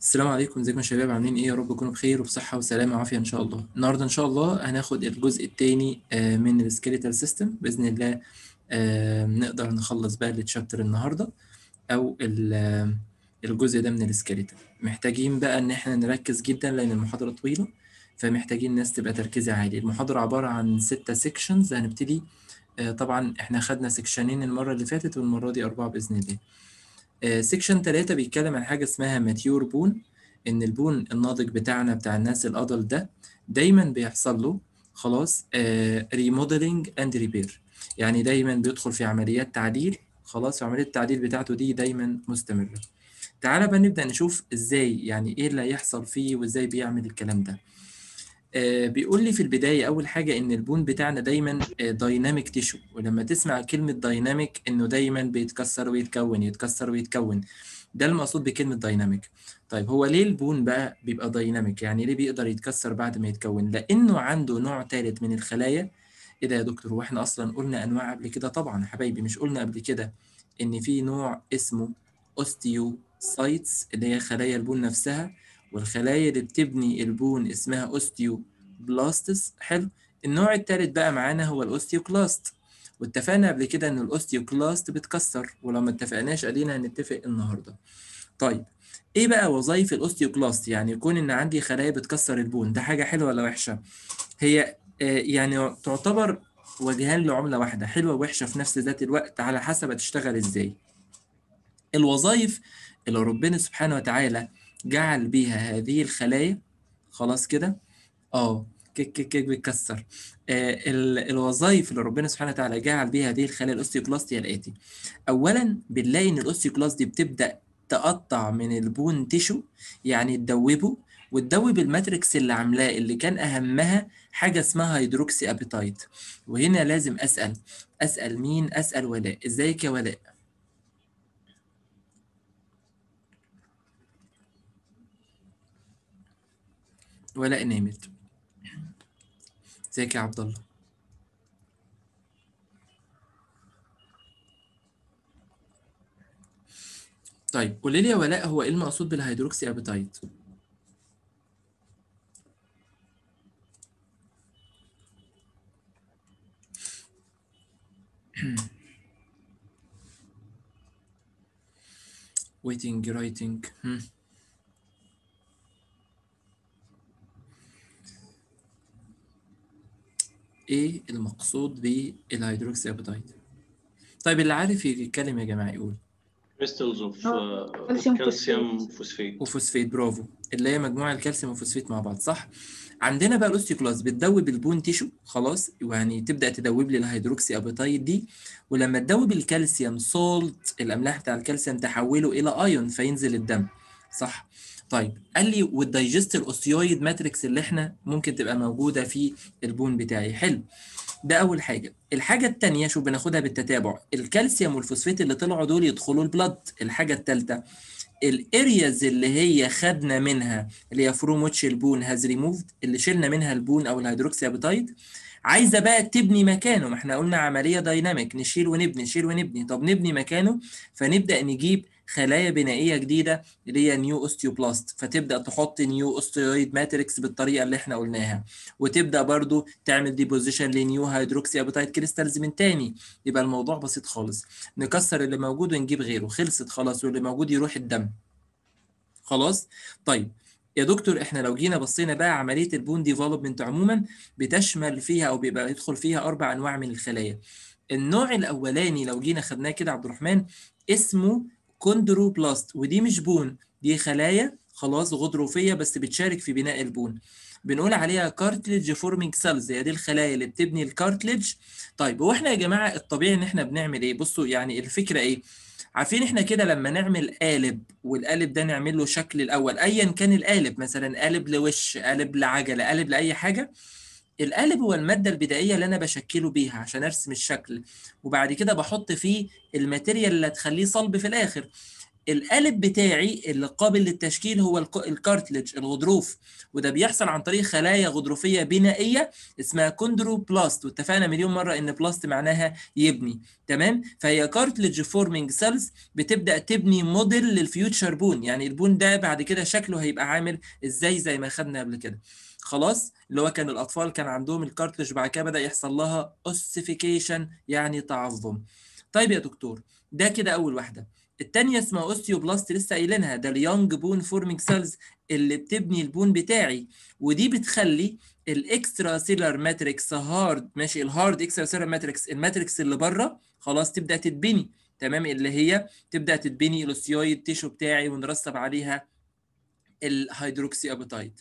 السلام عليكم ازيكم يا شباب عاملين ايه يا رب تكونوا بخير وبصحه وسلامه وعافيه ان شاء الله النهارده ان شاء الله هناخد الجزء الثاني آه، من السكيليتال سيستم باذن الله آه، نقدر نخلص بقى التشابتر النهارده او آه، الجزء ده من السكيليتال محتاجين بقى ان احنا نركز جدا لان المحاضره طويله فمحتاجين الناس تبقى تركيزها عالي المحاضره عباره عن ستة سيكشنز هنبتدي طبعا احنا خدنا سيكشنين المره اللي فاتت والمره دي اربعه باذن الله سيكشن آه، 3 بيتكلم عن حاجه اسمها ماتيور بون ان البون الناضج بتاعنا بتاع الناس الادل ده دايما بيحصل له خلاص ريموديلنج اند ريبير يعني دايما بيدخل في عمليات تعديل خلاص وعمليه التعديل بتاعته دي دايما مستمره تعالى بقى نبدا نشوف ازاي يعني ايه اللي هيحصل فيه وازاي بيعمل الكلام ده آه، بيقول لي في البدايه اول حاجه ان البون بتاعنا دايما دايناميك آه، تيشو ولما تسمع كلمه دايناميك انه دايما بيتكسر ويتكون يتكسر ويتكون ده المقصود بكلمه دايناميك طيب هو ليه البون بقى بيبقى دايناميك يعني ليه بيقدر يتكسر بعد ما يتكون لانه عنده نوع ثالث من الخلايا ايه ده يا دكتور واحنا اصلا قلنا انواع قبل كده طبعا حبايبي مش قلنا قبل كده ان في نوع اسمه اوستيوسايتس اللي هي خلايا البون نفسها والخلايا اللي بتبني البون اسمها أوستيو بلاستس حلو النوع التالت بقى معانا هو الأوستيوكلاست واتفقنا قبل كده إن الأوستيوكلاست بتكسر ولو ما اتفقناش قالينا هنتفق النهاردة طيب ايه بقى وظايف الاوستيوكلاست يعني يكون ان عندي خلايا بتكسر البون ده حاجه حلوه ولا وحشه هي آه، يعني تعتبر وجهان لعمله واحده حلوه ووحشه في نفس ذات الوقت على حسب هتشتغل ازاي الوظايف اللي ربنا سبحانه وتعالى جعل بها هذه الخلايا خلاص كده اه كيك كيك كيك بيتكسر آه الوظائف اللي ربنا سبحانه وتعالى جعل بيها هذه الخلايا الاوستيوكلاست هي الاتي اولا بنلاقي ان الاوستيوكلاست دي بتبدا تقطع من البون تيشو يعني تدوبه وتدوب الماتريكس اللي عاملاه اللي كان اهمها حاجه اسمها هيدروكسي ابيتايت وهنا لازم اسال اسال مين اسال ولاء ازيك يا ولاء ولاء نامت ازيك يا عبد الله طيب قولي لي يا ولاء هو ايه المقصود بالهيدروكسي ابيتايت waiting writing hmm. ايه المقصود بالهيدروكسيابوتايد طيب اللي عارف يتكلم يا جماعه يقول كريستلز اوف كالسيوم فوسفيت وفوسفيت برافو اللي هي مجموعه الكالسيوم والفوسفيت مع بعض صح عندنا بقى الاوستيوكلاز بتدوب البون تيشو خلاص يعني تبدا تدوب لي الهيدروكسي ابيتايد دي ولما تدوب الكالسيوم سولت الاملاح بتاع الكالسيوم تحوله الى ايون فينزل الدم صح طيب قال لي والدايجست الاوستيويد ماتريكس اللي احنا ممكن تبقى موجوده في البون بتاعي حلو ده اول حاجه الحاجه الثانيه شوف بناخدها بالتتابع الكالسيوم والفوسفيت اللي طلعوا دول يدخلوا البلد الحاجه الثالثه الارياز اللي هي خدنا منها اللي هي فروم ويتش البون هاز ريموفد اللي شلنا منها البون او الهيدروكسيابيتايد عايزه بقى تبني مكانه ما احنا قلنا عمليه دايناميك نشيل ونبني نشيل ونبني طب نبني مكانه فنبدا نجيب خلايا بنائيه جديده اللي هي نيو اوستيوبلاست فتبدا تحط نيو اوستيويد ماتريكس بالطريقه اللي احنا قلناها وتبدا برضو تعمل ديبوزيشن لنيو هيدروكسي ابيتايت كريستالز من تاني يبقى الموضوع بسيط خالص نكسر اللي موجود ونجيب غيره خلصت خلاص واللي موجود يروح الدم خلاص طيب يا دكتور احنا لو جينا بصينا بقى عمليه البون ديفلوبمنت عموما بتشمل فيها او بيبقى يدخل فيها اربع انواع من الخلايا النوع الاولاني لو جينا خدناه كده عبد الرحمن اسمه كوندروبلاست ودي مش بون دي خلايا خلاص غضروفيه بس بتشارك في بناء البون بنقول عليها كارتليج فورمينج سيلز هي دي الخلايا اللي بتبني الكارتليج طيب واحنا يا جماعه الطبيعي ان احنا بنعمل ايه بصوا يعني الفكره ايه عارفين احنا كده لما نعمل قالب والقالب ده نعمل له شكل الاول ايا كان القالب مثلا قالب لوش قالب لعجله قالب لاي حاجه القالب هو المادة البدائية اللي أنا بشكله بيها عشان أرسم الشكل وبعد كده بحط فيه الماتيريال اللي هتخليه صلب في الآخر القالب بتاعي اللي قابل للتشكيل هو الكارتلج الغضروف وده بيحصل عن طريق خلايا غضروفيه بنائيه اسمها كوندرو بلاست واتفقنا مليون مره ان بلاست معناها يبني تمام فهي كارتلج فورمينج سيلز بتبدا تبني موديل للفيوتشر بون يعني البون ده بعد كده شكله هيبقى عامل ازاي زي ما خدنا قبل كده خلاص اللي هو كان الاطفال كان عندهم الكارتلج بعد كده بدا يحصل لها اوسيفيكيشن يعني تعظم طيب يا دكتور ده كده اول واحده التانية اسمها اوستيوبلاست لسه قايلينها ده اليونج بون فورمينج سيلز اللي بتبني البون بتاعي ودي بتخلي الاكسترا سيلر ماتريكس هارد ماشي الهارد اكسترا سيلر ماتريكس الماتريكس اللي بره خلاص تبدا تتبني تمام اللي هي تبدا تتبني الاوستيويد تيشو بتاعي ونرسب عليها الهيدروكسي ابيتايد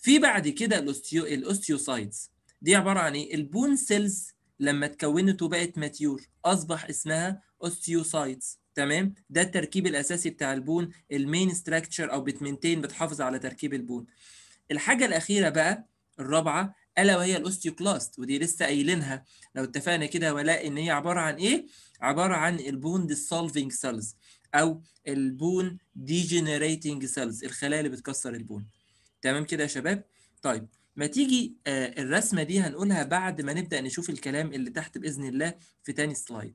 في بعد كده الاوستيو الاوستيوسايتس دي عباره عن ايه البون سيلز لما اتكونت وبقت ماتيور اصبح اسمها اوستيوسايتس تمام ده التركيب الاساسي بتاع البون المين ستراكشر او بتمنتين بتحافظ على تركيب البون الحاجه الاخيره بقى الرابعه الا وهي الاوستيوكلاست ودي لسه قايلينها لو اتفقنا كده ولا ان هي عباره عن ايه عباره عن البون ديسولفينج سيلز او البون ديجنريتنج سيلز الخلايا اللي بتكسر البون تمام كده يا شباب طيب ما تيجي آه الرسمه دي هنقولها بعد ما نبدا نشوف الكلام اللي تحت باذن الله في تاني سلايد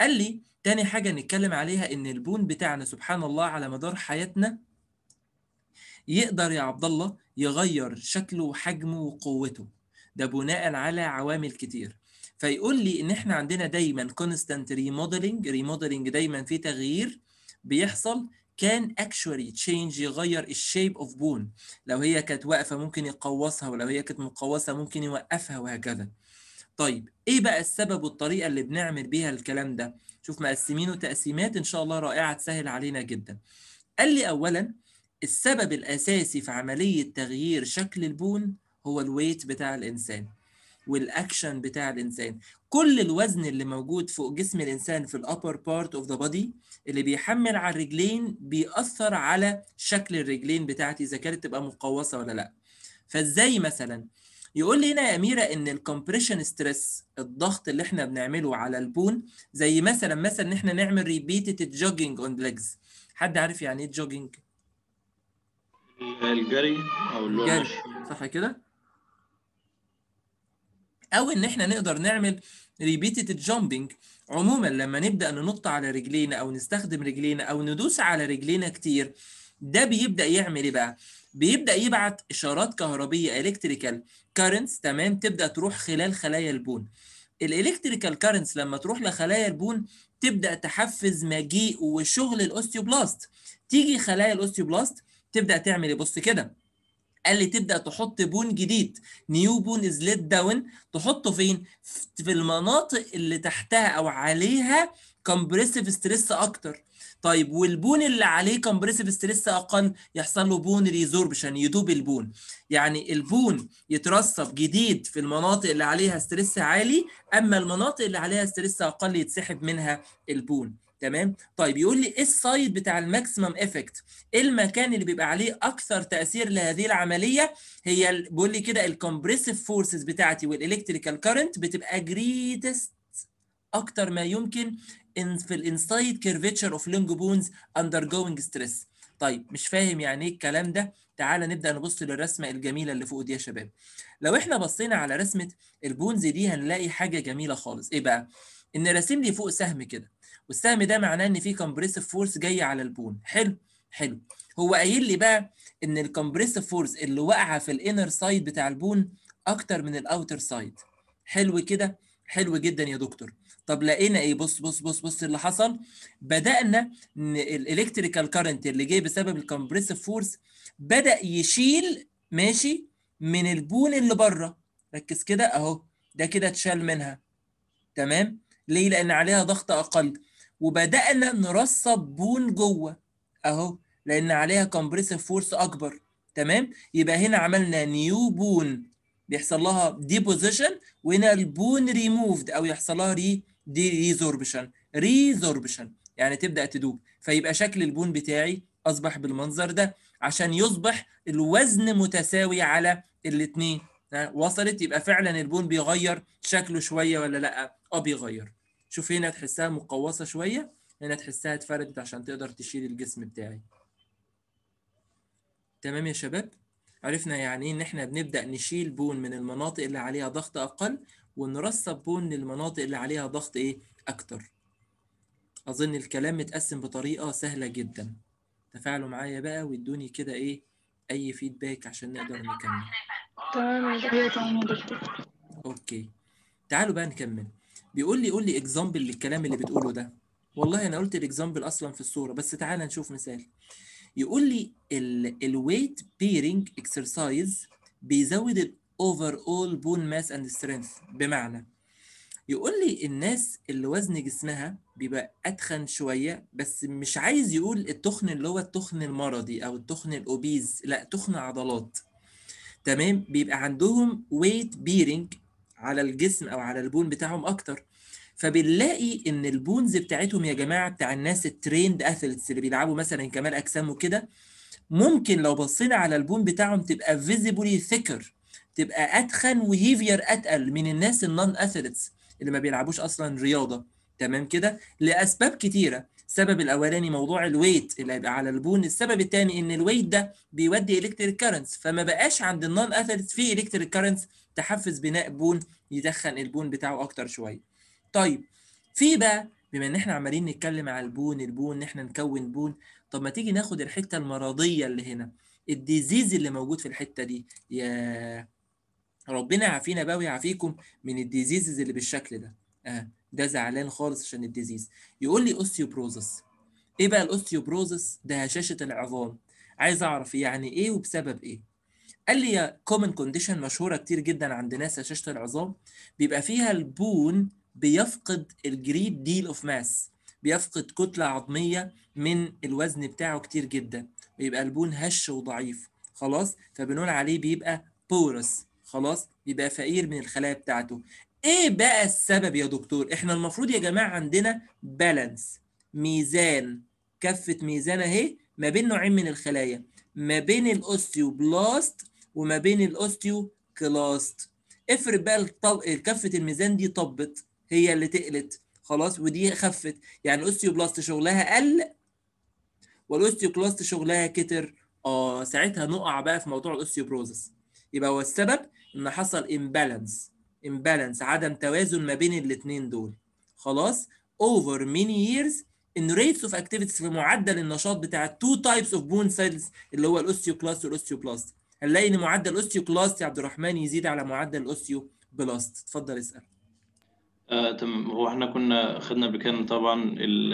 قال لي تاني حاجه نتكلم عليها ان البون بتاعنا سبحان الله على مدار حياتنا يقدر يا عبد الله يغير شكله وحجمه وقوته ده بناء على عوامل كتير فيقول لي ان احنا عندنا دايما كونستانت ريموديلنج ريموديلنج دايما في تغيير بيحصل كان اكشوالي تشينج يغير الشيب اوف بون لو هي كانت واقفه ممكن يقوصها ولو هي كانت مقوصه ممكن يوقفها وهكذا طيب ايه بقى السبب والطريقه اللي بنعمل بيها الكلام ده شوف مقسمينه تقسيمات ان شاء الله رائعه تسهل علينا جدا قال لي اولا السبب الاساسي في عمليه تغيير شكل البون هو الويت بتاع الانسان والاكشن بتاع الانسان كل الوزن اللي موجود فوق جسم الانسان في الابر بارت اوف ذا بودي اللي بيحمل على الرجلين بيأثر على شكل الرجلين بتاعتي اذا كانت تبقى مقوسه ولا لا فازاي مثلا يقول لي هنا يا اميره ان الكومبريشن ستريس الضغط اللي احنا بنعمله على البون زي مثلا مثلا ان احنا نعمل ريبيتد جوجينج اون ليجز حد عارف يعني ايه جوجينج الجري او اللي صح كده او ان احنا نقدر نعمل ريبيتد جامبنج عموما لما نبدا ننط على رجلينا او نستخدم رجلينا او ندوس على رجلينا كتير ده بيبدا يعمل ايه بقى بيبدا يبعت اشارات كهربيه الكتريكال كارنتس تمام تبدا تروح خلال خلايا البون الالكتريكال كارنتس لما تروح لخلايا البون تبدا تحفز مجيء وشغل الاوستيوبلاست تيجي خلايا الاوستيوبلاست تبدا تعمل إيه؟ بص كده قال لي تبدا تحط بون جديد نيو بون از ليت داون تحطه فين في المناطق اللي تحتها او عليها كومبريسيف ستريس اكتر طيب والبون اللي عليه كومبريسيف ستريس اقل يحصل له بون ريزوربشن يدوب البون يعني البون يترسب جديد في المناطق اللي عليها ستريس عالي اما المناطق اللي عليها ستريس اقل يتسحب منها البون تمام طيب يقول لي ايه السايد بتاع الماكسيمم افكت ايه المكان اللي بيبقى عليه اكثر تاثير لهذه العمليه هي بيقول لي كده الكمبريسيف فورسز بتاعتي والالكتريكال كارنت بتبقى جريتست اكتر ما يمكن ان في الانسايد كيرفتشر اوف لونج بونز اندر جوينج ستريس طيب مش فاهم يعني ايه الكلام ده تعال نبدا نبص للرسمه الجميله اللي فوق دي يا شباب لو احنا بصينا على رسمه البونز دي هنلاقي حاجه جميله خالص ايه بقى ان راسم لي فوق سهم كده والسهم ده معناه ان في كومبريسيف فورس جايه على البون حلو حلو هو قايل لي بقى ان الكومبريسيف فورس اللي واقعه في الانر سايد بتاع البون اكتر من الاوتر سايد حلو كده حلو جدا يا دكتور طب لقينا ايه بص بص بص بص اللي حصل بدانا ان الالكتريكال كارنت اللي جاي بسبب الكمبريسيف فورس بدا يشيل ماشي من البون اللي بره ركز كده اهو ده كده اتشال منها تمام ليه لان عليها ضغط اقل وبدأنا نرصب بون جوه أهو لأن عليها كومبريسيف فورس أكبر تمام يبقى هنا عملنا نيو بون بيحصل لها ديبوزيشن وهنا البون ريموفد أو يحصل لها ري دي ريزوربشن ريزوربشن يعني تبدأ تدوب فيبقى شكل البون بتاعي أصبح بالمنظر ده عشان يصبح الوزن متساوي على الاثنين وصلت يبقى فعلا البون بيغير شكله شويه ولا لا اه بيغير شوف هنا تحسها مقوصه شويه هنا تحسها اتفردت عشان تقدر تشيل الجسم بتاعي تمام يا شباب عرفنا يعني إيه ان احنا بنبدا نشيل بون من المناطق اللي عليها ضغط اقل ونرسب بون للمناطق اللي عليها ضغط ايه اكتر اظن الكلام متقسم بطريقه سهله جدا تفاعلوا معايا بقى وادوني كده ايه اي فيدباك عشان نقدر نكمل تمام يا دكتور اوكي تعالوا بقى نكمل بيقول لي قول لي اكزامبل للكلام اللي بتقوله ده والله انا قلت الاكزامبل اصلا في الصوره بس تعالى نشوف مثال يقول لي الويت بيرنج اكسرسايز بيزود الاوفر اول بون ماس اند سترينث بمعنى يقول لي الناس اللي وزن جسمها بيبقى اتخن شويه بس مش عايز يقول التخن اللي هو التخن المرضي او التخن الاوبيز لا تخن عضلات تمام بيبقى عندهم ويت بيرنج على الجسم او على البون بتاعهم اكتر فبنلاقي ان البونز بتاعتهم يا جماعه بتاع الناس التريند اثلتس اللي بيلعبوا مثلا كمال اجسام وكده ممكن لو بصينا على البون بتاعهم تبقى فيزيبلي ثيكر تبقى اتخن وهيفير اتقل من الناس النون اثلتس اللي ما بيلعبوش اصلا رياضه تمام كده لاسباب كتيره السبب الاولاني موضوع الويت اللي هيبقى على البون السبب الثاني ان الويت ده بيودي الكتريك كارنتس فما بقاش عند النون اثلتس في الكتريك كارنتس تحفز بناء بون يدخن البون بتاعه اكتر شويه طيب في بقى بما ان احنا عمالين نتكلم على البون البون ان احنا نكون بون طب ما تيجي ناخد الحته المرضيه اللي هنا الديزيز اللي موجود في الحته دي يا ربنا يعافينا بقى ويعافيكم من الديزيزز اللي بالشكل ده آه ده زعلان خالص عشان الديزيز يقول لي اوستيوبروزس ايه بقى الاوستيوبروزس ده هشاشه العظام عايز اعرف يعني ايه وبسبب ايه قال لي كومن كونديشن مشهوره كتير جدا عند ناس هشاشه العظام بيبقى فيها البون بيفقد الجريد ديل اوف ماس بيفقد كتلة عظمية من الوزن بتاعه كتير جدا بيبقى البون هش وضعيف خلاص فبنقول عليه بيبقى بورس خلاص بيبقى فقير من الخلايا بتاعته ايه بقى السبب يا دكتور احنا المفروض يا جماعة عندنا بالانس ميزان كفة ميزان اهي ما بين نوعين من الخلايا ما بين الاوستيوبلاست وما بين الاوستيوكلاست افرض بقى كفه الميزان دي طبت هي اللي تقلت خلاص ودي خفت يعني الاوستيوبلاست شغلها قل والاوستيوكلاست شغلها كتر اه ساعتها نقع بقى في موضوع الاوستيوبروزس يبقى هو السبب ان حصل امبالانس امبالانس عدم توازن ما بين الاثنين دول خلاص اوفر ميني ييرز ان ريتس اوف اكتيفيتيز في معدل النشاط بتاع تو تايبس اوف بون سيلز اللي هو الاوستيوكلاست والاوستيوبلاست هنلاقي ان معدل الاوستيوكلاست يا عبد الرحمن يزيد على معدل الاوستيوبلاست اتفضل اسال آه تمام هو احنا كنا خدنا بكام طبعا الـ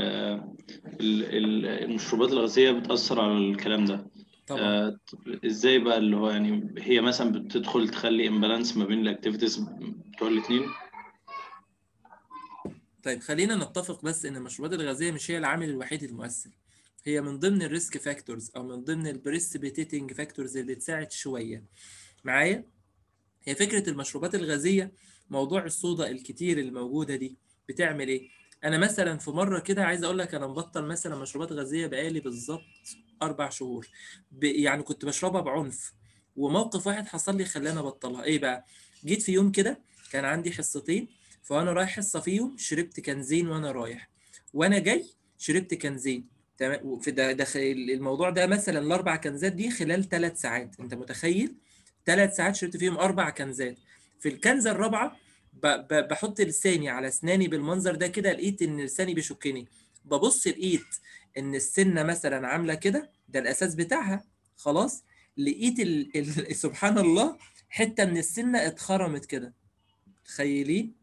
الـ المشروبات الغازيه بتاثر على الكلام ده طبعا آه ازاي بقى اللي هو يعني هي مثلا بتدخل تخلي امبالانس ما بين الاكتيفيتيز بتوع الاثنين طيب خلينا نتفق بس ان المشروبات الغازيه مش هي العامل الوحيد المؤثر هي من ضمن الريسك فاكتورز او من ضمن البريسبيتيتنج فاكتورز اللي تساعد شويه معايا هي فكره المشروبات الغازيه موضوع الصودا الكتير الموجوده دي بتعمل ايه انا مثلا في مره كده عايز اقول لك انا مبطل مثلا مشروبات غازيه بقالي بالظبط اربع شهور ب... يعني كنت بشربها بعنف وموقف واحد حصل لي خلاني ابطلها ايه بقى جيت في يوم كده كان عندي حصتين فانا رايح حصه فيهم شربت كنزين وانا رايح وانا جاي شربت كنزين تمام في داخل الموضوع ده مثلا الاربع كنزات دي خلال ثلاث ساعات انت متخيل ثلاث ساعات شربت فيهم اربع كنزات في الكنزه الرابعه بحط لساني على اسناني بالمنظر ده كده لقيت ان لساني بيشكني ببص لقيت ان السنه مثلا عامله كده ده الاساس بتاعها خلاص لقيت الـ الـ سبحان الله حته من السنه اتخرمت كده تخيلين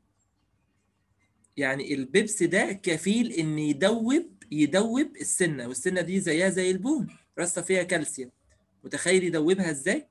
يعني البيبس ده كفيل ان يدوب يدوب السنه والسنه دي زيها زي البون رصه فيها كالسيوم متخيل يدوبها ازاي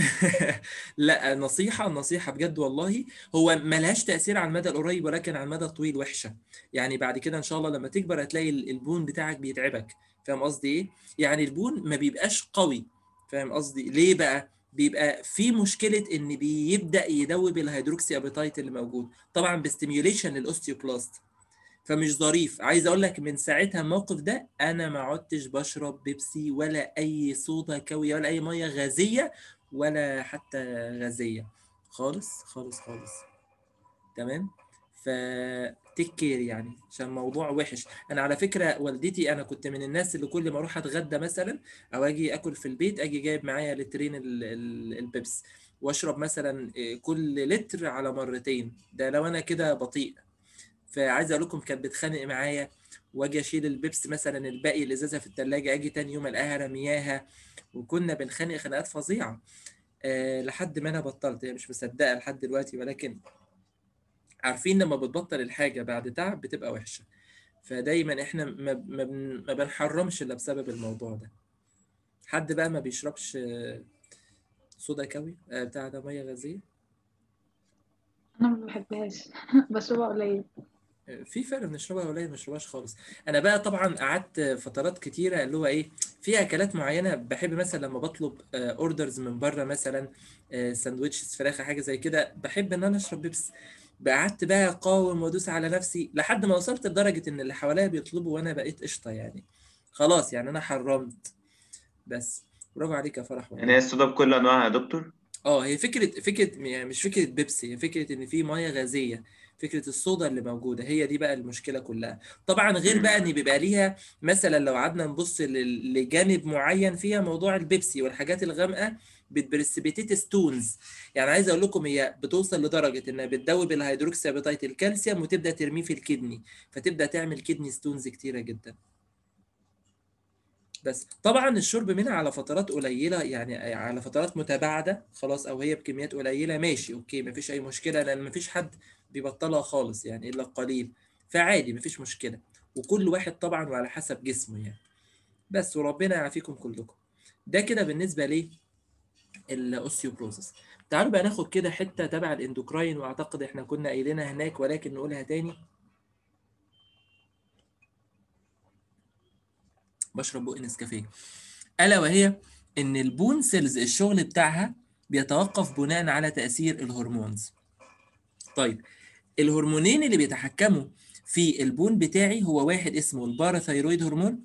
لا نصيحة نصيحة بجد والله هو ملهاش تأثير على المدى القريب ولكن على المدى الطويل وحشة يعني بعد كده إن شاء الله لما تكبر هتلاقي البون بتاعك بيتعبك فاهم قصدي إيه؟ يعني البون ما بيبقاش قوي فاهم قصدي ليه بقى؟ بيبقى في مشكله ان بيبدا يدوب الهيدروكسي ابيتايت اللي موجود طبعا باستيميوليشن للاوستيوبلاست فمش ظريف عايز اقول لك من ساعتها الموقف ده انا ما عدتش بشرب بيبسي ولا اي صودا كوي ولا اي ميه غازيه ولا حتى غازيه خالص خالص خالص تمام فتيك كير يعني عشان الموضوع وحش انا على فكره والدتي انا كنت من الناس اللي كل ما اروح اتغدى مثلا او اجي اكل في البيت اجي جايب معايا لترين البيبس واشرب مثلا آه، كل لتر على مرتين ده لو انا كده بطيء فعايز اقول لكم كانت بتخانق معايا واجي اشيل البيبس مثلا الباقي الازازه في الثلاجه اجي تاني يوم الاقيها رمياها وكنا بنخانق خناقات فظيعه أه لحد ما انا بطلت هي مش مصدقه لحد دلوقتي ولكن عارفين لما بتبطل الحاجه بعد تعب بتبقى وحشه فدايما احنا ما, ما, ما بنحرمش الا بسبب الموضوع ده حد بقى ما بيشربش صودا كوي آه، بتاع ده ميه غازيه انا ما بحبهاش بشربها قليل في فرق بنشربها ولا ما بنشربهاش خالص انا بقى طبعا قعدت فترات كتيره اللي هو ايه في اكلات معينه بحب مثلا لما بطلب اوردرز آه، من بره مثلا ساندوتشز آه، فراخ حاجه زي كده بحب ان انا اشرب بيبس قعدت بقى اقاوم وادوس على نفسي لحد ما وصلت لدرجه ان اللي حواليا بيطلبوا وانا بقيت قشطه يعني خلاص يعني انا حرمت بس برافو عليك يا فرح يعني هي الصودا بكل انواعها يا دكتور اه هي فكره فكره يعني مش فكره بيبسي هي فكره ان في ميه غازيه فكره الصودا اللي موجوده هي دي بقى المشكله كلها طبعا غير بقى ان بيبقى ليها مثلا لو قعدنا نبص لجانب معين فيها موضوع البيبسي والحاجات الغامقه بتبرسبيتيت ستونز يعني عايز اقول لكم هي بتوصل لدرجه انها بتدوب الهيدروكسابيتايت الكالسيوم وتبدا ترميه في الكدني فتبدا تعمل كدني ستونز كتيره جدا بس طبعا الشرب منها على فترات قليله يعني على فترات متباعده خلاص او هي بكميات قليله ماشي اوكي مفيش اي مشكله لان مفيش حد بيبطلها خالص يعني الا قليل فعادي مفيش مشكله وكل واحد طبعا وعلى حسب جسمه يعني بس وربنا يعافيكم كلكم ده كده بالنسبه ليه الاوسيوبروسس تعالوا بقى ناخد كده حته تبع الاندوكراين واعتقد احنا كنا قايلينها هناك ولكن نقولها تاني بشرب بق نسكافيه الا وهي ان البون سيلز الشغل بتاعها بيتوقف بناء على تاثير الهرمونز طيب الهرمونين اللي بيتحكموا في البون بتاعي هو واحد اسمه الباراثيرويد هرمون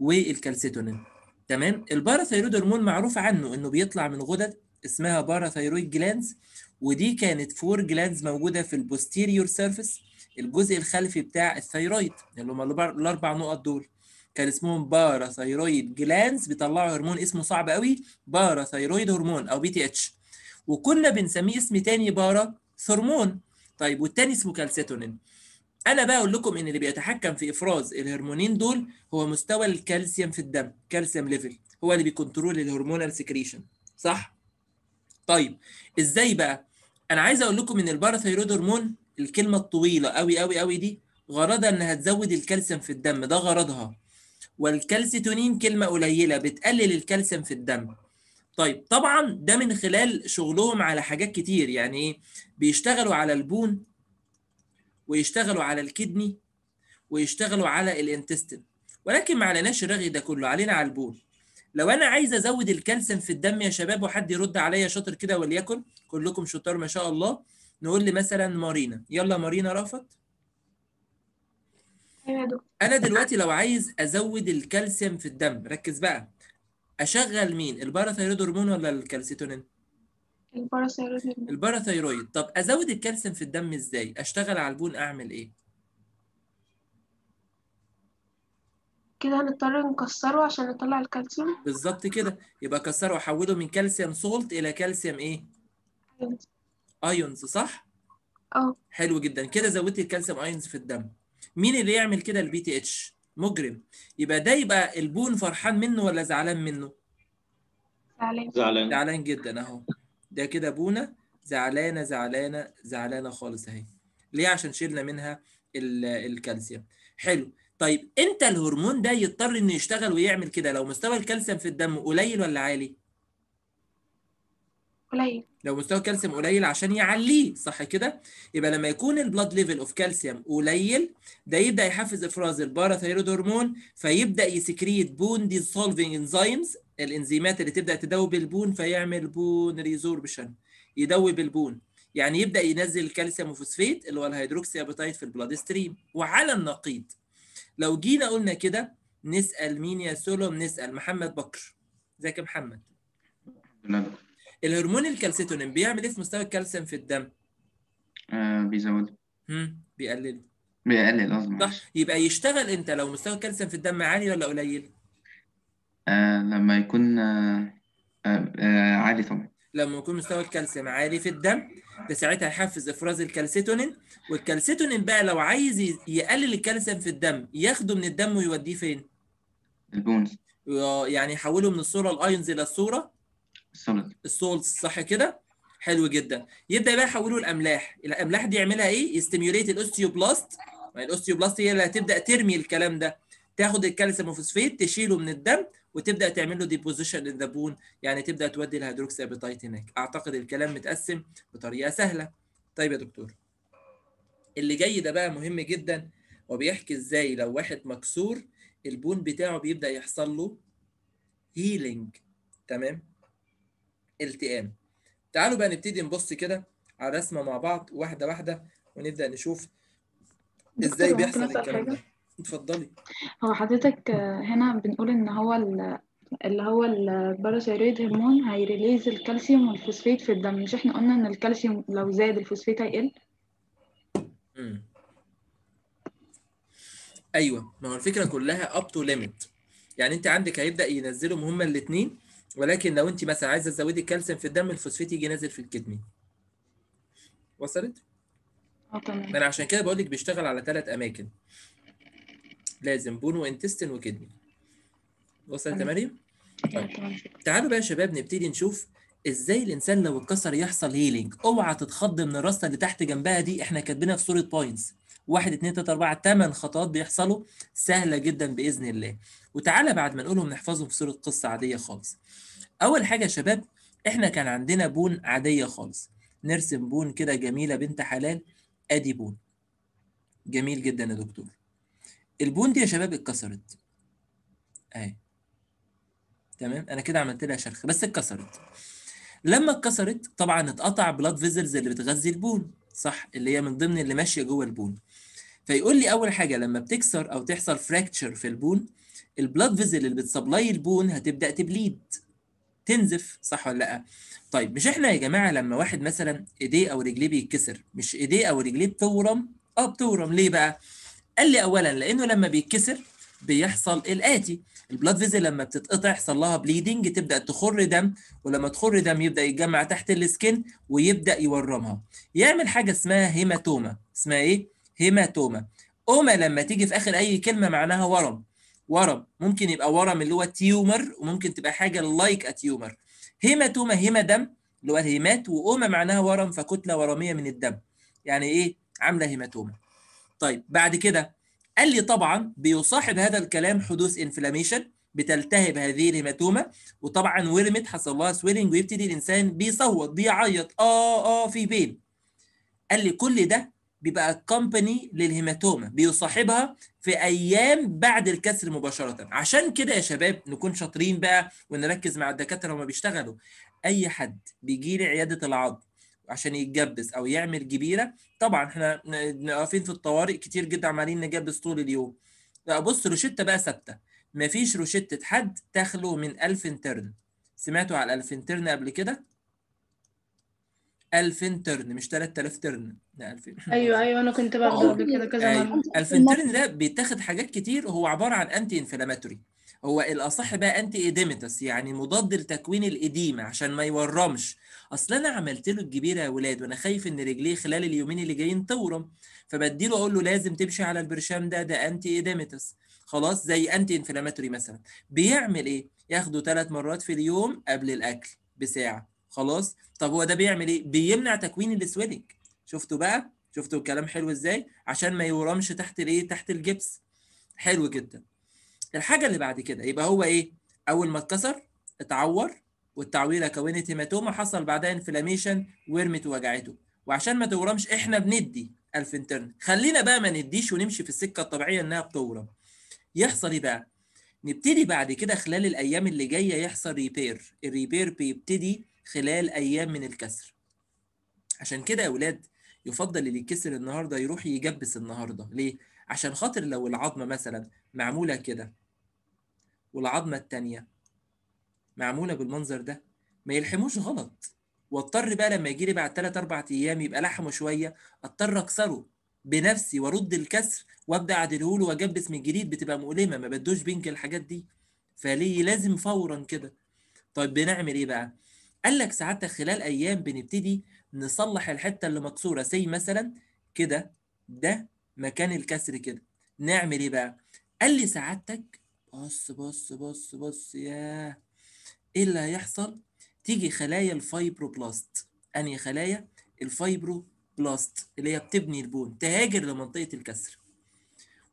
والكالسيتونين تمام الباراثيرويد هرمون معروف عنه انه بيطلع من غدد اسمها باراثيرويد جلانز ودي كانت فور جلانز موجوده في البوستيريور سيرفيس الجزء الخلفي بتاع الثيرويد اللي هم الاربع نقط دول كان اسمهم باراثيرويد جلانز بيطلعوا هرمون اسمه صعب قوي باراثيرويد هرمون او بي تي اتش وكنا بنسميه اسم تاني بارا ثرمون طيب والتاني اسمه كالسيتونين انا بقى اقول لكم ان اللي بيتحكم في افراز الهرمونين دول هو مستوى الكالسيوم في الدم كالسيوم ليفل هو اللي بيكنترول الهرمونال سكريشن صح طيب ازاي بقى انا عايز اقول لكم ان الباراثايرويد هرمون الكلمه الطويله قوي قوي قوي دي غرضها انها تزود الكالسيوم في الدم ده غرضها والكالسيتونين كلمه قليله بتقلل الكالسيوم في الدم طيب طبعا ده من خلال شغلهم على حاجات كتير يعني ايه بيشتغلوا على البون ويشتغلوا على الكدني ويشتغلوا على الانتستين ولكن ما عليناش الرغي ده كله علينا على البون لو انا عايز ازود الكالسيوم في الدم يا شباب وحد يرد عليا شاطر كده وليكن كلكم شطار ما شاء الله نقول لي مثلا مارينا يلا مارينا رافت أيوة انا دلوقتي لو عايز ازود الكالسيوم في الدم ركز بقى اشغل مين الباراثايرويد هرمون ولا الكالسيتونين الباراثايرويد هرمون الباراثايرويد طب ازود الكالسيوم في الدم ازاي اشتغل على البون اعمل ايه كده هنضطر نكسره عشان نطلع الكالسيوم بالظبط كده يبقى كسره واحوله من كالسيوم سولت الى كالسيوم ايه ايونز صح اه حلو جدا كده زودت الكالسيوم ايونز في الدم مين اللي يعمل كده البي تي اتش مجرم يبقى ده يبقى البون فرحان منه ولا زعلان منه زعلان زعلان زعلان جدا اهو ده كده بونا زعلانه زعلانه زعلانه خالص اهي ليه عشان شلنا منها الكالسيوم حلو طيب امتى الهرمون ده يضطر انه يشتغل ويعمل كده لو مستوى الكالسيوم في الدم قليل ولا عالي قليل لو مستوى الكالسيوم قليل عشان يعليه صح كده يبقى لما يكون البلاد ليفل اوف كالسيوم قليل ده يبدا يحفز افراز الباراثايرويد هرمون فيبدا يسكريت بون سولفنج انزيمز الانزيمات اللي تبدا تدوب البون فيعمل بون ريزوربشن يدوب البون يعني يبدا ينزل الكالسيوم وفوسفيت اللي هو الهيدروكسي ابيتايت في البلاد ستريم وعلى النقيض لو جينا قلنا كده نسال مين يا سولو نسال محمد بكر ازيك يا محمد الهرمون الكالسيتونين بيعمل ايه في مستوى الكالسيوم في الدم؟ آه بيزوده امم بيقلله بيقلل قصدي آه، صح يبقى يشتغل انت لو مستوى الكالسيوم في الدم عالي ولا قليل؟ آه لما يكون آه آه آه عالي طبعا لما يكون مستوى الكالسيوم عالي في الدم ده ساعتها يحفز افراز الكالسيتونين والكالسيتونين بقى لو عايز يقلل الكالسيوم في الدم ياخده من الدم ويوديه فين؟ البونز يعني يحوله من الصوره الايونز الى الصوره السند السولز صح كده حلو جدا يبدا بقى يحوله لاملاح الاملاح دي يعملها ايه يستيميوليت الاوستيوبلاست الاوستيوبلاست هي اللي هتبدا ترمي الكلام ده تاخد الكالسيوم فوسفيت تشيله من الدم وتبدا تعمل له ديبوزيشن ان ذا بون يعني تبدا تودي الهيدروكسابيتايت هناك اعتقد الكلام متقسم بطريقه سهله طيب يا دكتور اللي جاي ده بقى مهم جدا وبيحكي ازاي لو واحد مكسور البون بتاعه بيبدا يحصل له هيلينج تمام التئام تعالوا بقى نبتدي نبص كده على الرسمه مع بعض واحده واحده ونبدا نشوف ازاي بيحصل الكلام ده اتفضلي هو حضرتك هنا بنقول ان هو اللي هو الباراثيرويد هرمون هيريليز الكالسيوم والفوسفيت في الدم مش احنا قلنا ان الكالسيوم لو زاد الفوسفيت هيقل امم ايوه ما هو الفكره كلها اب تو ليميت يعني انت عندك هيبدا ينزلهم هما الاثنين ولكن لو انت مثلا عايزه تزودي الكالسيوم في الدم الفوسفيت يجي نازل في الكدني وصلت اه تمام انا عشان كده بقول لك بيشتغل على ثلاث اماكن لازم بون وانتستين وكدني وصلت تمام أيوة، طيب تعالوا بقى يا شباب نبتدي نشوف ازاي الانسان لو اتكسر يحصل هيلينج اوعى تتخض من الرصه اللي تحت جنبها دي احنا كاتبينها في صوره بوينتس واحد اثنين ثلاثه اربعه ثمان خطوات بيحصلوا سهله جدا باذن الله وتعالى بعد ما نقولهم نحفظهم في صورة قصة عادية خالص أول حاجة يا شباب إحنا كان عندنا بون عادية خالص نرسم بون كده جميلة بنت حلال أدي بون جميل جدا يا دكتور البون دي يا شباب اتكسرت أهي تمام أنا كده عملت لها شرخ بس اتكسرت لما اتكسرت طبعا اتقطع بلاد فيزلز اللي بتغذي البون صح اللي هي من ضمن اللي ماشية جوه البون فيقول لي اول حاجه لما بتكسر او تحصل فراكتشر في البون البلاد فيزل اللي بتسبلاي البون هتبدا تبليد تنزف صح ولا لا طيب مش احنا يا جماعه لما واحد مثلا ايديه او رجليه بيتكسر مش ايديه او رجليه بتورم اه بتورم ليه بقى قال لي اولا لانه لما بيتكسر بيحصل الاتي البلاد فيزل لما بتتقطع يحصل لها بليدنج تبدا تخر دم ولما تخر دم يبدا يتجمع تحت السكن ويبدا يورمها يعمل حاجه اسمها هيماتوما اسمها ايه هيماتوما اوما لما تيجي في اخر اي كلمه معناها ورم ورم ممكن يبقى ورم اللي هو تيومر وممكن تبقى حاجه لايك اتيومر هيماتوما هيما دم اللي هو الهيمات واوما معناها ورم فكتله ورميه من الدم يعني ايه عامله هيماتوما طيب بعد كده قال لي طبعا بيصاحب هذا الكلام حدوث انفلاميشن بتلتهب هذه الهيماتوما وطبعا ورمت حصل لها سويلنج ويبتدي الانسان بيصوت بيعيط اه اه في بين قال لي كل ده بيبقى كومباني للهيماتوما بيصاحبها في ايام بعد الكسر مباشره عشان كده يا شباب نكون شاطرين بقى ونركز مع الدكاتره وما بيشتغلوا اي حد بيجي لي عياده العظم عشان يتجبس او يعمل جبيره طبعا احنا واقفين في الطوارئ كتير جدا عمالين نجبس طول اليوم بص روشته بقى ثابته مفيش روشته حد تخلو من الف انترن سمعتوا على الالف انترن قبل كده 2000 ترن مش 3000 ترن لا 2000 ايوه ايوه انا كنت باخده قبل كده كذا مره 2000 أيوة. ترن ده بيتاخد حاجات كتير هو عباره عن انتي انفلاماتوري هو الاصح بقى انتي ايديمتس يعني مضاد لتكوين الاديمه عشان ما يورمش اصل انا عملت له الجبيره يا ولاد وانا خايف ان رجليه خلال اليومين اللي جايين تورم فبديله اقول له لازم تمشي على البرشام ده ده انتي ايديمتس خلاص زي انتي انفلاماتوري مثلا بيعمل ايه ياخده ثلاث مرات في اليوم قبل الاكل بساعه خلاص طب هو ده بيعمل ايه بيمنع تكوين السويدنج شفتوا بقى شفتوا الكلام حلو ازاي عشان ما يورمش تحت الايه تحت الجبس حلو جدا الحاجه اللي بعد كده يبقى هو ايه اول ما اتكسر اتعور والتعويره كونت هيماتوما حصل بعدها انفلاميشن ورمت وجعته وعشان ما تورمش احنا بندي الفنترن خلينا بقى ما نديش ونمشي في السكه الطبيعيه انها بتورم يحصل ايه بقى نبتدي بعد كده خلال الايام اللي جايه يحصل ريبير الريبير بيبتدي خلال ايام من الكسر عشان كده يا ولاد يفضل اللي يكسر النهارده يروح يجبس النهارده ليه عشان خاطر لو العظمه مثلا معموله كده والعظمه الثانيه معموله بالمنظر ده ما يلحموش غلط واضطر بقى لما يجي لي بعد 3 4 ايام يبقى لحمه شويه اضطر اكسره بنفسي وارد الكسر وابدا اعدله له واجبس من جديد بتبقى مؤلمه ما بدوش بينك الحاجات دي فليه لازم فورا كده طيب بنعمل ايه بقى قال لك ساعتها خلال ايام بنبتدي نصلح الحته اللي مكسوره زي مثلا كده ده مكان الكسر كده نعمل ايه بقى قال لي سعادتك بص بص بص بص ياه ايه اللي هيحصل تيجي خلايا الفايبروبلاست انهي خلايا الفايبروبلاست اللي هي بتبني البون تهاجر لمنطقه الكسر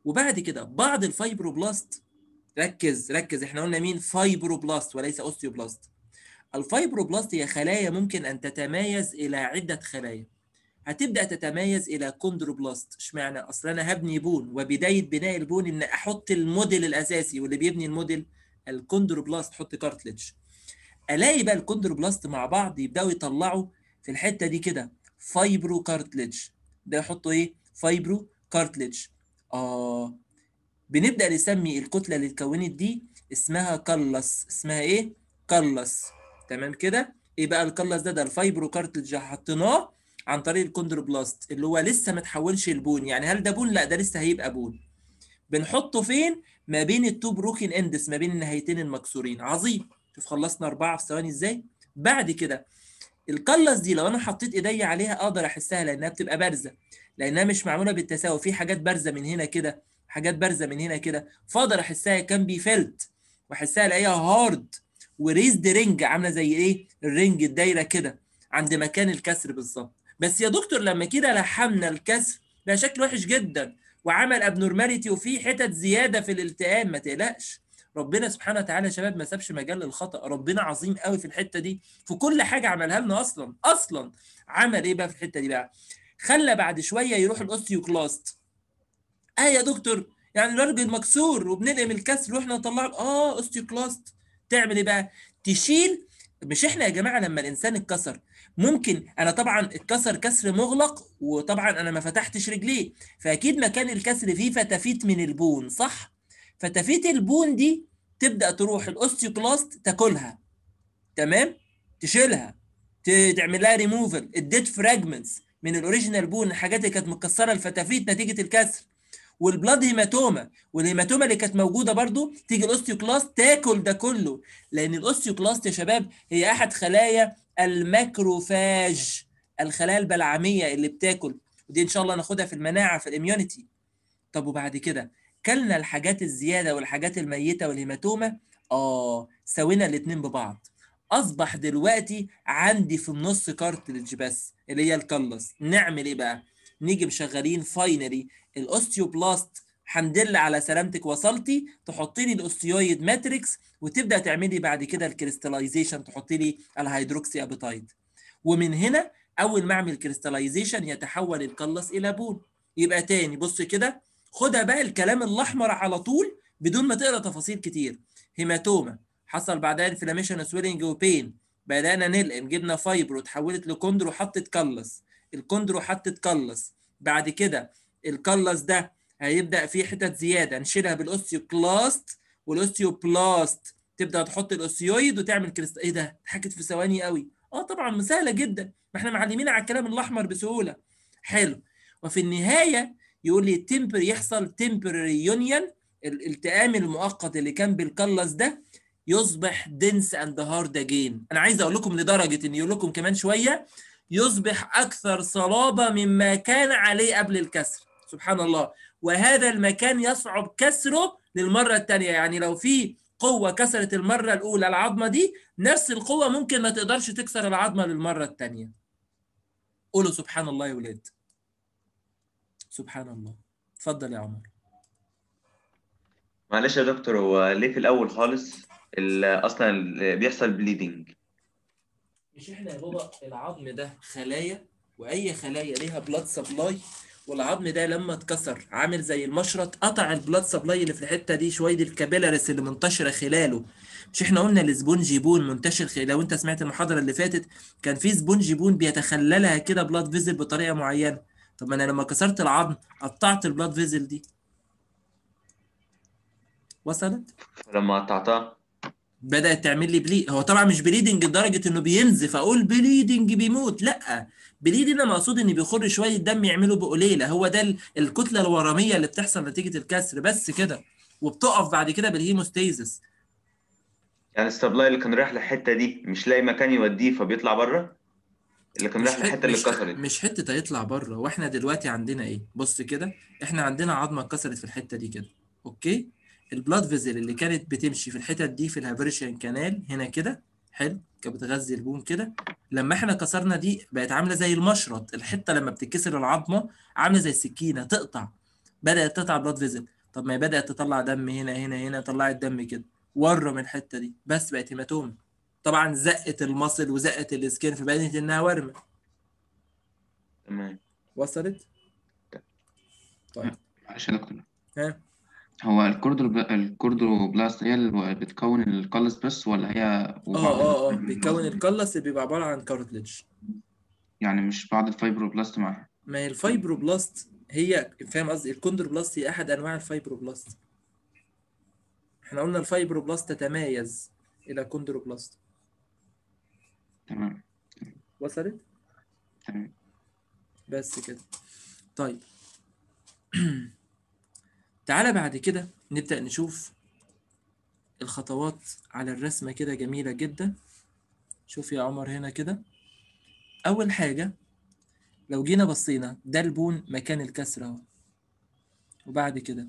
وبعد كده بعض الفايبروبلاست ركز ركز احنا قلنا مين فايبروبلاست وليس اوستيوبلاست الفايبروبلاست هي خلايا ممكن أن تتمايز إلى عدة خلايا هتبدأ تتميز إلى كوندروبلاست اشمعنى أصل أنا هبني بون وبداية بناء البون إن أحط الموديل الأساسي واللي بيبني الموديل الكوندروبلاست حط كارتلج ألاقي بقى الكوندروبلاست مع بعض يبدأوا يطلعوا في الحتة دي كده فايبرو كارتليج ده يحطوا إيه فايبرو كارتليج آه بنبدأ نسمي الكتلة اللي اتكونت دي اسمها كلس اسمها إيه كلس تمام كده ايه بقى الكلس ده ده الفايبروكارتلج حطيناه عن طريق الكوندروبلاست اللي هو لسه ما تحولش لبون يعني هل ده بون لا ده لسه هيبقى بون بنحطه فين ما بين التو بروكن اندس ما بين النهايتين المكسورين عظيم شوف خلصنا اربعه في ثواني ازاي بعد كده القلص دي لو انا حطيت ايدي عليها اقدر احسها لانها بتبقى بارزه لانها مش معموله بالتساوي في حاجات بارزه من هنا كده حاجات بارزه من هنا كده فاقدر احسها كان بي فيلت واحسها الاقيها هارد وريزد رينج عامله زي ايه الرينج الدايره كده عند مكان الكسر بالظبط بس يا دكتور لما كده لحمنا الكسر بقى شكله وحش جدا وعمل ابنورماليتي وفيه حتت زياده في الالتئام ما تقلقش ربنا سبحانه وتعالى يا شباب ما سابش مجال للخطا ربنا عظيم قوي في الحته دي في كل حاجه عملها لنا اصلا اصلا عمل ايه بقى في الحته دي بقى خلى بعد شويه يروح الاوستيوكلاست اه يا دكتور يعني الراجل مكسور وبنلقم الكسر واحنا نطلعه اه اوستيوكلاست تعمل ايه بقى؟ تشيل مش احنا يا جماعه لما الانسان اتكسر ممكن انا طبعا اتكسر كسر مغلق وطبعا انا ما فتحتش رجليه فاكيد مكان الكسر فيه فتافيت من البون صح؟ فتافيت البون دي تبدا تروح الاوستيوكلاست تاكلها تمام؟ تشيلها تعمل لها ريموفل اديت فراجمنتس من الاوريجينال بون الحاجات اللي كانت متكسره الفتافيت نتيجه الكسر والبلاد هيماتوما والهيماتوما اللي كانت موجوده برضو تيجي الاوستيوكلاست تاكل ده كله لان الاوستيوكلاست يا شباب هي احد خلايا الماكروفاج الخلايا البلعميه اللي بتاكل ودي ان شاء الله ناخدها في المناعه في الاميونيتي طب وبعد كده كلنا الحاجات الزياده والحاجات الميته والهيماتوما اه سوينا الاثنين ببعض اصبح دلوقتي عندي في النص كارتلج بس اللي هي الكلص نعمل ايه بقى نيجي مشغلين فاينلي الاوستيوبلاست لله على سلامتك وصلتي تحطي لي الاوستيويد ماتريكس وتبدا تعملي بعد كده الكريستاليزيشن تحطي لي الهيدروكسي ابيتايد ومن هنا اول ما اعمل كريستاليزيشن يتحول القلص الى بول يبقى تاني بص كده خدها بقى الكلام الاحمر على طول بدون ما تقرا تفاصيل كتير هيماتوما حصل بعدها انفلاميشن سويلنج وبين بدانا نلقم جبنا فايبرو اتحولت لكوندرو حطت كلص الكوندرو هتتقلص بعد كده القلص ده هيبدا فيه حتت زياده نشيلها بالاوستيوكلاست والاوستيوبلاست تبدا تحط الاوستيويد وتعمل كريست ايه ده اتحكت في ثواني قوي اه طبعا سهله جدا ما احنا معلمين على الكلام الاحمر بسهوله حلو وفي النهايه يقول لي تمبر يحصل تمبرري يونيون الالتئام المؤقت اللي كان بالقلص ده يصبح دنس اند هارد اجين انا عايز اقول لكم لدرجه ان يقول لكم كمان شويه يصبح أكثر صلابة مما كان عليه قبل الكسر سبحان الله وهذا المكان يصعب كسره للمرة الثانية يعني لو في قوة كسرت المرة الأولى العظمة دي نفس القوة ممكن ما تقدرش تكسر العظمة للمرة الثانية قولوا سبحان الله يا ولاد سبحان الله اتفضل يا عمر معلش يا دكتور هو ليه في الأول خالص أصلا بيحصل بليدنج مش احنا يا بابا العظم ده خلايا واي خلايا ليها بلاد سبلاي والعظم ده لما اتكسر عامل زي المشرط قطع البلاد سبلاي اللي في الحته دي شويه الكابيلاريس اللي منتشره خلاله مش احنا قلنا الاسبونجي بون منتشر خلاله لو انت سمعت المحاضره اللي فاتت كان في سبونجي بون بيتخللها كده بلاد فيزل بطريقه معينه طب ما انا لما كسرت العظم قطعت البلاد فيزل دي وصلت لما قطعتها بدات تعمل لي بليد هو طبعا مش بليدنج لدرجه انه بينزف اقول بليدنج بيموت لا بليد انا مقصود ان بيخر شويه دم يعملوا بقليله هو ده الكتله الورميه اللي بتحصل نتيجه الكسر بس كده وبتقف بعد كده بالهيموستيزس يعني السبلاي اللي كان رايح للحته دي مش لاقي مكان يوديه فبيطلع بره اللي كان رايح للحته اللي اتكسرت مش حته هيطلع بره واحنا دلوقتي عندنا ايه بص كده احنا عندنا عظمه اتكسرت في الحته دي كده اوكي البلاد فيزل اللي كانت بتمشي في الحتت دي في الهابريشن كانال هنا كده حلو كانت بتغذي البون كده لما احنا كسرنا دي بقت عامله زي المشرط الحته لما بتتكسر العظمه عامله زي السكينه تقطع بدات تقطع بلاد فيزل طب ما هي بدات تطلع دم هنا هنا هنا طلعت دم كده ورم الحته دي بس بقت هيماتوم طبعا زقت المصل وزقت السكين فبقت انها ورمه تمام وصلت؟ طيب عشان يا ها هو الكوردو الكوردوبلاست هي اللي بتكون القلص بس ولا هي اه اه اه بيكون القلص اللي بيبقى عبارة عن كارتلج يعني مش بعض الفايبروبلاست معاها ما هي الفايبروبلاست هي فاهم قصدي الكوندروبلاست هي أحد أنواع الفايبروبلاست احنا قلنا الفايبروبلاست تتميز إلى كوندروبلاست تمام وصلت؟ تمام بس كده طيب تعالى بعد كده نبدأ نشوف الخطوات على الرسمة كده جميلة جدا شوف يا عمر هنا كده أول حاجة لو جينا بصينا ده البون مكان الكسر اهو وبعد كده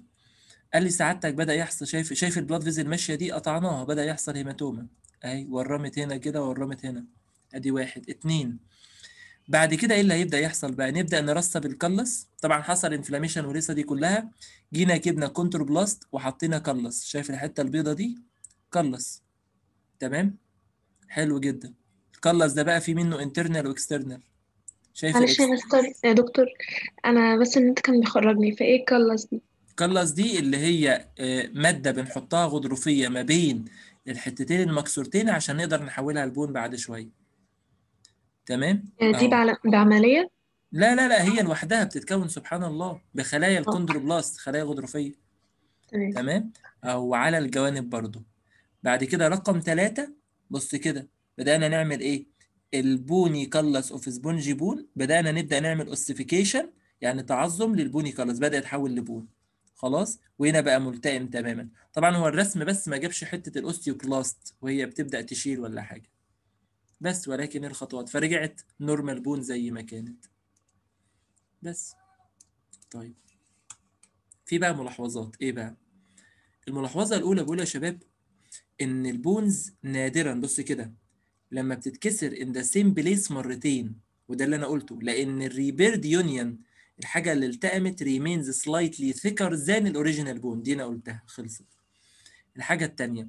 قال لي سعادتك بدأ يحصل شايف شايف البلاد فيزل ماشية دي قطعناها بدأ يحصل هيماتوما أهي ورمت هنا كده ورمت هنا أدي واحد اتنين بعد كده ايه اللي هيبدا يحصل بقى نبدا نرسب الكلس طبعا حصل انفلاميشن ولسه دي كلها جينا جبنا كونتر بلاست وحطينا كلس شايف الحته البيضه دي كلس تمام حلو جدا الكلس ده بقى فيه منه انترنال واكسترنال شايف معلش يا دكتور يا دكتور انا بس ان انت كان بيخرجني فايه الكلس دي الكلس دي اللي هي آه، ماده بنحطها غضروفيه ما بين الحتتين المكسورتين عشان نقدر نحولها لبون بعد شويه تمام آه، دي بعمليه لا لا لا هي لوحدها بتتكون سبحان الله بخلايا الكوندروبلاست خلايا غضروفيه تمام. او على الجوانب برضو بعد كده رقم ثلاثة بص كده بدأنا نعمل ايه البوني كلس اوف سبونجي بون بدأنا نبدأ نعمل اوسيفيكيشن يعني تعظم للبوني كلس بدأ يتحول لبون خلاص وهنا بقى ملتئم تماما طبعا هو الرسم بس ما جابش حتة الاوستيوكلاست وهي بتبدأ تشيل ولا حاجة بس ولكن الخطوات فرجعت نورمال بون زي ما كانت بس طيب في بقى ملاحظات ايه بقى الملاحظه الاولى بقول يا شباب ان البونز نادرا بص كده لما بتتكسر ان ذا سيم بليس مرتين وده اللي انا قلته لان الريبيرد يونيون الحاجه اللي التئمت ريمينز سلايتلي ثيكر ذان الاوريجينال بون دي انا قلتها خلصت الحاجه الثانيه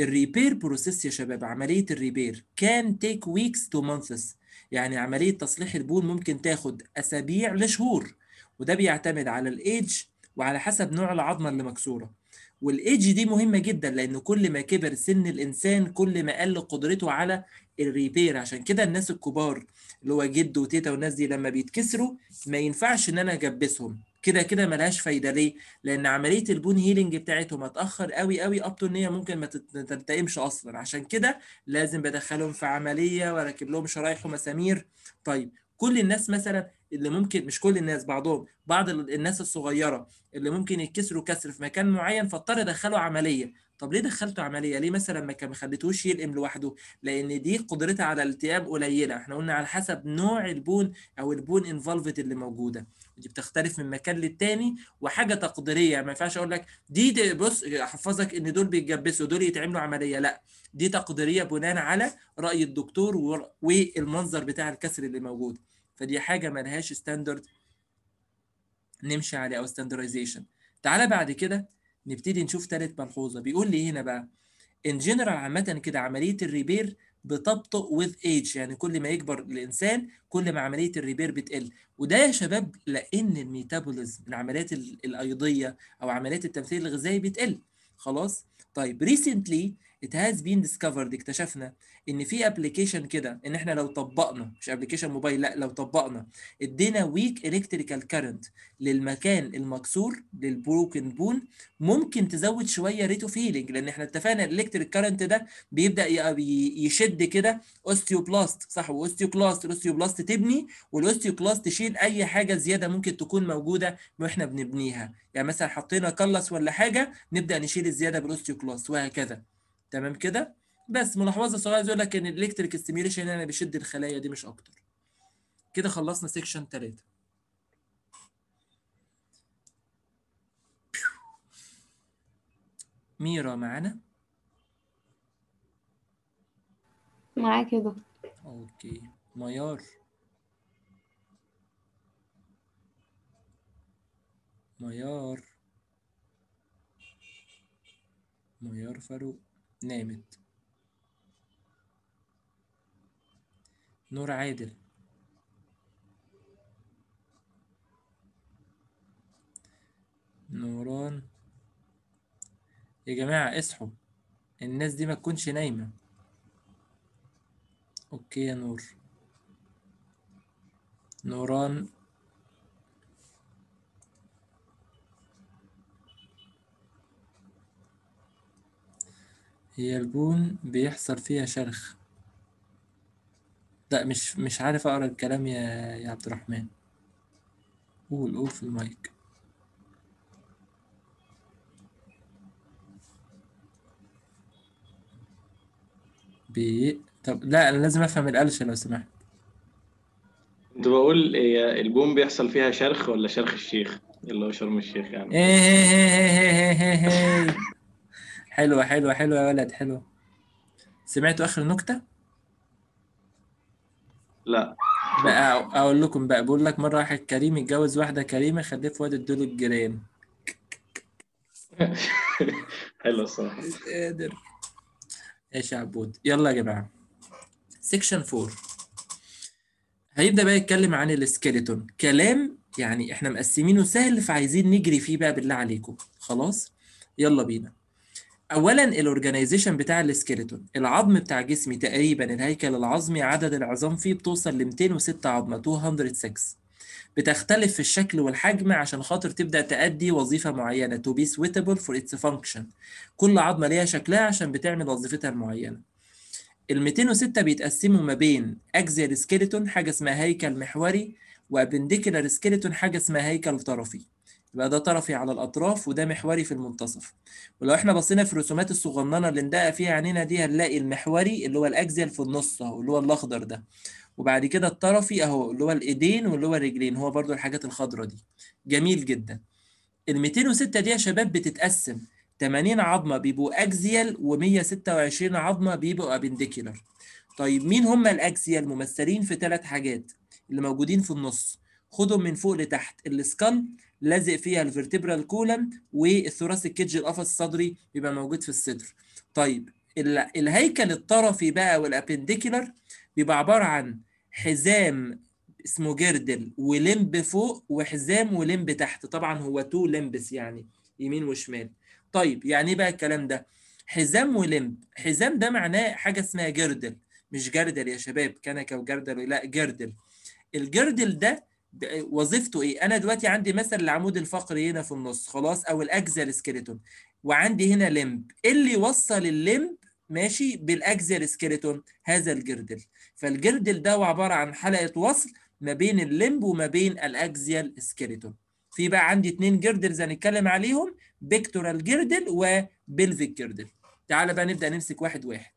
الريبير بروسيس يا شباب عمليه الريبير كان تيك ويكس تو مانثس يعني عمليه تصليح البول ممكن تاخد اسابيع لشهور وده بيعتمد على الايدج وعلى حسب نوع العظمه اللي مكسوره والايدج دي مهمه جدا لان كل ما كبر سن الانسان كل ما قل قدرته على الريبير عشان كده الناس الكبار اللي هو جد وتيتا والناس دي لما بيتكسروا ما ينفعش ان انا اجبسهم كده كده ملهاش فايده ليه؟ لان عمليه البون هيلينج بتاعتهم هتاخر قوي قوي اب تو ان هي ممكن ما تنتقمش اصلا عشان كده لازم بدخلهم في عمليه واركب لهم شرايح ومسامير طيب كل الناس مثلا اللي ممكن مش كل الناس بعضهم بعض الناس الصغيره اللي ممكن يتكسروا كسر في مكان معين فاضطر ادخله عمليه طب ليه دخلته عمليه ليه مثلا ما خليتوش يلقم لوحده لان دي قدرتها على الالتئام قليله احنا قلنا على حسب نوع البون او البون انفولفد اللي موجوده دي بتختلف من مكان للتاني وحاجه تقديريه يعني ما ينفعش اقول لك دي, دي بص احفظك ان دول بيتجبسوا دول يتعملوا عمليه لا دي تقديريه بناء على راي الدكتور والمنظر بتاع الكسر اللي موجود فدي حاجه ما لهاش ستاندرد نمشي عليه او ستاندرايزيشن. تعالى بعد كده نبتدي نشوف ثالث ملحوظه بيقول لي هنا بقى ان جنرال عامه كده عمليه الريبير بتبطئ وذ ايج يعني كل ما يكبر الانسان كل ما عمليه الريبير بتقل وده يا شباب لان الميتابوليزم العمليات الايضيه او عمليات التمثيل الغذائي بتقل خلاص طيب ريسنتلي it has been discovered اكتشفنا ان في ابلكيشن كده ان احنا لو طبقنا مش ابلكيشن موبايل لا لو طبقنا ادينا ويك الكتريكال كارنت للمكان المكسور للبروكن بون ممكن تزود شويه ريت اوف هيلينج لان احنا اتفقنا الكتريك كارنت ده بيبدا يشد كده اوستيوبلاست صح واوستيوكلاست الاوستيوبلاست تبني والاوستيوكلاست تشيل اي حاجه زياده ممكن تكون موجوده واحنا بنبنيها يعني مثلا حطينا كلس ولا حاجه نبدا نشيل الزياده بالاوستيوكلاست وهكذا تمام كده بس ملاحظه صغيره عايز اقول لك ان الالكتريك ستيميليشن هنا بيشد الخلايا دي مش اكتر كده خلصنا سيكشن 3 ميرا معانا معاك يا دكتور اوكي ميار ميار ميار فاروق نامت نور عادل نوران يا جماعة اصحوا الناس دي ما تكونش نايمة اوكي يا نور نوران هي البون بيحصل فيها شرخ لا مش مش عارف اقرا الكلام يا يا عبد الرحمن قول قول في المايك بي طب لا انا لازم افهم القلش لو سمحت كنت بقول هي الجون بيحصل فيها شرخ ولا شرخ الشيخ اللي هو شرم الشيخ يعني إيه، إيه، إيه، حلوة حلوة حلوة يا ولد حلوة سمعتوا آخر نكتة؟ لا بقى أقول لكم بقى بقول لك مرة واحد كريم اتجوز واحدة كريمة خدته في وادي الدول الجيران حلو الصراحة مش قادر ايش يا عبود يلا يا جماعة سيكشن 4 هيبدأ بقى يتكلم عن السكيلتون كلام يعني احنا مقسمينه سهل فعايزين نجري فيه بقى بالله عليكم خلاص يلا بينا اولا الاورجنايزيشن بتاع السكيلتون العظم بتاع جسمي تقريبا الهيكل العظمي عدد العظام فيه بتوصل ل 206 عظمه 206 بتختلف في الشكل والحجم عشان خاطر تبدا تأدي وظيفه معينه to be suitable for its function كل عظمه ليها شكلها عشان بتعمل وظيفتها المعينه ال 206 بيتقسموا ما بين اكزيال سكيلتون حاجه اسمها هيكل محوري وابنديكولار سكيلتون حاجه اسمها هيكل طرفي يبقى ده طرفي على الاطراف وده محوري في المنتصف ولو احنا بصينا في الرسومات الصغننه اللي ندقق فيها عينينا دي هنلاقي المحوري اللي هو الاكزيال في النص اهو اللي هو الاخضر ده وبعد كده الطرفي اهو اللي هو الايدين واللي هو الرجلين هو برده الحاجات الخضراء دي جميل جدا ال 206 دي يا شباب بتتقسم 80 عظمه بيبقوا اكزيال و126 عظمه بيبقوا ابنديكيولار طيب مين هم الاكزيال ممثلين في ثلاث حاجات اللي موجودين في النص خدهم من فوق لتحت السكال لازق فيها الفيرتبرال كولم والثوراسيك كيدج القفص الصدري بيبقى موجود في الصدر طيب الهيكل الطرفي بقى والابنديكولار بيبقى عباره عن حزام اسمه جردل ولمب فوق وحزام ولمب تحت طبعا هو تو لمبس يعني يمين وشمال طيب يعني ايه بقى الكلام ده حزام ولمب حزام ده معناه حاجه اسمها جردل مش جردل يا شباب كنكه وجردل لا جردل الجردل ده وظيفته ايه انا دلوقتي عندي مثلا العمود الفقري هنا في النص خلاص او الاكزال سكيلتون وعندي هنا لمب إيه اللي يوصل اللمب ماشي بالاكزال سكيلتون هذا الجردل فالجردل ده هو عباره عن حلقه وصل ما بين اللمب وما بين الاكزيال سكيلتون في بقى عندي اثنين جردلز هنتكلم عليهم بيكتورال جردل وبلفيك جردل تعال بقى نبدا نمسك واحد واحد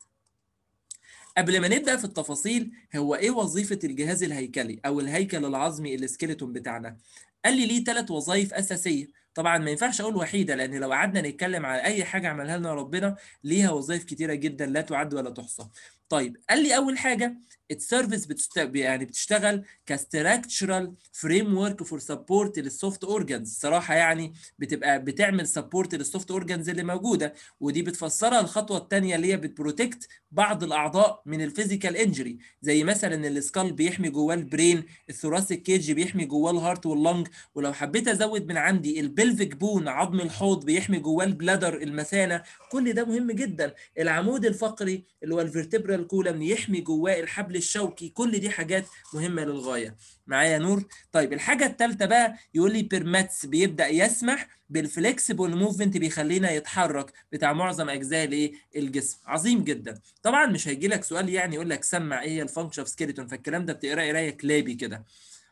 قبل ما نبدا في التفاصيل هو ايه وظيفه الجهاز الهيكلي او الهيكل العظمي السكيلتون بتاعنا قال لي ليه ثلاث وظائف اساسيه طبعا ما ينفعش اقول وحيده لان لو قعدنا نتكلم على اي حاجه عملها لنا ربنا ليها وظائف كتيره جدا لا تعد ولا تحصى طيب قال لي اول حاجه السيرفيس بتست... يعني بتشتغل كستراكشرال فريم ورك فور سبورت للسوفت اورجانز الصراحه يعني بتبقى بتعمل سبورت للسوفت اورجانز اللي موجوده ودي بتفسرها الخطوه الثانيه اللي هي بتبروتكت بعض الاعضاء من الفيزيكال انجري زي مثلا السكال بيحمي جواه البرين الثوراسيك كيج بيحمي جواه الهارت واللنج ولو حبيت ازود من عندي البلفيك بون عظم الحوض بيحمي جواه البلادر المثانه كل ده مهم جدا العمود الفقري اللي هو الفيرتبرا الحبل الكولم يحمي جواه الحبل الشوكي كل دي حاجات مهمه للغايه معايا نور طيب الحاجه الثالثه بقى يقول لي بيرماتس بيبدا يسمح بالفلكسيبل موفمنت بيخلينا يتحرك بتاع معظم اجزاء الايه الجسم عظيم جدا طبعا مش هيجي لك سؤال يعني يقول لك سمع ايه هي الفانكشن اوف سكيلتون فالكلام ده بتقراه قرايه كلابي كده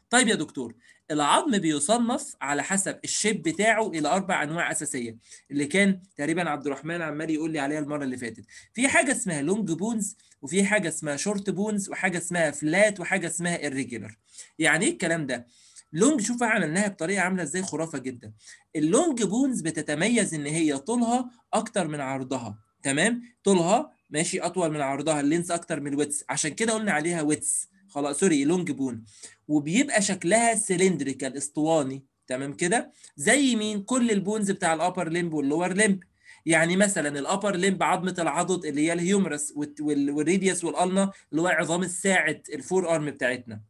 طيب يا دكتور العظم بيصنف على حسب الشيب بتاعه الى اربع انواع اساسيه اللي كان تقريبا عبد الرحمن عمال يقول لي عليها المره اللي فاتت في حاجه اسمها لونج بونز وفي حاجه اسمها شورت بونز وحاجه اسمها فلات وحاجه اسمها الريجولر يعني ايه الكلام ده لونج شوف عملناها بطريقه عامله ازاي خرافه جدا اللونج بونز بتتميز ان هي طولها اكتر من عرضها تمام طولها ماشي اطول من عرضها اللينس اكتر من الويتس عشان كده قلنا عليها ويتس خلاص سوري لونج بون وبيبقى شكلها سلندريكال اسطواني تمام كده زي مين كل البونز بتاع الابر لمب واللور لمب يعني مثلا الابر لمب عظمه العضد اللي هي الهيومرس والريديوس والالنا اللي هو عظام الساعد الفور ارم بتاعتنا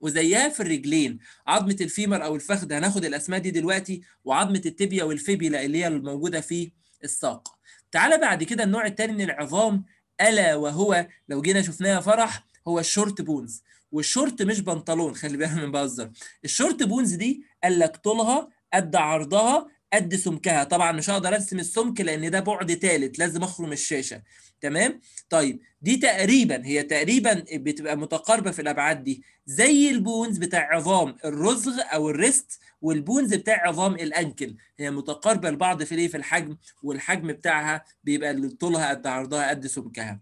وزيها في الرجلين عظمه الفيمر او الفخذ هناخد الاسماء دي دلوقتي وعظمه التبيا والفيبيلا اللي هي الموجوده في الساق تعالى بعد كده النوع الثاني من العظام الا وهو لو جينا شفناها فرح هو الشورت بونز والشورت مش بنطلون خلي بالك من بهزر الشورت بونز دي قال لك طولها قد عرضها قد سمكها طبعا مش هقدر ارسم السمك لان ده بعد ثالث لازم اخرم الشاشه تمام طيب دي تقريبا هي تقريبا بتبقى متقاربه في الابعاد دي زي البونز بتاع عظام الرزغ او الريست والبونز بتاع عظام الانكل هي متقاربه لبعض في الايه في الحجم والحجم بتاعها بيبقى طولها قد عرضها قد سمكها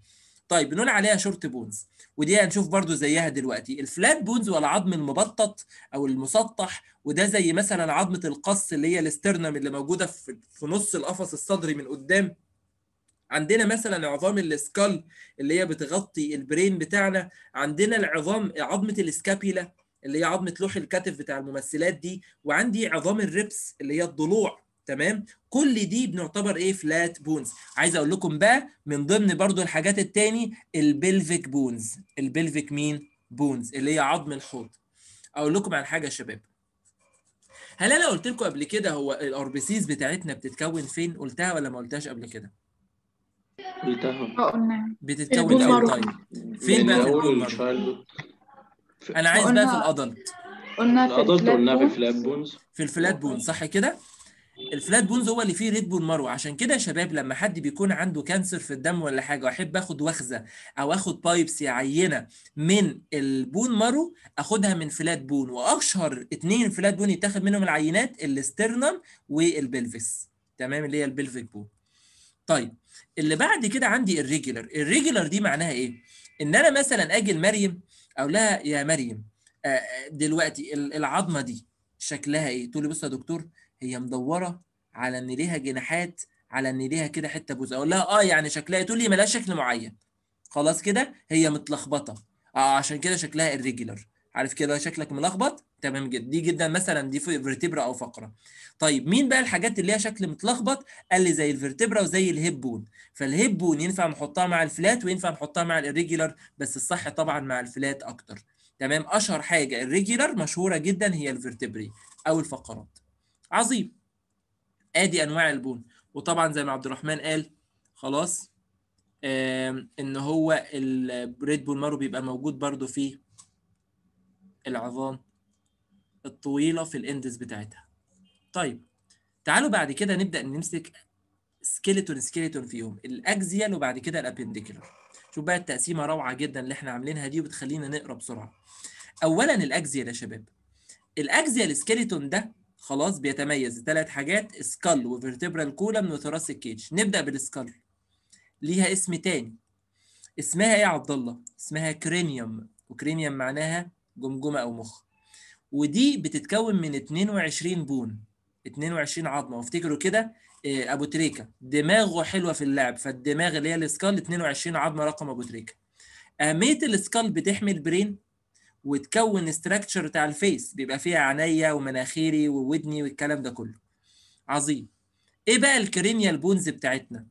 طيب بنقول عليها شورت بونز ودي هنشوف برضو زيها دلوقتي الفلات بونز ولا عظم المبطط او المسطح وده زي مثلا عظمه القص اللي هي الاسترنم اللي موجوده في, نص القفص الصدري من قدام عندنا مثلا عظام السكال اللي هي بتغطي البرين بتاعنا عندنا العظام عظمه الاسكابيلا اللي هي عظمه لوح الكتف بتاع الممثلات دي وعندي عظام الريبس اللي هي الضلوع تمام كل دي بنعتبر ايه فلات بونز عايز اقول لكم بقى من ضمن برضو الحاجات التاني البلفيك بونز البلفيك مين بونز اللي هي عظم الحوض اقول لكم عن حاجه يا شباب هل انا قلت لكم قبل كده هو الاوربيسيز بتاعتنا بتتكون فين قلتها ولا ما قلتهاش قبل كده قلتها اه، بتتكون اول تايم فين يعني بقى في انا عايز بقى في الادلت في الادلت قلنا في الفلات بونز في الفلات بونز صح كده الفلات بونز هو اللي فيه ريد بون مارو عشان كده يا شباب لما حد بيكون عنده كانسر في الدم ولا حاجه واحب اخد وخزه او اخد بايبسي عينه من البون مارو اخدها من فلات بون واشهر اثنين فلات بون يتاخد منهم العينات الاسترنم والبلفس تمام اللي هي البلفيك بون طيب اللي بعد كده عندي الريجولر الريجولر دي معناها ايه ان انا مثلا اجي لمريم اقول لها يا مريم آه، آه، دلوقتي العظمه دي شكلها ايه تقول لي بص يا دكتور هي مدوره على ان ليها جناحات على ان ليها كده حته بوز اقول لها اه يعني شكلها تقول لي ملهاش شكل معين خلاص كده هي متلخبطه اه عشان كده شكلها الريجولر عارف كده شكلك ملخبط تمام جدا دي جدا مثلا دي فيرتبرا او فقره طيب مين بقى الحاجات اللي ليها شكل متلخبط قال لي زي الفيرتبرا وزي الهيب بون فالهيب بون ينفع نحطها مع الفلات وينفع نحطها مع الريجولر بس الصح طبعا مع الفلات اكتر تمام اشهر حاجه الريجولر مشهوره جدا هي الفيرتبري او الفقرات عظيم ادي انواع البون وطبعا زي ما عبد الرحمن قال خلاص ان هو البريد بون مارو بيبقى موجود برضو في العظام الطويله في الاندز بتاعتها طيب تعالوا بعد كده نبدا نمسك سكيلتون سكيلتون فيهم الاكزيال وبعد كده الابندكيلر شوف بقى التقسيمه روعه جدا اللي احنا عاملينها دي وبتخلينا نقرا بسرعه اولا الاكزيال يا شباب الاكزيال سكيلتون ده خلاص بيتميز ثلاث حاجات سكال وفيرتبرال من وثراسيك كيج نبدا بالسكال ليها اسم تاني اسمها ايه يا عبد الله اسمها كرينيوم وكرينيوم معناها جمجمه او مخ ودي بتتكون من 22 بون 22 عظمه وافتكروا كده آه، ابو تريكه دماغه حلوه في اللعب فالدماغ اللي هي السكال 22 عظمه رقم ابو تريكه اهميه السكال بتحمي البرين وتكون استراكشر بتاع الفيس بيبقى فيها عينيا ومناخيري وودني والكلام ده كله عظيم ايه بقى الكرينيال بونز بتاعتنا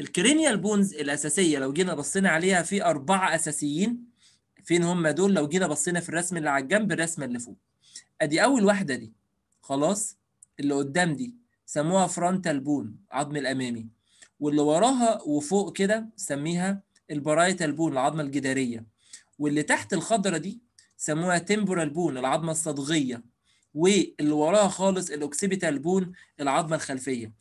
الكرينيال بونز الاساسيه لو جينا بصينا عليها في اربعه اساسيين فين هم دول لو جينا بصينا في الرسم اللي على الجنب الرسمه اللي فوق ادي اول واحده دي خلاص اللي قدام دي سموها فرونتال بون عظم الامامي واللي وراها وفوق كده سميها البرايتال بون العظمه الجداريه واللي تحت الخضره دي سموها تمبورال بون العظمه الصدغيه واللي وراها خالص الاوكسيبيتال بون العظمه الخلفيه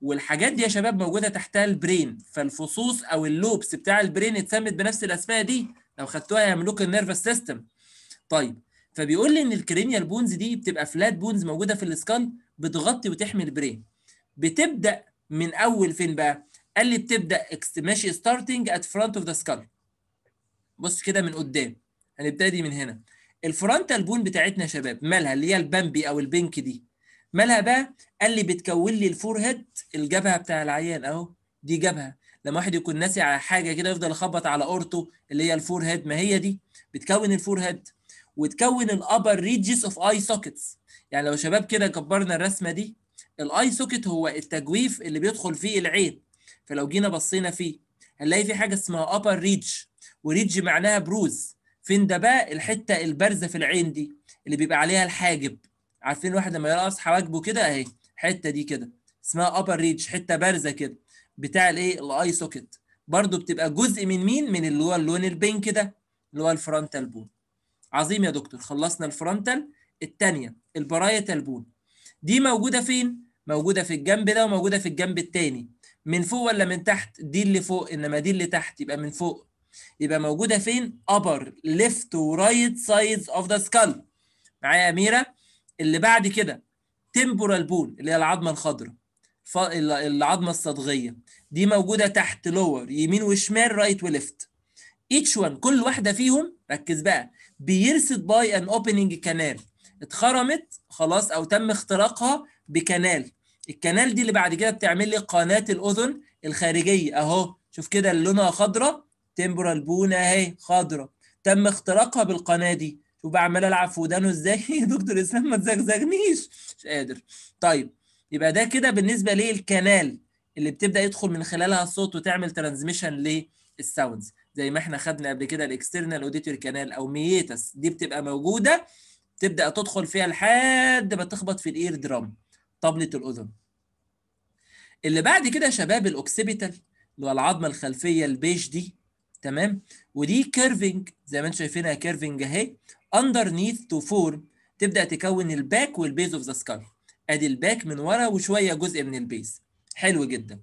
والحاجات دي يا شباب موجوده تحتها البرين فالفصوص او اللوبس بتاع البرين اتسمت بنفس الاسماء دي لو خدتوها يا ملوك النيرفس سيستم طيب فبيقول لي ان الكرينيال بونز دي بتبقى فلات بونز موجوده في السكال بتغطي وتحمي البرين بتبدا من اول فين بقى قال لي بتبدا ماشي ستارتنج ات فرونت اوف ذا سكال بص كده من قدام هنبتدي من هنا الفرونتال بون بتاعتنا يا شباب مالها اللي هي البامبي او البنك دي مالها بقى قال لي بتكون لي الفور هيد الجبهه بتاع العيان اهو دي جبهه لما واحد يكون ناسي على حاجه كده يفضل يخبط على اورته اللي هي الفور هيد ما هي دي بتكون الفور هيد وتكون الابر ريجز اوف اي سوكيتس يعني لو شباب كده كبرنا الرسمه دي الاي سوكيت هو التجويف اللي بيدخل فيه العين فلو جينا بصينا فيه هنلاقي في حاجه اسمها ابر ريدج وريدج معناها بروز فين ده بقى الحته البارزه في العين دي اللي بيبقى عليها الحاجب عارفين الواحد لما يقص حواجبه كده اهي الحته دي كده اسمها ابر ريتش حته بارزه كده بتاع الايه الاي سوكت برضو بتبقى جزء من مين من اللي هو اللون البينك ده اللي هو الفرونتال بون عظيم يا دكتور خلصنا الفرونتال الثانيه البرايتال بون دي موجوده فين موجوده في الجنب ده وموجوده في الجنب الثاني من فوق ولا من تحت دي اللي فوق انما دي اللي تحت يبقى من فوق يبقى موجوده فين upper left ورايت سايدز اوف ذا سكال معايا اميره اللي بعد كده temporal bone اللي هي العظمه الخضراء العظمه الصدغيه دي موجوده تحت لور يمين وشمال رايت وليفت ايتش وان كل واحده فيهم ركز بقى بيرصد باي ان اوبننج كانال اتخرمت خلاص او تم اختراقها بكنال الكنال دي اللي بعد كده بتعمل لي قناه الاذن الخارجيه اهو شوف كده اللي لونها خضراء تمبرال بون اهي خضراء تم اختراقها بالقناه دي شوف بقى عمال العب في ودانه ازاي يا دكتور اسلام ما تزغزغنيش مش قادر طيب يبقى ده كده بالنسبه للكنال اللي بتبدا يدخل من خلالها الصوت وتعمل ترانزميشن للساوندز زي ما احنا خدنا قبل كده الاكسترنال اوديتور كانال او ميتس دي بتبقى موجوده تبدا تدخل فيها لحد ما تخبط في الاير درام طبله الاذن اللي بعد كده شباب الاوكسيبيتال اللي هو العظمه الخلفيه البيج دي تمام ودي كيرفنج زي ما انتم شايفينها كيرفنج اهي اندرنيث تو فورم تبدا تكون الباك والبيز اوف ذا سكال ادي الباك من ورا وشويه جزء من البيز حلو جدا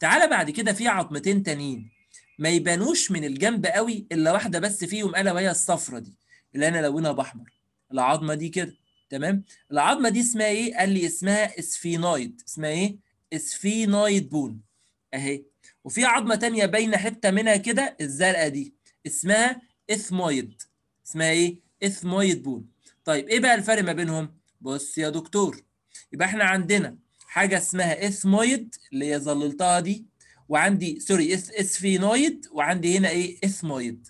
تعالى بعد كده في عظمتين تانيين ما يبانوش من الجنب قوي الا واحده بس فيهم الا وهي الصفرة دي اللي انا لونها باحمر العظمه دي كده تمام العظمه دي اسمها ايه قال لي اسمها اسفينويد اسمها ايه اسفينويد بون اهي وفي عظمه ثانيه باينه حته منها كده الزرقاء دي اسمها اثمويد اسمها ايه اثمويد بون طيب ايه بقى الفرق ما بينهم بص يا دكتور يبقى احنا عندنا حاجه اسمها اثمويد اللي هي ظللتها دي وعندي سوري اسفينويد وعندي هنا ايه اثمويد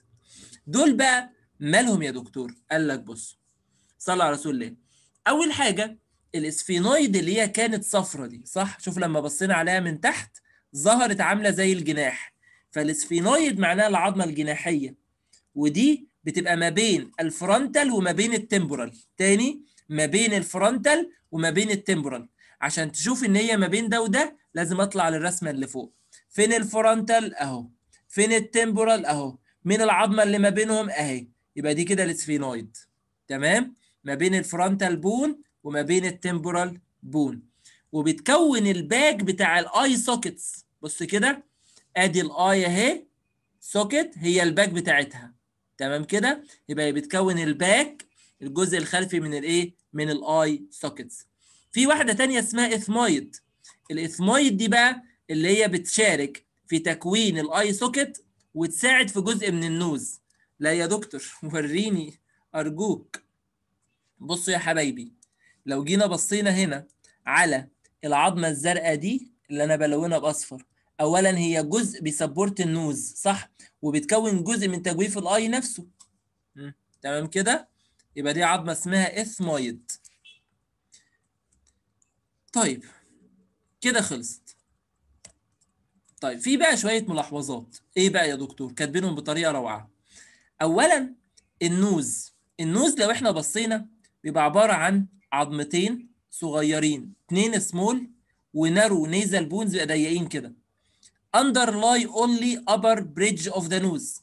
دول بقى مالهم يا دكتور قال لك بص صلى على رسول الله اول حاجه الاسفينويد اللي هي كانت صفرة دي صح شوف لما بصينا عليها من تحت ظهرت عامله زي الجناح فالسفينويد معناها العظمه الجناحيه ودي بتبقى ما بين الفرونتال وما بين التمبورال تاني ما بين الفرونتال وما بين التمبورال عشان تشوف ان هي ما بين ده وده لازم اطلع للرسمه اللي فوق فين الفرونتال اهو فين التمبورال اهو مين العظمه اللي ما بينهم اهي يبقى دي كده السفينويد تمام ما بين الفرونتال بون وما بين التمبورال بون وبتكون الباك بتاع الاي سوكتس بص كده ادي الاي اهي سوكت هي الباك بتاعتها تمام كده يبقى هي بتكون الباك الجزء الخلفي من الايه من الاي سوكتس في واحده تانية اسمها اثمايد الاثمايد دي بقى اللي هي بتشارك في تكوين الاي سوكت وتساعد في جزء من النوز لا يا دكتور وريني ارجوك بصوا يا حبايبي لو جينا بصينا هنا على العظمه الزرقاء دي اللي انا بلونها باصفر اولا هي جزء بيسبورت النوز صح وبتكون جزء من تجويف الاي نفسه تمام كده يبقى دي عظمه اسمها إثمايد طيب كده خلصت طيب في بقى شويه ملاحظات ايه بقى يا دكتور كاتبينهم بطريقه روعه اولا النوز النوز لو احنا بصينا بيبقى عباره عن عظمتين صغيرين اتنين سمول ونارو نيزل بونز بقى ضيقين كده اندر لاي اونلي ابر بريدج اوف ذا نوز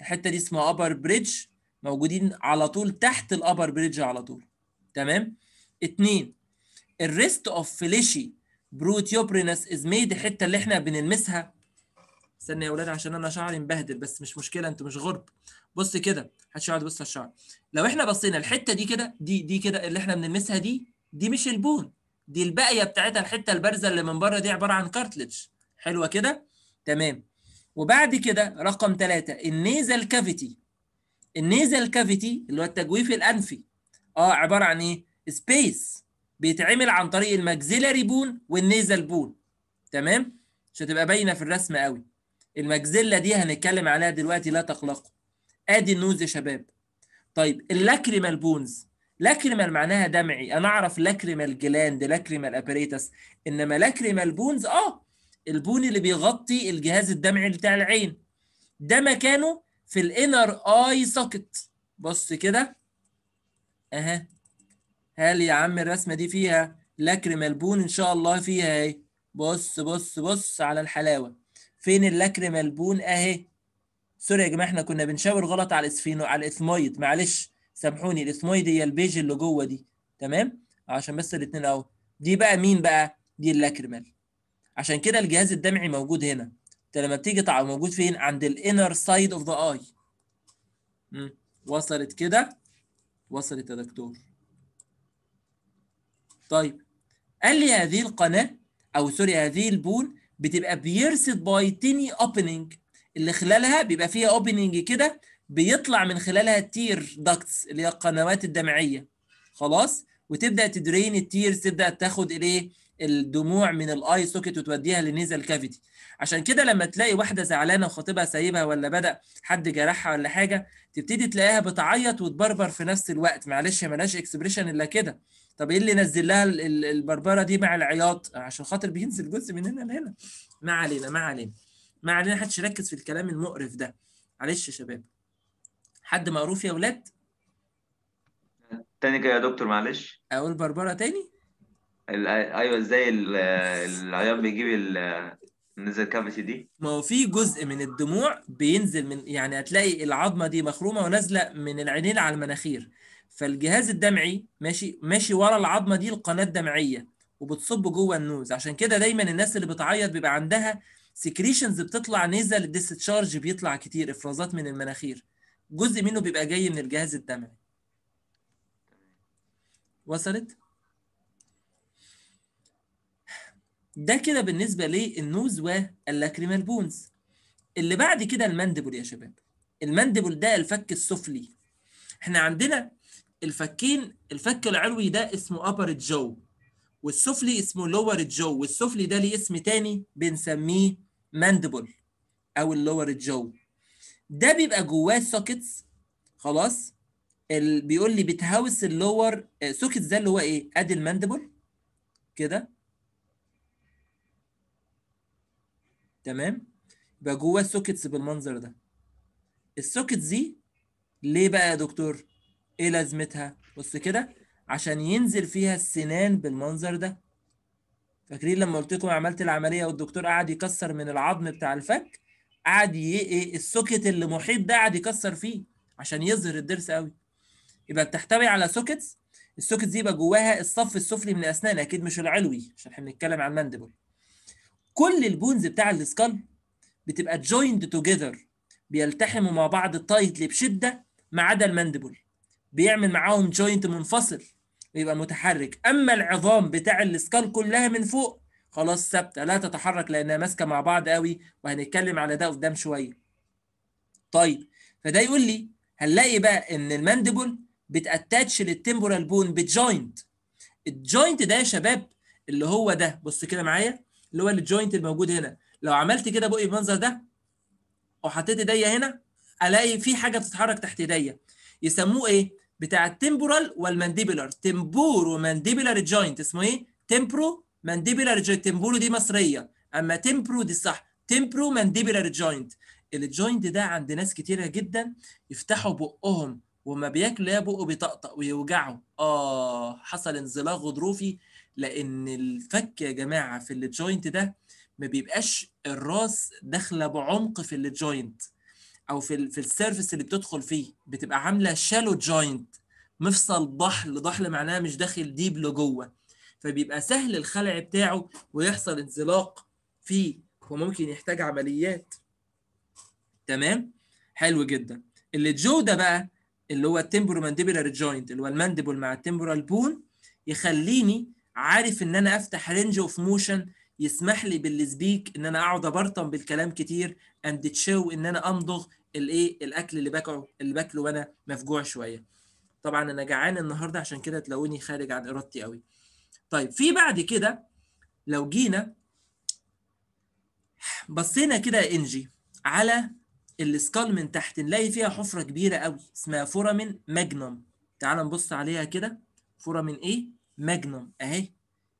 الحته دي اسمها ابر بريدج موجودين على طول تحت الابر بريدج على طول تمام اتنين الريست اوف فيليشي بروتيوبرينس از ميد الحته اللي احنا بنلمسها استنى يا اولاد عشان انا شعري مبهدل بس مش مشكله انتوا مش غرب بص كده محدش بص يبص على الشعر لو احنا بصينا الحته دي كده دي دي كده اللي احنا بنلمسها دي دي مش البون دي الباقيه بتاعتها الحته البارزه اللي من بره دي عباره عن كارتلج حلوه كده تمام وبعد كده رقم ثلاثة النيزل كافيتي النيزل كافيتي اللي هو التجويف الانفي اه عباره عن ايه سبيس بيتعمل عن طريق المجزيلاري بون والنيزل بون تمام مش هتبقى باينه في الرسم قوي المجزله دي هنتكلم عليها دلوقتي لا تقلقوا ادي النوز يا شباب طيب اللاكريمال بونز لاكريمال معناها دمعي انا اعرف لاكريمال جلاند لاكريمال ابريتس انما لاكريمال بونز اه البون اللي بيغطي الجهاز الدمعي بتاع العين ده مكانه في الانر اي سوكت بص كده اها هل يا عم الرسمه دي فيها لاكريمال بون ان شاء الله فيها اهي بص بص بص على الحلاوه فين اللاكريمال بون اهي سوري يا جماعه احنا كنا بنشاور غلط على الاسفينو على الاثمايد معلش سامحوني هي البيج اللي جوه دي تمام عشان بس الاثنين اهو دي بقى مين بقى دي اللاكريمال عشان كده الجهاز الدمعي موجود هنا انت لما بتيجي تعالى موجود فين عند الانر سايد اوف ذا اي وصلت كده وصلت يا دكتور طيب قال لي هذه القناه او سوري هذه البول بتبقى بيرسد باي تيني اوبننج اللي خلالها بيبقى فيها اوبننج كده بيطلع من خلالها تير داكتس اللي هي القنوات الدمعيه خلاص وتبدا تدرين التيرز تبدا تاخد الايه الدموع من الاي سوكت وتوديها للنيزل كافيتي عشان كده لما تلاقي واحده زعلانه وخطيبها سايبها ولا بدا حد جرحها ولا حاجه تبتدي تلاقيها بتعيط وتبربر في نفس الوقت معلش مالهاش اكسبريشن الا كده طب ايه اللي نزل لها البربره دي مع العياط عشان خاطر بينزل جزء من هنا لهنا ما علينا ما علينا ما علينا حدش يركز في الكلام المقرف ده معلش يا شباب حد معروف يا ولاد تاني كده يا دكتور معلش اقول بربره تاني ايوه ازاي العيان بيجيب ال نزل كافيتي دي ما هو في جزء من الدموع بينزل من يعني هتلاقي العظمه دي مخرومه ونازله من العينين على المناخير فالجهاز الدمعي ماشي ماشي ورا العظمه دي القناه الدمعيه وبتصب جوه النوز عشان كده دايما الناس اللي بتعيط بيبقى عندها سكريشنز بتطلع نزل الديستشارج بيطلع كتير افرازات من المناخير جزء منه بيبقى جاي من الجهاز الدمعي وصلت ده كده بالنسبة للنوز واللاكريمال بونز اللي بعد كده المندبل يا شباب المندبل ده الفك السفلي احنا عندنا الفكين الفك العلوي ده اسمه upper jaw والسفلي اسمه lower jaw والسفلي ده ليه اسم تاني بنسميه mandible او اللور jaw ده بيبقى جواه سوكيتس خلاص ال... بيقول لي بتهوس اللور سوكيتس آه، ده اللي هو ايه ادي الماندبل كده تمام يبقى جواه سوكيتس بالمنظر ده السوكيتس دي ليه بقى يا دكتور ايه لازمتها بص كده عشان ينزل فيها السنان بالمنظر ده فاكرين لما قلت لكم عملت العمليه والدكتور قعد يكسر من العظم بتاع الفك قعد ايه السوكت اللي محيط ده قعد يكسر فيه عشان يظهر الضرس قوي يبقى بتحتوي على سوكتس السوكت دي يبقى جواها الصف السفلي من الاسنان اكيد مش العلوي عشان احنا بنتكلم عن الماندبل كل البونز بتاع السكال بتبقى جويند توجذر بيلتحموا مع بعض تايتلي بشده ما عدا الماندبل بيعمل معاهم جوينت منفصل ويبقى متحرك اما العظام بتاع السكال كلها من فوق خلاص ثابته لا تتحرك لانها ماسكه مع بعض قوي وهنتكلم على ده قدام شويه طيب فده يقول لي هنلاقي بقى ان المانديبول بتاتاتش للتيمبورال بون بجوينت الجوينت ده يا شباب اللي هو ده بص كده معايا اللي هو الجوينت الموجود هنا لو عملت كده بقي المنظر ده وحطيت ايديا هنا الاقي في حاجه بتتحرك تحت ايديا يسموه ايه بتاع التيمبورال والمانديبولار تيمبور ومانديبولار جوينت اسمه ايه تيمبرو مانديبولار جوينت تمبولو دي مصريه اما تمبرو دي صح تمبرو مانديبولار جوينت الجوينت ده عند ناس كتيره جدا يفتحوا بقهم وما بياكلوا يا بقه بيطقطق ويوجعوا اه حصل انزلاق غضروفي لان الفك يا جماعه في الجوينت ده ما بيبقاش الراس داخله بعمق في الجوينت او في في السيرفس اللي بتدخل فيه بتبقى عامله شالو جوينت مفصل ضحل ضحل معناها مش داخل ديب لجوه فبيبقى سهل الخلع بتاعه ويحصل انزلاق فيه وممكن يحتاج عمليات تمام حلو جدا اللي جو ده بقى اللي هو التمبرو مانديبولار جوينت اللي هو المانديبول مع التمبرال بون يخليني عارف ان انا افتح رينج اوف موشن يسمح لي بالسبيك ان انا اقعد ابرطم بالكلام كتير اند تشو ان انا امضغ الايه الاكل اللي باكله اللي باكله وانا مفجوع شويه طبعا انا جعان النهارده عشان كده تلاقوني خارج عن ارادتي قوي طيب في بعد كده لو جينا بصينا كده يا انجي على السكال من تحت نلاقي فيها حفره كبيره قوي اسمها فورامين ماجنوم تعال نبص عليها كده فورامين ايه ماجنوم اهي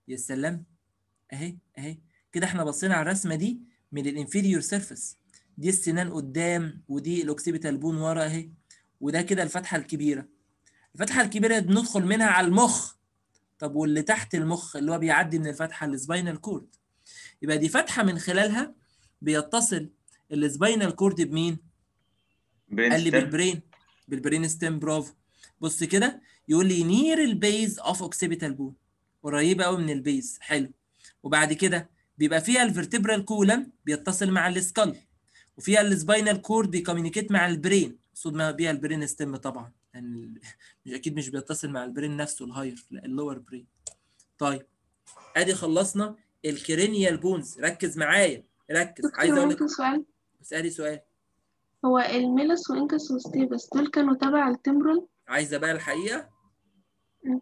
يا سلام اهي اهي كده احنا بصينا على الرسمه دي من الانفيريور سيرفيس دي السنان قدام ودي الاوكسيبيتال بون ورا اهي وده كده الفتحه الكبيره الفتحه الكبيره بندخل منها على المخ طب واللي تحت المخ اللي هو بيعدي من الفتحه السباينال كورد يبقى دي فتحه من خلالها بيتصل السباينال كورد بمين؟ قال لي بالبرين بالبرين ستيم برافو بص كده يقول لي نير البيز اوف اوكسيبيتال بون قريبه قوي من البيز حلو وبعد كده بيبقى فيها الفرتبرال كولن بيتصل مع السكال وفيها السباينال كورد بيكومينيكيت مع البرين صدمة بيها البرين ستيم طبعا يعني مش اكيد مش بيتصل مع البرين نفسه الهاير اللور برين طيب ادي خلصنا الكرينيال بونز ركز معايا ركز عايز اقول لك سؤال اسالي سؤال هو الميلس وانكس وستيبس دول كانوا تبع التمبرال عايزه بقى الحقيقه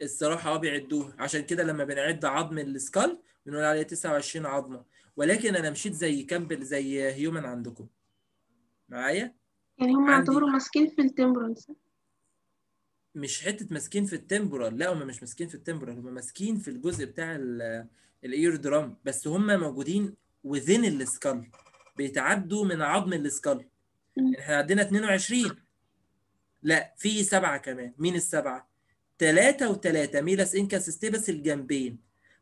الصراحه اه بيعدوها عشان كده لما بنعد عظم السكال بنقول عليه 29 عظمه ولكن انا مشيت زي كامبل زي هيومن عندكم معايا يعني هم يعتبروا ماسكين في التمبرال مش حته ماسكين في التمبرال لا هم مش ماسكين في التمبرال هم ماسكين في الجزء بتاع الاير درام بس هم موجودين وذين السكال بيتعدوا من عظم السكال يعني احنا عندنا 22 لا في سبعه كمان مين السبعه؟ ثلاثه وثلاثه ميلاس انكاس ستيبس الجنبين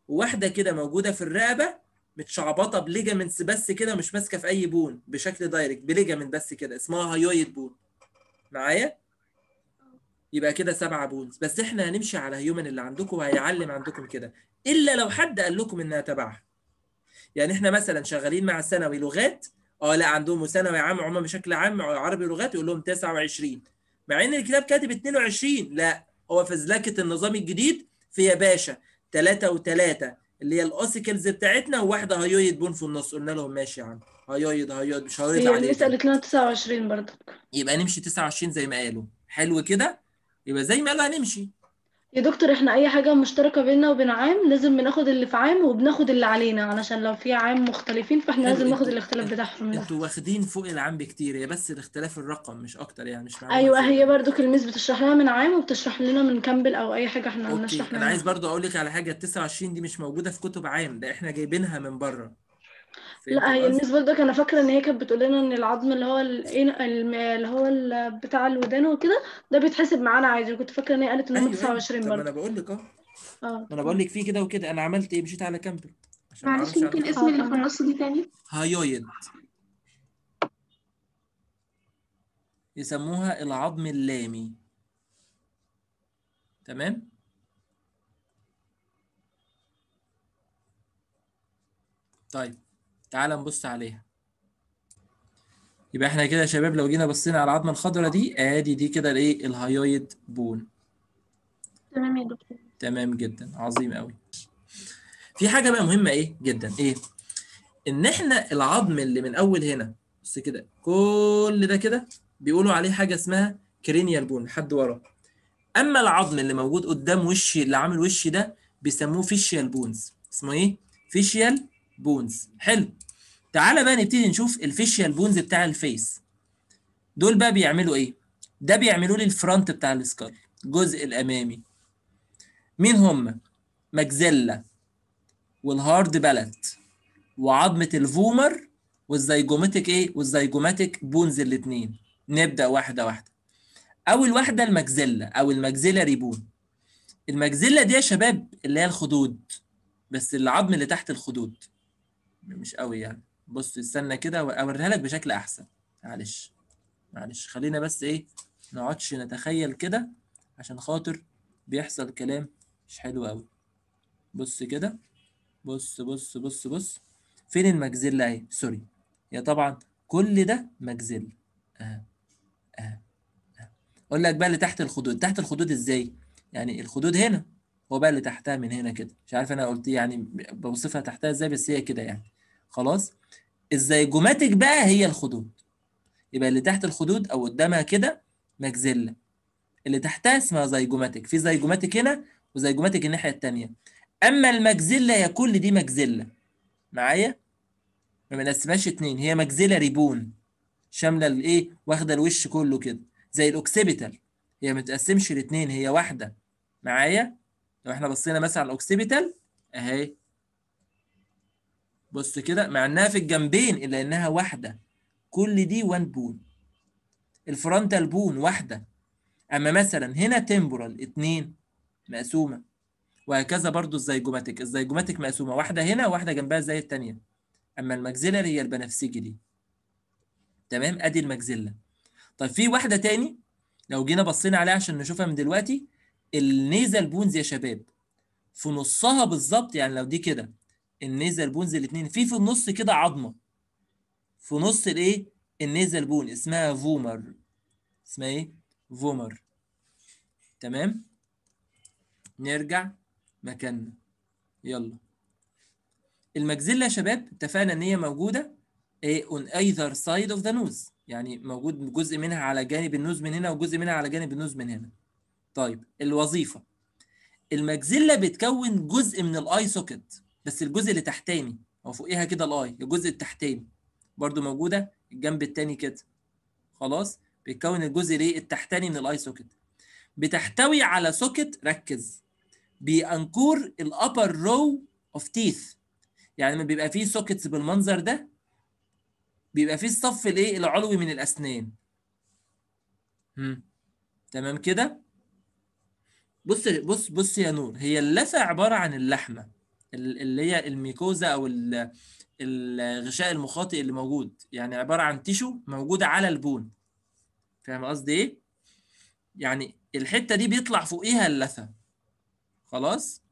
واحده كده موجوده في الرقبه متشعبطه بليجامنتس بس كده مش ماسكه في اي بون بشكل دايركت بليجامنت بس كده اسمها هايويد بون معايا؟ يبقى كده سبعة بولز بس احنا هنمشي على هيومن اللي عندكم وهيعلم عندكم كده الا لو حد قال لكم انها تبعها يعني احنا مثلا شغالين مع ثانوي لغات اه لا عندهم ثانوي عام عموما بشكل عام عربي لغات يقول لهم 29 مع ان الكتاب كاتب 22 لا هو فزلكه النظام الجديد في يا باشا 3 و3 اللي هي الاوسيكلز بتاعتنا وواحده هيويد بون في النص قلنا لهم ماشي يا عم هيويد هيويد مش هيويد عليه قالت لنا 29 برضك يبقى نمشي 29 زي ما قالوا حلو كده يبقى زي ما قالوا هنمشي يا دكتور احنا اي حاجة مشتركة بيننا وبين عام لازم بناخد اللي في عام وبناخد اللي علينا علشان لو في عام مختلفين فاحنا لازم ناخد الاختلاف بتاعهم ده انتوا واخدين فوق العام بكتير هي بس الاختلاف الرقم مش اكتر يعني مش ايوه هي برضو كلميز بتشرح لنا من عام وبتشرح لنا من كامبل او اي حاجة احنا بنشرح لها انا عايز برضو اقول لك على حاجة ال 29 دي مش موجودة في كتب عام ده احنا جايبينها من بره لا هي بالنسبه لدك انا فاكره ان هي كانت بتقول لنا ان العظم اللي هو إيه، اللي هو بتاع الودان وكده ده بيتحسب معانا عادي كنت فاكره ان هي قالت ان هم 29 برضه أيوة. ما انا بقول لك اه ما انا بقول لك في كده وكده انا عملت ايه مشيت على عشان معلش ممكن اسم آه، اللي في النص دي تاني هايويد يسموها العظم اللامي تمام طيب تعال نبص عليها يبقى احنا كده يا شباب لو جينا بصينا على العظمه الخضراء دي ادي دي كده الايه الهايويد بون تمام يا دكتور تمام جدا عظيم قوي في حاجه بقى مهمه ايه جدا ايه ان احنا العظم اللي من اول هنا بص كده كل ده كده بيقولوا عليه حاجه اسمها كرينيال بون لحد ورا اما العظم اللي موجود قدام وشي اللي عامل وشي ده بيسموه فيشيال بونز اسمه ايه فيشيال بونز حلو تعالى بقى نبتدي نشوف الفيشيال بونز بتاع الفيس دول بقى بيعملوا ايه ده بيعملوا لي الفرونت بتاع السكال الجزء الامامي مين هم ماجزيلا والهارد بالت وعظمه الفومر والزيجوماتيك ايه والزيجوماتيك بونز الاثنين نبدا واحده واحده اول واحده المجزلة او المجزلة ريبون المجزلة دي يا شباب اللي هي الخدود بس العظم اللي تحت الخدود مش قوي يعني بص استنى كده اوريها لك بشكل احسن معلش معلش خلينا بس ايه نقعدش نتخيل كده عشان خاطر بيحصل كلام مش حلو قوي بص كده بص بص بص بص فين المجزلة اهي سوري يا طبعا كل ده مجزلة أه،, اه اه اقول لك بقى اللي تحت الخدود تحت الخدود ازاي يعني الخدود هنا هو بقى اللي تحتها من هنا كده مش عارف انا قلت يعني بوصفها تحتها ازاي بس هي كده يعني خلاص الزيجوماتيك بقى هي الخدود يبقى اللي تحت الخدود او قدامها كده مجزله اللي تحتها اسمها زيجوماتيك في زيجوماتيك هنا وزيجوماتيك الناحيه الثانيه اما المجزله هي كل دي مجزله معايا ما بنقسمهاش اتنين هي مجزله ريبون شامله الايه واخده الوش كله كده زي الاوكسيبيتال هي ما بتتقسمش الاتنين هي واحده معايا لو احنا بصينا مثلا على الاوكسيبيتال اهي بص كده مع انها في الجنبين الا انها واحده كل دي وان بون الفرونتال بون واحده اما مثلا هنا تمبورال اتنين مقسومه وهكذا برضو الزيجوماتيك الزيجوماتيك مقسومه واحده هنا واحده جنبها زي الثانيه اما الماكسيلر هي البنفسجي دي تمام ادي المجزله طيب في واحده تاني لو جينا بصينا عليها عشان نشوفها من دلوقتي النيزل بونز يا شباب في نصها بالظبط يعني لو دي كده النيزل بونز الاثنين في في النص كده عظمه في نص الايه النيزل بون اسمها فومر اسمها ايه فومر تمام نرجع مكاننا يلا المجزله يا شباب اتفقنا ان هي موجوده ايه on either side of the nose يعني موجود جزء منها على جانب النوز من هنا وجزء منها على جانب النوز من هنا طيب الوظيفه المجزله بتكون جزء من الاي سوكت بس الجزء اللي تحتاني هو فوقيها كده الاي الجزء التحتاني برضو موجوده الجنب التاني كده خلاص بيتكون الجزء الايه التحتاني من الاي سوكت بتحتوي على سوكت ركز بانكور الابر رو اوف تيث يعني لما بيبقى فيه سوكتس بالمنظر ده بيبقى فيه الصف الايه العلوي من الاسنان مم. تمام كده بص بص بص يا نور هي اللثه عباره عن اللحمه اللي هي الميكوزا او الغشاء المخاطي اللي موجود يعني عباره عن تيشو موجوده على البون فاهم قصدي ايه يعني الحته دي بيطلع فوقيها اللثه خلاص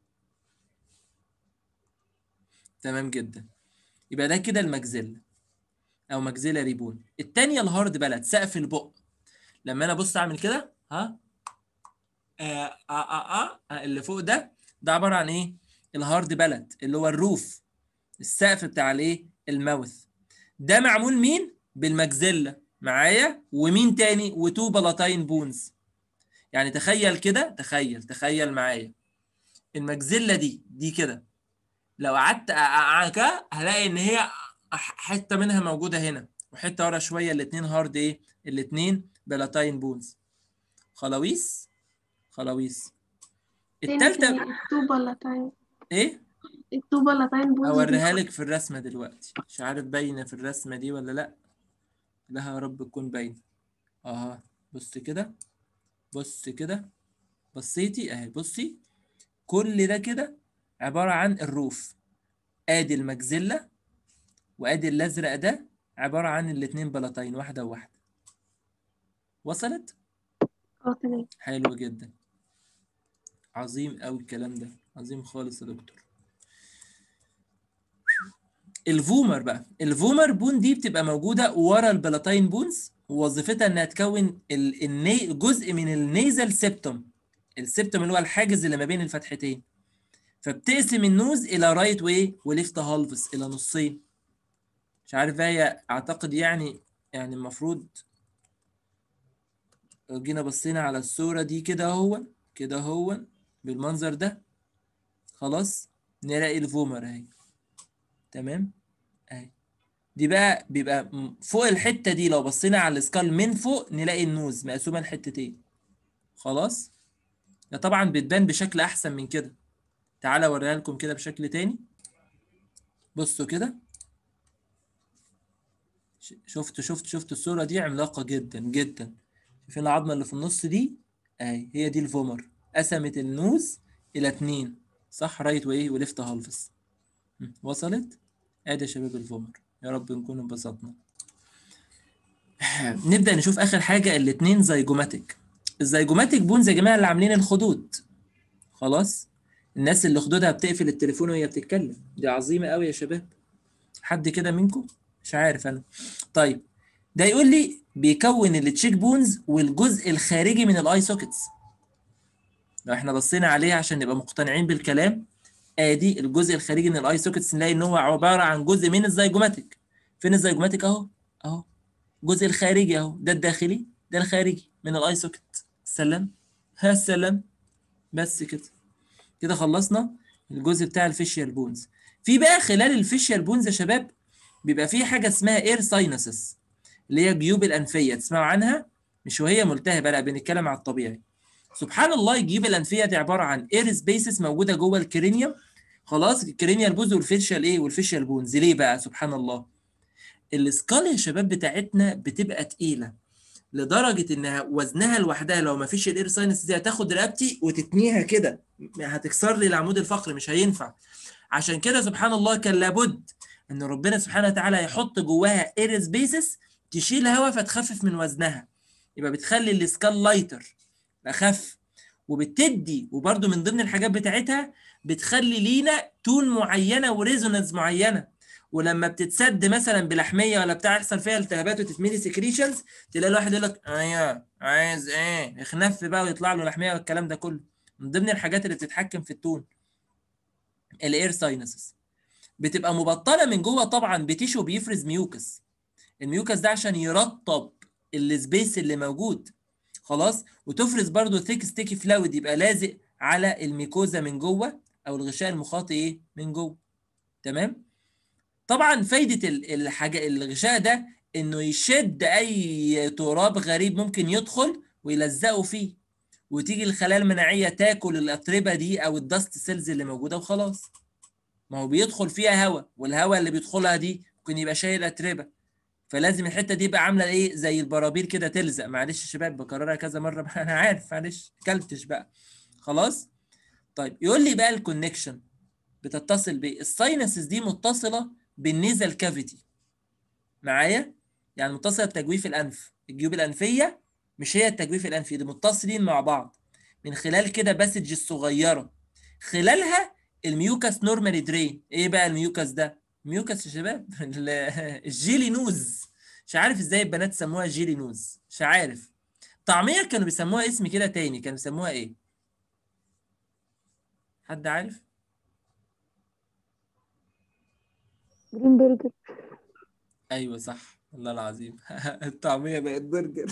تمام جدا يبقى ده كده المجزله او مجزله ريبون الثانيه الهارد بلد سقف البق لما انا ابص اعمل كده ها آه آه آه آه اللي فوق ده ده عباره عن ايه الهارد بلد اللي هو الروف السقف بتاع الايه الماوث ده معمول مين بالمجزله معايا ومين تاني وتو بلاتين بونز يعني تخيل كده تخيل تخيل معايا المجزله دي دي كده لو قعدت كده هلاقي ان هي حته منها موجوده هنا وحته ورا شويه الاثنين هارد ايه الاثنين بلاتين بونز خلاويص خلاويص الثالثه تو ايه الطوبة لاتين بوينت اوريها لك في الرسمة دلوقتي مش عارف باينة في الرسمة دي ولا لا لها يا رب تكون باينة اها بص كده بص كده بصيتي اهي بصي كل ده كده عبارة عن الروف ادي المجزلة وادي الازرق ده عبارة عن الاتنين بلاطين واحدة وواحدة وصلت؟ اه تمام حلو جدا عظيم قوي الكلام ده عظيم خالص يا دكتور الفومر بقى الفومر بون دي بتبقى موجوده ورا البلاتين بونز ووظيفتها انها تكون ال... الني... جزء من النيزل سيبتوم السيبتوم اللي هو الحاجز اللي ما بين الفتحتين فبتقسم النوز الى رايت واي وليفت هالفس الى نصين مش عارف بقى هي اعتقد يعني يعني المفروض لو جينا بصينا على الصوره دي كده اهو كده اهو بالمنظر ده خلاص نلاقي الفومر اهي تمام اهي دي بقى بيبقى فوق الحته دي لو بصينا على السكال من فوق نلاقي النوز مقسومه لحتتين خلاص ده طبعا بتبان بشكل احسن من كده تعالى اوريها لكم كده بشكل تاني بصوا كده شفت شفت شفت الصوره دي عملاقه جدا جدا شايفين العظمه اللي في النص دي اهي هي دي الفومر قسمت النوز إلى اتنين صح رايت وإيه وليفت هالفس وصلت؟ آدي يا شباب الفومر يا رب نكون انبسطنا نبدأ نشوف آخر حاجة الاثنين زيجوماتيك الزيجوماتيك بونز يا جماعة اللي عاملين الخدود خلاص الناس اللي خدودها بتقفل التليفون وهي بتتكلم دي عظيمة قوي يا شباب حد كده منكم مش عارف أنا طيب ده يقول لي بيكون التشيك بونز والجزء الخارجي من الاي سوكيتس لو احنا بصينا عليه عشان نبقى مقتنعين بالكلام ادي آه، الجزء الخارجي من الاي سوكتس نلاقي ان هو عباره عن جزء من الزيجوماتيك فين الزيجوماتيك اهو اهو الجزء الخارجي اهو ده الداخلي ده الخارجي من الاي سوكت سلم ها سلم بس كده كده خلصنا الجزء بتاع الفيشيال بونز في بقى خلال الفيشيال بونز يا شباب بيبقى في حاجه اسمها اير ساينسس اللي هي جيوب الانفيه تسمعوا عنها مش وهي ملتهبه لا بنتكلم على الطبيعي سبحان الله الجيوب الانفيه دي عباره عن اير سبيسز موجوده جوه الكرينيا خلاص الكرينيا بوز والفيشال ايه والفيشال بونز ليه بقى سبحان الله السكال يا شباب بتاعتنا بتبقى تقيله لدرجه انها وزنها لوحدها لو ما فيش الاير ساينس دي هتاخد رقبتي وتتنيها كده هتكسر لي العمود الفقري مش هينفع عشان كده سبحان الله كان لابد ان ربنا سبحانه وتعالى يحط جواها اير سبيسز تشيل هواء فتخفف من وزنها يبقى بتخلي السكال لايتر اخف وبتدي وبرده من ضمن الحاجات بتاعتها بتخلي لينا تون معينه وريزونانس معينه ولما بتتسد مثلا بلحميه ولا بتاع يحصل فيها التهابات وتتملي سكريشنز تلاقي الواحد يقول لك ايوه عايز ايه اخنف بقى ويطلع له لحميه والكلام ده كله من ضمن الحاجات اللي بتتحكم في التون الاير ساينسز بتبقى مبطله من جوه طبعا بتيشو بيفرز ميوكس الميوكس ده عشان يرطب السبيس اللي موجود خلاص وتفرز برضو ثيك ستيكي فلويد يبقى لازق على الميكوزا من جوه او الغشاء المخاطي ايه من جوه تمام طبعا فايده الحاجه الغشاء ده انه يشد اي تراب غريب ممكن يدخل ويلزقه فيه وتيجي الخلايا المناعيه تاكل الاتربه دي او الدست سيلز اللي موجوده وخلاص ما هو بيدخل فيها هواء والهواء اللي بيدخلها دي ممكن يبقى شايل اتربه فلازم الحته دي بقى عامله ايه زي البرابير كده تلزق معلش يا شباب بكررها كذا مره بقى انا عارف معلش كلتش بقى خلاص طيب يقول لي بقى الكونكشن بتتصل بايه الساينسز دي متصله بالنيزل كافيتي معايا يعني متصله بتجويف الانف الجيوب الانفيه مش هي التجويف الانفي دي متصلين مع بعض من خلال كده باسج الصغيره خلالها الميوكاس نورمالي درين ايه بقى الميوكاس ده ميوكس يا شباب الجيلي نوز مش عارف ازاي البنات سموها جيلي نوز مش عارف طعميه كانوا بيسموها اسم كده تاني كانوا بيسموها ايه حد عارف جرين برجر ايوه صح والله العظيم الطعميه بقت برجر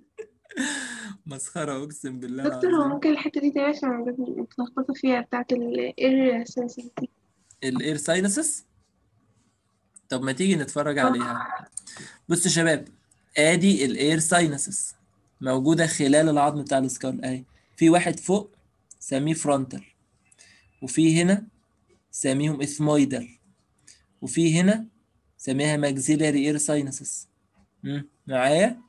مسخره اقسم بالله دكتور هو ممكن الحته دي تبقى عشان بتلخبطوا فيها بتاعت إيه الاير سنسيتي الاير ساينسز طب ما تيجي نتفرج عليها بصوا يا شباب ادي الاير ساينسز موجوده خلال العظم بتاع السكال اهي في واحد فوق سميه فرونتال وفي هنا سميهم اثمويدال وفي هنا سميها ماكسيلاري اير ساينسز معايا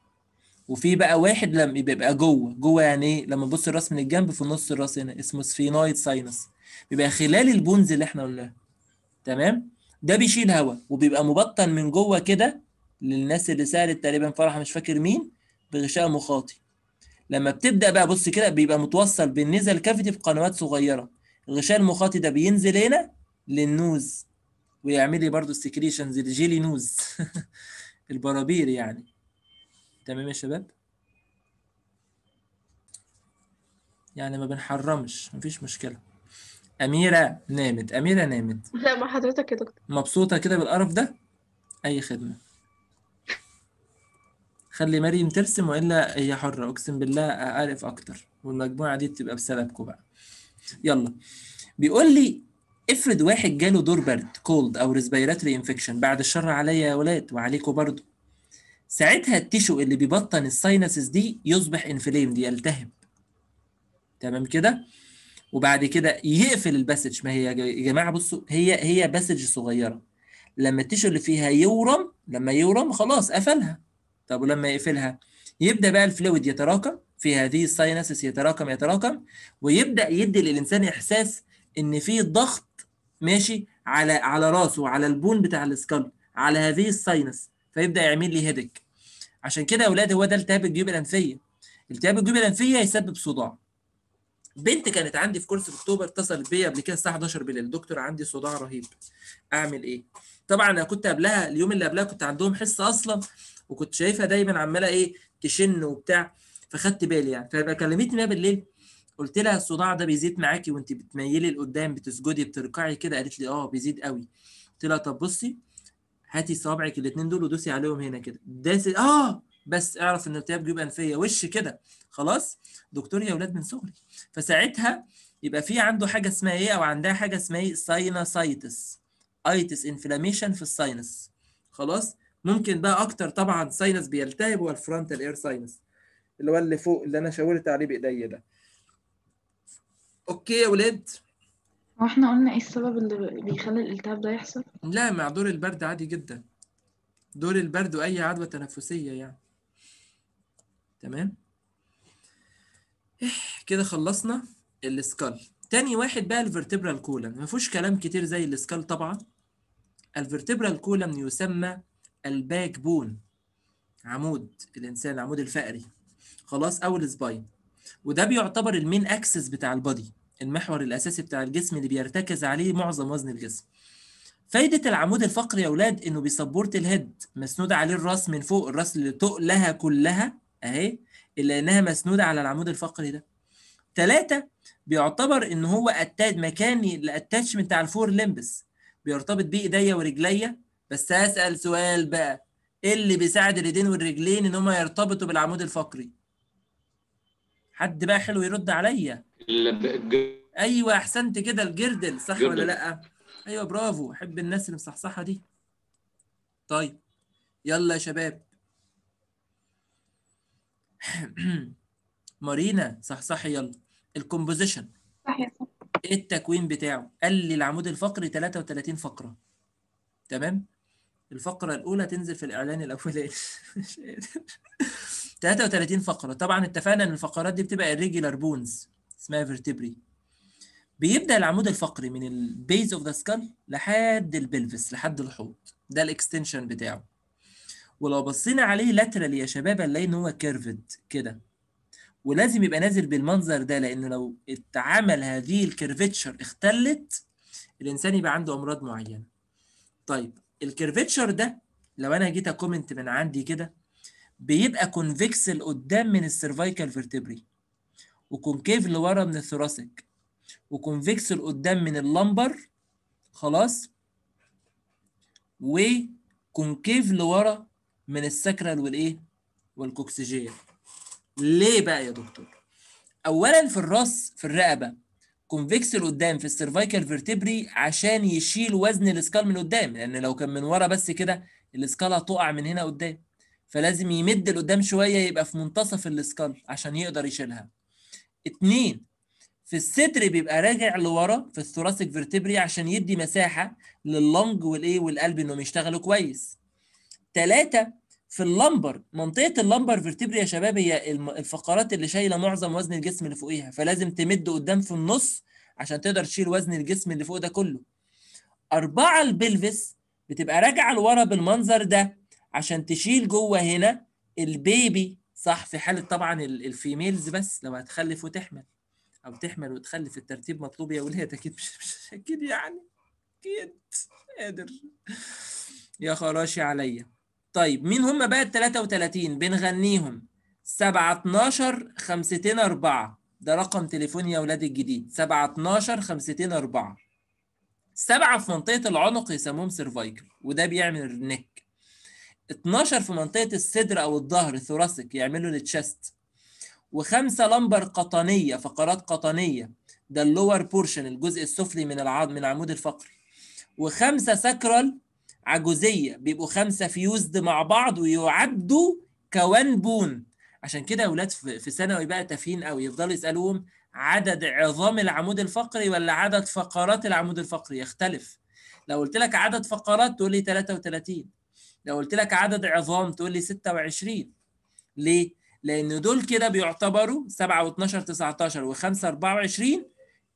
وفي بقى واحد لما بيبقى جوه جوه يعني ايه لما تبص الراس من الجنب في نص الراس هنا اسمه سفينويد ساينس بيبقى خلال البونز اللي احنا قلناها تمام ده بيشيل هواء وبيبقى مبطن من جوه كده للناس اللي سالت تقريبا فرح مش فاكر مين بغشاء مخاطي لما بتبدا بقى بص كده بيبقى متوصل بالنزل كافيتي قنوات صغيره الغشاء المخاطي ده بينزل هنا للنوز ويعمل لي برده السكريشنز الجيلي نوز البرابير يعني تمام يا شباب يعني ما بنحرمش مفيش مشكله أميرة نامت أميرة نامت لا مع حضرتك يا دكتور مبسوطة كده بالقرف ده أي خدمة خلي مريم ترسم وإلا هي حرة أقسم بالله أعرف أكتر والمجموعة دي بتبقى بسببكم بقى يلا بيقول لي افرض واحد جاله دور برد كولد أو ريسبيراتوري انفكشن بعد الشر عليا يا ولاد وعليكم برضه ساعتها التيشو اللي بيبطن الساينسز دي يصبح انفليمد يلتهب تمام كده وبعد كده يقفل الباسج ما هي يا جماعه بصوا هي هي باسج صغيره لما التيشو اللي فيها يورم لما يورم خلاص قفلها طب ولما يقفلها يبدا بقى الفلويد يتراكم في هذه الساينسس يتراكم يتراكم ويبدا يدي للانسان احساس ان في ضغط ماشي على على راسه على البون بتاع السكال على هذه الساينس فيبدا يعمل لي هيدك عشان كده يا اولاد هو ده التهاب الجيوب الانفيه التهاب الجيوب الانفيه يسبب صداع بنت كانت عندي في كورس في اكتوبر اتصلت بيا قبل كده الساعه 11 بالليل دكتور عندي صداع رهيب اعمل ايه طبعا انا كنت قبلها اليوم اللي قبلها كنت عندهم حصه اصلا وكنت شايفها دايما عماله ايه تشن وبتاع فخدت بالي يعني فكلمتني بقى بالليل قلت لها الصداع ده بيزيد معاكي وانت بتميلي لقدام بتسجدي بتركعي كده قالت لي اه بيزيد قوي قلت لها طب بصي هاتي صوابعك الاثنين دول ودوسي عليهم هنا كده داسي اه بس اعرف ان التهاب جيوب انفيه وش كده خلاص دكتور يا اولاد من صغري فساعتها يبقى في عنده حاجه اسمها ايه او عندها حاجه اسمها ايه سايناسايتس ايتس انفلاميشن في الساينس خلاص ممكن بقى اكتر طبعا ساينس بيلتهب هو الفرونتال اير ساينس اللي هو اللي فوق اللي انا شاورت عليه بايديا ده اوكي يا ولاد هو احنا قلنا ايه السبب اللي بيخلي الالتهاب ده يحصل لا مع دور البرد عادي جدا دور البرد واي عدوى تنفسيه يعني تمام كده خلصنا السكال تاني واحد بقى الفرتبرال كولن ما فيهوش كلام كتير زي السكال طبعا الفرتبرال كولن يسمى الباك بون عمود الانسان العمود الفقري خلاص او السباين وده بيعتبر المين اكسس بتاع البادي المحور الاساسي بتاع الجسم اللي بيرتكز عليه معظم وزن الجسم فايدة العمود الفقري يا أولاد إنه بيسبورت الهيد مسنود عليه الراس من فوق الراس اللي تقلها كلها أهي إلا إنها مسنودة على العمود الفقري ده ثلاثة بيعتبر إن هو أتاد مكاني الأتاتشمنت بتاع الفور لمبس بيرتبط بيه إيديا ورجليا بس هسأل سؤال بقى إيه اللي بيساعد الإيدين والرجلين إن هما يرتبطوا بالعمود الفقري؟ حد بقى حلو يرد عليا ايوه احسنت كده الجردل صح جردل. ولا لا ايوه برافو احب الناس اللي مصحصحه دي طيب يلا يا شباب مارينا صح صح يلا الكومبوزيشن صح ايه التكوين بتاعه؟ قال لي العمود الفقري 33 فقره تمام؟ الفقره الاولى تنزل في الاعلان الاولاني 33 فقره طبعا اتفقنا ان الفقرات دي بتبقى الريجولار بونز اسمها فيرتبري بيبدا العمود الفقري من البيز اوف ذا سكال لحد البلفس لحد الحوض ده الاكستنشن بتاعه ولو بصينا عليه لاترال يا شباب هنلاقي ان هو كيرفد كده ولازم يبقى نازل بالمنظر ده لان لو اتعمل هذه الكيرفتشر اختلت الانسان يبقى عنده امراض معينه طيب الكيرفتشر ده لو انا جيت اكومنت من عندي كده بيبقى كونفكس لقدام من السيرفايكال فيرتبري وكونكيف لورا من الثراسك وكونفكس لقدام من اللمبر خلاص وكونكيف لورا من السكرال والايه والكوكسجين. ليه بقى يا دكتور اولا في الراس في الرقبه كونفكس لقدام في السيرفايكال فيرتبري عشان يشيل وزن الاسكال من قدام لان لو كان من ورا بس كده الاسكال هتقع من هنا قدام فلازم يمد لقدام شويه يبقى في منتصف الاسكال عشان يقدر يشيلها اثنين في الصدر بيبقى راجع لورا في الثوراسيك فيرتبري عشان يدي مساحه لللنج والايه والقلب انهم يشتغلوا كويس ثلاثة في اللمبر منطقة اللمبر فيرتبري يا شباب هي الفقرات اللي شايلة معظم وزن الجسم اللي فوقيها فلازم تمد قدام في النص عشان تقدر تشيل وزن الجسم اللي فوق ده كله أربعة البلفس بتبقى راجعة لورا بالمنظر ده عشان تشيل جوه هنا البيبي صح في حالة طبعا الفيميلز بس لو هتخلف وتحمل أو تحمل وتخلف الترتيب مطلوب يا ولية أكيد مش, مش أكيد يعني أكيد قادر يا خراشي عليا طيب مين هم بقى ال 33 بنغنيهم 7 12 5 4 ده رقم تليفون يا اولاد الجديد 7 12 5 4 سبعة في منطقة العنق يسموهم سيرفايكل وده بيعمل النك 12 في منطقة الصدر أو الظهر ثوراسيك يعملوا التشست وخمسة لمبر قطنية فقرات قطنية ده اللور بورشن الجزء السفلي من العظم من عمود الفقري وخمسة ساكرال عجوزيه بيبقوا خمسه فيوزد مع بعض ويعدوا كوان بون عشان كده اولاد في ثانوي بقى تافهين قوي يفضلوا يسالوهم عدد عظام العمود الفقري ولا عدد فقرات العمود الفقري يختلف لو قلت لك عدد فقرات تقول لي 33 لو قلت لك عدد عظام تقول لي 26 ليه؟ لان دول كده بيعتبروا 7 و12 19 و5 24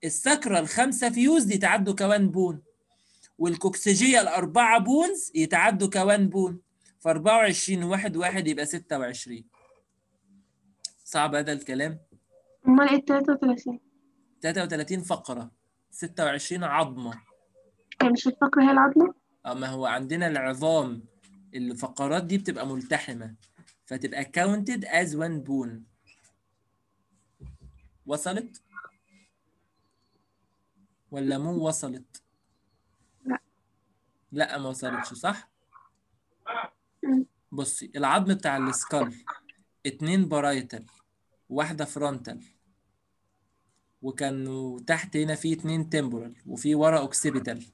السكره الخمسه فيوز دي تعدوا كوان بون والكوكسجية الأربعة بونز يتعدوا كوان بون ف 24 واحد واحد يبقى 26 صعب هذا الكلام؟ أمال إيه 33 33 فقرة 26 عظمة مش الفقرة هي العظمة؟ اه ما هو عندنا العظام الفقرات دي بتبقى ملتحمة فتبقى counted as one bone وصلت؟ ولا مو وصلت؟ لا ما وصلتش صح بصي العظم بتاع السكال اتنين بارايتال واحدة فرونتال وكانوا تحت هنا في اتنين تمبورال وفي ورا اوكسيبيتال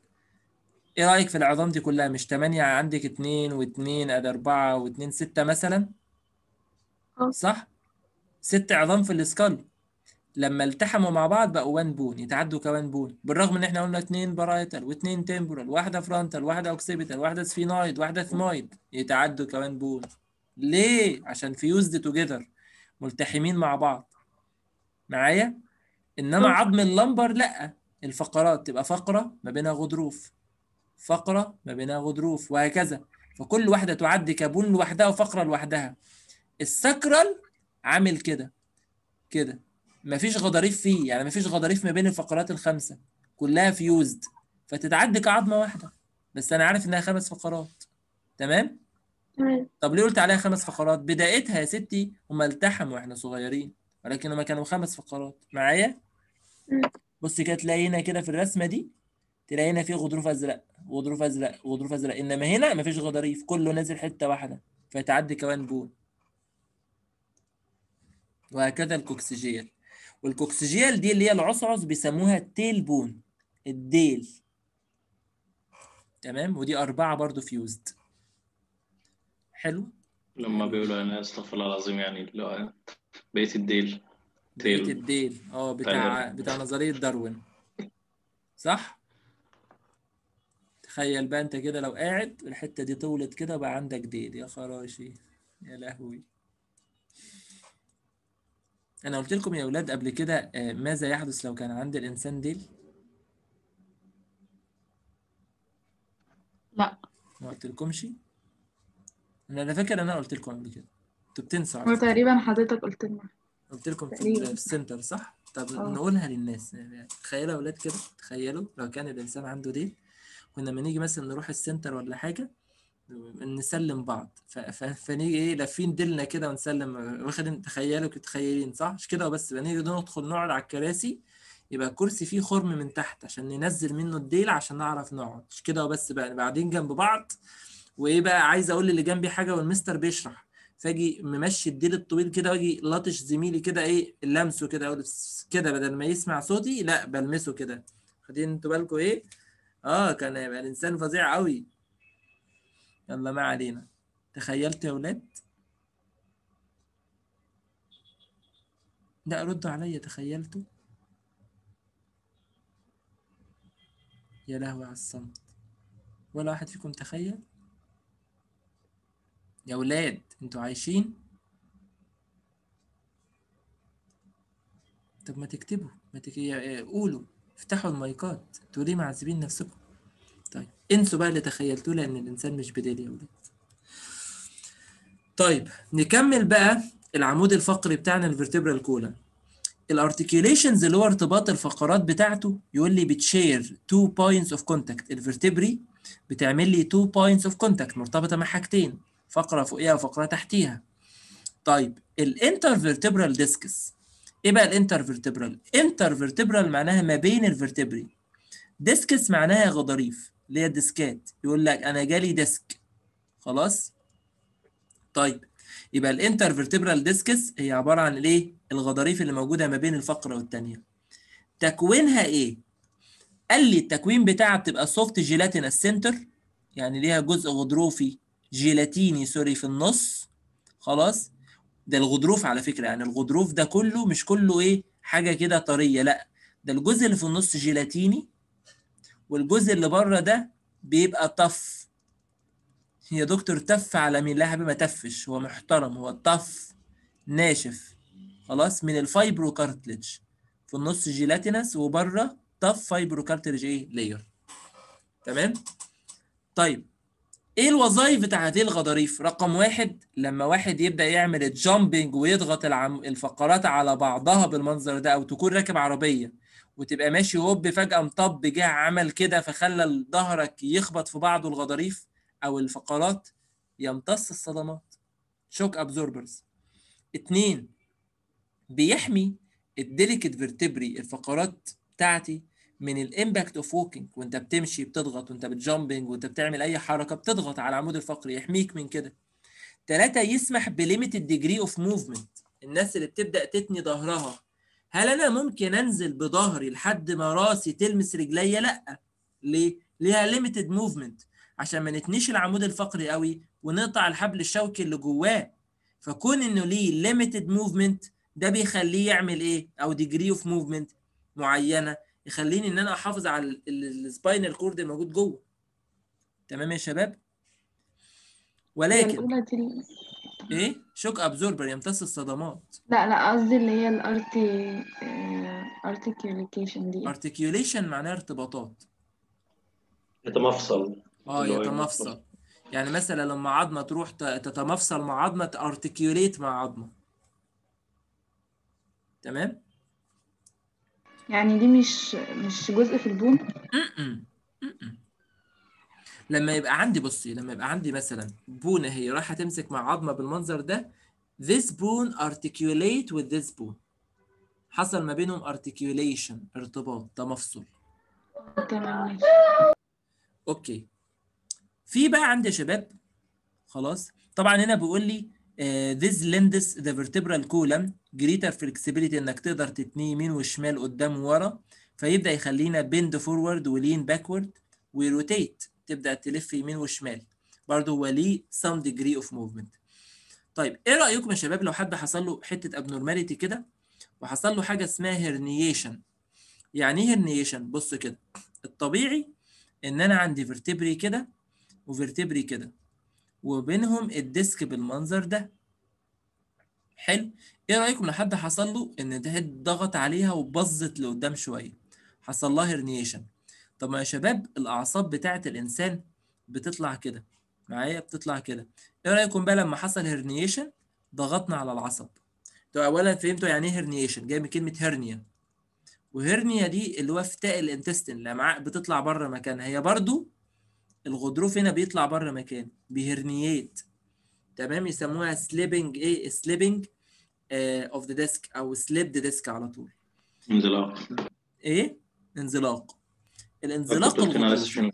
ايه رأيك في العظام دي كلها مش تمانية عندك اتنين واتنين ادي اربعة واتنين ستة مثلا اه. صح ست عظام في السكال لما التحموا مع بعض بقوا وان بون يتعدوا كوان بون بالرغم ان احنا قلنا اثنين برايتال واثنين تمبورال واحده فرونتال واحده اوكسيبيتال واحده سفينويد واحده ثمويد يتعدوا كوان بون ليه عشان فيوزد توجذر ملتحمين مع بعض معايا انما عظم اللمبر لا الفقرات تبقى فقره ما بينها غضروف فقره ما بينها غضروف وهكذا فكل واحده تعد كبون لوحدها وفقره لوحدها السكرال عامل كده كده مفيش غضاريف فيه يعني مفيش غضاريف ما بين الفقرات الخمسه كلها فيوزد فتتعدي كعظمه واحده بس انا عارف انها خمس فقرات تمام طب ليه قلت عليها خمس فقرات بدايتها يا ستي هم التحموا واحنا صغيرين ولكن هم كانوا خمس فقرات معايا بصي كده تلاقي هنا كده في الرسمه دي تلاقي هنا غضروف ازرق غضروف ازرق غضروف ازرق انما هنا مفيش غضاريف كله نازل حته واحده فيتعدي كمان بول وهكذا الكوكسجيل والكوكسجيال دي اللي هي العصعص بيسموها التيل بون الديل تمام ودي أربعة برضو فيوزد حلو لما بيقولوا أنا يعني أستغفر الله العظيم يعني بيت الديل تيل. بقية الديل اه بتاع بتاع نظرية داروين صح؟ تخيل بقى أنت كده لو قاعد الحتة دي طولت كده بقى عندك ديل يا خراشي يا لهوي انا قلت لكم يا اولاد قبل كده آه، ماذا يحدث لو كان عند الانسان ديل لا ما قلت لكمش انا انا فاكر انا قلت لكم قبل كده انتوا بتنسوا هو تقريبا حضرتك قلت لنا قلت لكم في السنتر صح طب أوه. نقولها للناس يعني تخيلوا يا اولاد كده تخيلوا لو كان الانسان عنده ديل كنا لما نيجي مثلا نروح السنتر ولا حاجه نسلم بعض فنيجي ايه لافين ديلنا كده ونسلم واخدين تخيلوا تخيلين صح مش كده وبس بنيجي ندخل نقعد على الكراسي يبقى الكرسي فيه خرم من تحت عشان ننزل منه الديل عشان نعرف نقعد مش كده وبس بقى قاعدين جنب بعض وايه بقى عايز اقول اللي جنبي حاجه والمستر بيشرح فاجي ممشي الديل الطويل كده واجي لطش زميلي كده ايه لمسه كده اقول كده بدل ما يسمع صوتي لا بلمسه كده خدين انتوا بالكم ايه اه كان يبقى الانسان فظيع قوي يلا ما علينا تخيلت يا ولاد لا ردوا عليا تخيلتوا يا لهوي على الصمت ولا واحد فيكم تخيل يا ولاد انتوا عايشين طب ما تكتبوا ما تك... قولوا افتحوا المايكات انتوا ليه معذبين نفسكم انسوا بقى اللي تخيلتوه لان الانسان مش بديل يا ولاد طيب نكمل بقى العمود الفقري بتاعنا الفيرتبرال كولن الارتيكيوليشنز اللي هو ارتباط الفقرات بتاعته يقول لي بتشير تو بوينتس اوف كونتاكت الفيرتبري بتعمل لي تو بوينتس اوف كونتاكت مرتبطه مع حاجتين فقره فوقيها وفقره تحتيها طيب فيرتبرال ديسكس ايه بقى انتر فيرتبرال معناها ما بين الفيرتبري ديسكس معناها غضاريف اللي هي الديسكات يقول لك انا جالي ديسك خلاص طيب يبقى الانترفيرتبرال ديسكس هي عباره عن الايه الغضاريف اللي موجوده ما بين الفقره والثانيه تكوينها ايه قال لي التكوين بتاعها بتبقى سوفت جيلاتين السنتر يعني ليها جزء غضروفي جيلاتيني سوري في النص خلاص ده الغضروف على فكره يعني الغضروف ده كله مش كله ايه حاجه كده طريه لا ده الجزء اللي في النص جيلاتيني والجزء اللي بره ده بيبقى طف يا دكتور تف على مين لا يا حبيبي ما تفش هو محترم هو طف ناشف خلاص من الفايبرو كارتلج في النص جيلاتينس وبره طف فايبرو كارتلج ايه لاير تمام طيب ايه الوظائف بتاعت الغضاريف رقم واحد لما واحد يبدا يعمل الجامبنج ويضغط الفقرات على بعضها بالمنظر ده او تكون راكب عربيه وتبقى ماشي هوب فجأة مطب جه عمل كده فخلى ظهرك يخبط في بعضه الغضاريف أو الفقرات يمتص الصدمات شوك أبزوربرز اتنين بيحمي الديليكت فيرتبري الفقرات بتاعتي من الامباكت اوف ووكينج وانت بتمشي بتضغط وانت بتجامبنج وانت بتعمل اي حركه بتضغط على العمود الفقري يحميك من كده ثلاثة يسمح بليميتد ديجري اوف موفمنت الناس اللي بتبدا تتني ظهرها هل انا ممكن انزل بظهري لحد ما راسي تلمس رجليا لا ليه ليها ليميتد موفمنت عشان ما نتنيش العمود الفقري قوي ونقطع الحبل الشوكي اللي جواه فكون انه ليه ليميتد موفمنت ده بيخليه يعمل ايه او ديجري اوف موفمنت معينه يخليني ان انا احافظ على السباينال كورد الموجود جوه تمام يا شباب ولكن ايه شوك ابزوربر يمتص الصدمات لا لا قصدي اللي هي الارتي ارتكيوليشن آه، دي ارتكيوليشن معناها ارتباطات يتمفصل اه يتمفصل يعني مثلا لما عظمه تروح تتمفصل مع عظمه تارتكيوليت مع عظمه تمام يعني دي مش مش جزء في البون م -م. م لما يبقى عندي بصي لما يبقى عندي مثلا بونه هي رايحه تمسك مع عظمه بالمنظر ده this bone articulate with this bone حصل ما بينهم articulation ارتباط تمفصل تمام اوكي في بقى عندي يا شباب خلاص طبعا هنا بيقول لي uh, this lends the vertebral column greater flexibility انك تقدر تتنيه يمين وشمال قدام وورا فيبدا يخلينا bend forward ولين backward وروتيت تبدا تلف يمين وشمال برضه هو ليه some degree of movement طيب ايه رايكم يا شباب لو حد حصل له حته ابنورماليتي كده وحصل له حاجه اسمها هرنيشن يعني ايه هرنيشن بص كده الطبيعي ان انا عندي فيرتبري كده وفيرتبري كده وبينهم الديسك بالمنظر ده حلو ايه رايكم لو حد حصل له ان ده ضغط عليها وبظت لقدام شويه حصل لها هرنيشن طب ما يا شباب الاعصاب بتاعه الانسان بتطلع كده معايا بتطلع كده ايه رايكم بقى لما حصل هرنيشن ضغطنا على العصب طب اولا فهمتوا يعني ايه هرنيشن جاي من كلمه هرنيا وهرنيا دي اللي هو فتاء الانتستين الامعاء بتطلع بره مكانها هي برضو الغضروف هنا بيطلع بره مكانه بهرنييت تمام يسموها سليبنج ايه سليبنج اوف ذا ديسك او سليب ديسك على طول انزلاق ايه انزلاق الانزلاق المطلوب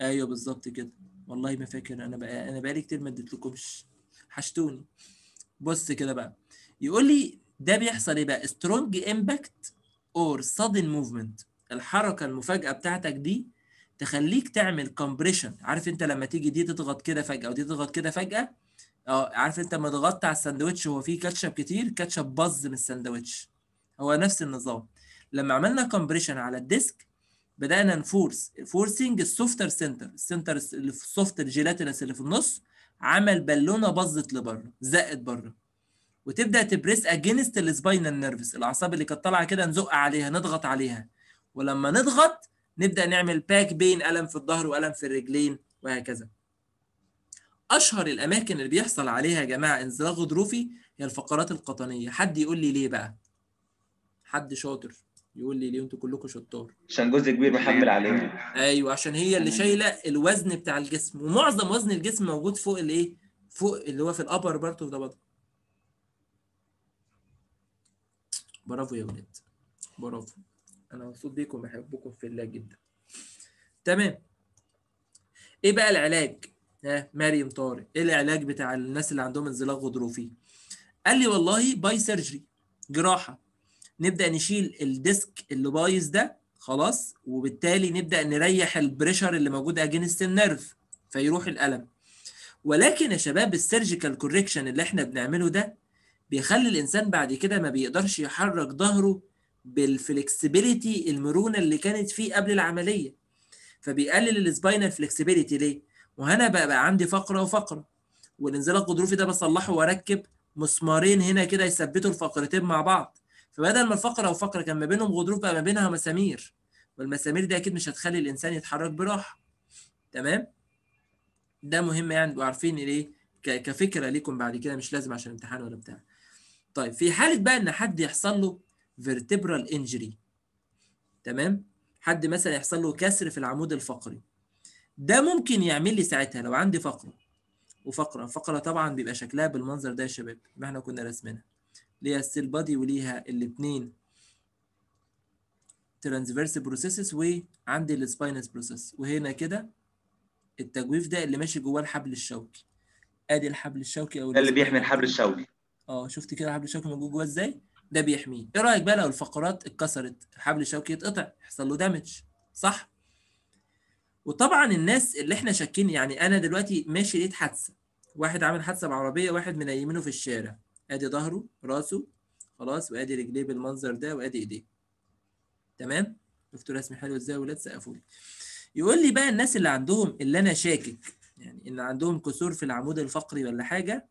ايوه بالظبط كده والله ما فاكر انا بقى انا بقالي كتير ما اديتلكمش حشتوني بص كده بقى يقول لي ده بيحصل ايه بقى سترونج امباكت اور سادن موفمنت الحركه المفاجاه بتاعتك دي تخليك تعمل كومبريشن عارف انت لما تيجي دي تضغط كده فجاه ودي تضغط كده فجاه اه عارف انت لما ضغطت على الساندوتش هو فيه كاتشب كتير كاتشب باظ من الساندوتش هو نفس النظام لما عملنا كومبريشن على الديسك بدانا نفورس فورسنج السوفتر سنتر السنتر اللي في السوفت الجيلاتينس اللي في النص عمل بالونه باظت لبره زقت بره وتبدا تبريس اجينست السباينال نيرفز الاعصاب اللي كانت طالعه كده نزق عليها نضغط عليها ولما نضغط نبدا نعمل باك بين الم في الظهر والم في الرجلين وهكذا اشهر الاماكن اللي بيحصل عليها يا جماعه انزلاق غضروفي هي الفقرات القطنيه حد يقول لي ليه بقى حد شاطر يقول لي ليه انتوا كلكم شطار عشان جزء كبير محمل عليه ايوه عشان هي اللي شايله الوزن بتاع الجسم ومعظم وزن الجسم موجود فوق الايه فوق اللي هو في الابر بارت اوف ذا بطن برافو يا ولاد برافو انا مبسوط بيكم بحبكم في الله جدا تمام ايه بقى العلاج ها مريم طارق ايه العلاج بتاع الناس اللي عندهم انزلاق غضروفي قال لي والله باي سيرجري جراحه نبدا نشيل الديسك اللي بايظ ده خلاص وبالتالي نبدا نريح البريشر اللي موجود اجينست النيرف فيروح الالم ولكن يا شباب السيرجيكال كوريكشن اللي احنا بنعمله ده بيخلي الانسان بعد كده ما بيقدرش يحرك ظهره بالفلكسبيليتي المرونه اللي كانت فيه قبل العمليه فبيقلل السباينال فلكسبيليتي ليه وهنا بقى, بقى عندي فقره وفقره والانزلاق الغضروفي ده بصلحه واركب مسمارين هنا كده يثبتوا الفقرتين مع بعض فبدل ما الفقره وفقره كان ما بينهم غضروف بقى ما بينها مسامير والمسامير دي اكيد مش هتخلي الانسان يتحرك براحه تمام ده مهم يعني تبقوا عارفين ليه كفكره ليكم بعد كده مش لازم عشان امتحان ولا بتاع طيب في حاله بقى ان حد يحصل له vertebral injury تمام حد مثلا يحصل له كسر في العمود الفقري ده ممكن يعمل لي ساعتها لو عندي فقره وفقره فقره طبعا بيبقى شكلها بالمنظر ده يا شباب ما احنا كنا راسمينها ليها السيل بادي وليها الاثنين ترانسفيرس بروسيسس وعندي السباينس بروسيس وهنا كده التجويف ده اللي ماشي جواه الحبل الشوكي ادي الحبل الشوكي او ده اللي بيحمي الحبل الشوكي اه شفت كده الحبل الشوكي موجود جواه ازاي ده بيحميه ايه رايك بقى لو الفقرات اتكسرت الحبل الشوكي يتقطع يحصل له دامج صح وطبعا الناس اللي احنا شاكين يعني انا دلوقتي ماشي لقيت حادثه واحد عامل حادثه بعربيه واحد منيمينه في الشارع ادي ظهره راسه خلاص وادي رجليه بالمنظر ده وادي ايديه تمام شفتوا رسم حلو ازاي ولاد سقفوا لي يقول لي بقى الناس اللي عندهم اللي انا شاكك يعني ان عندهم كسور في العمود الفقري ولا حاجه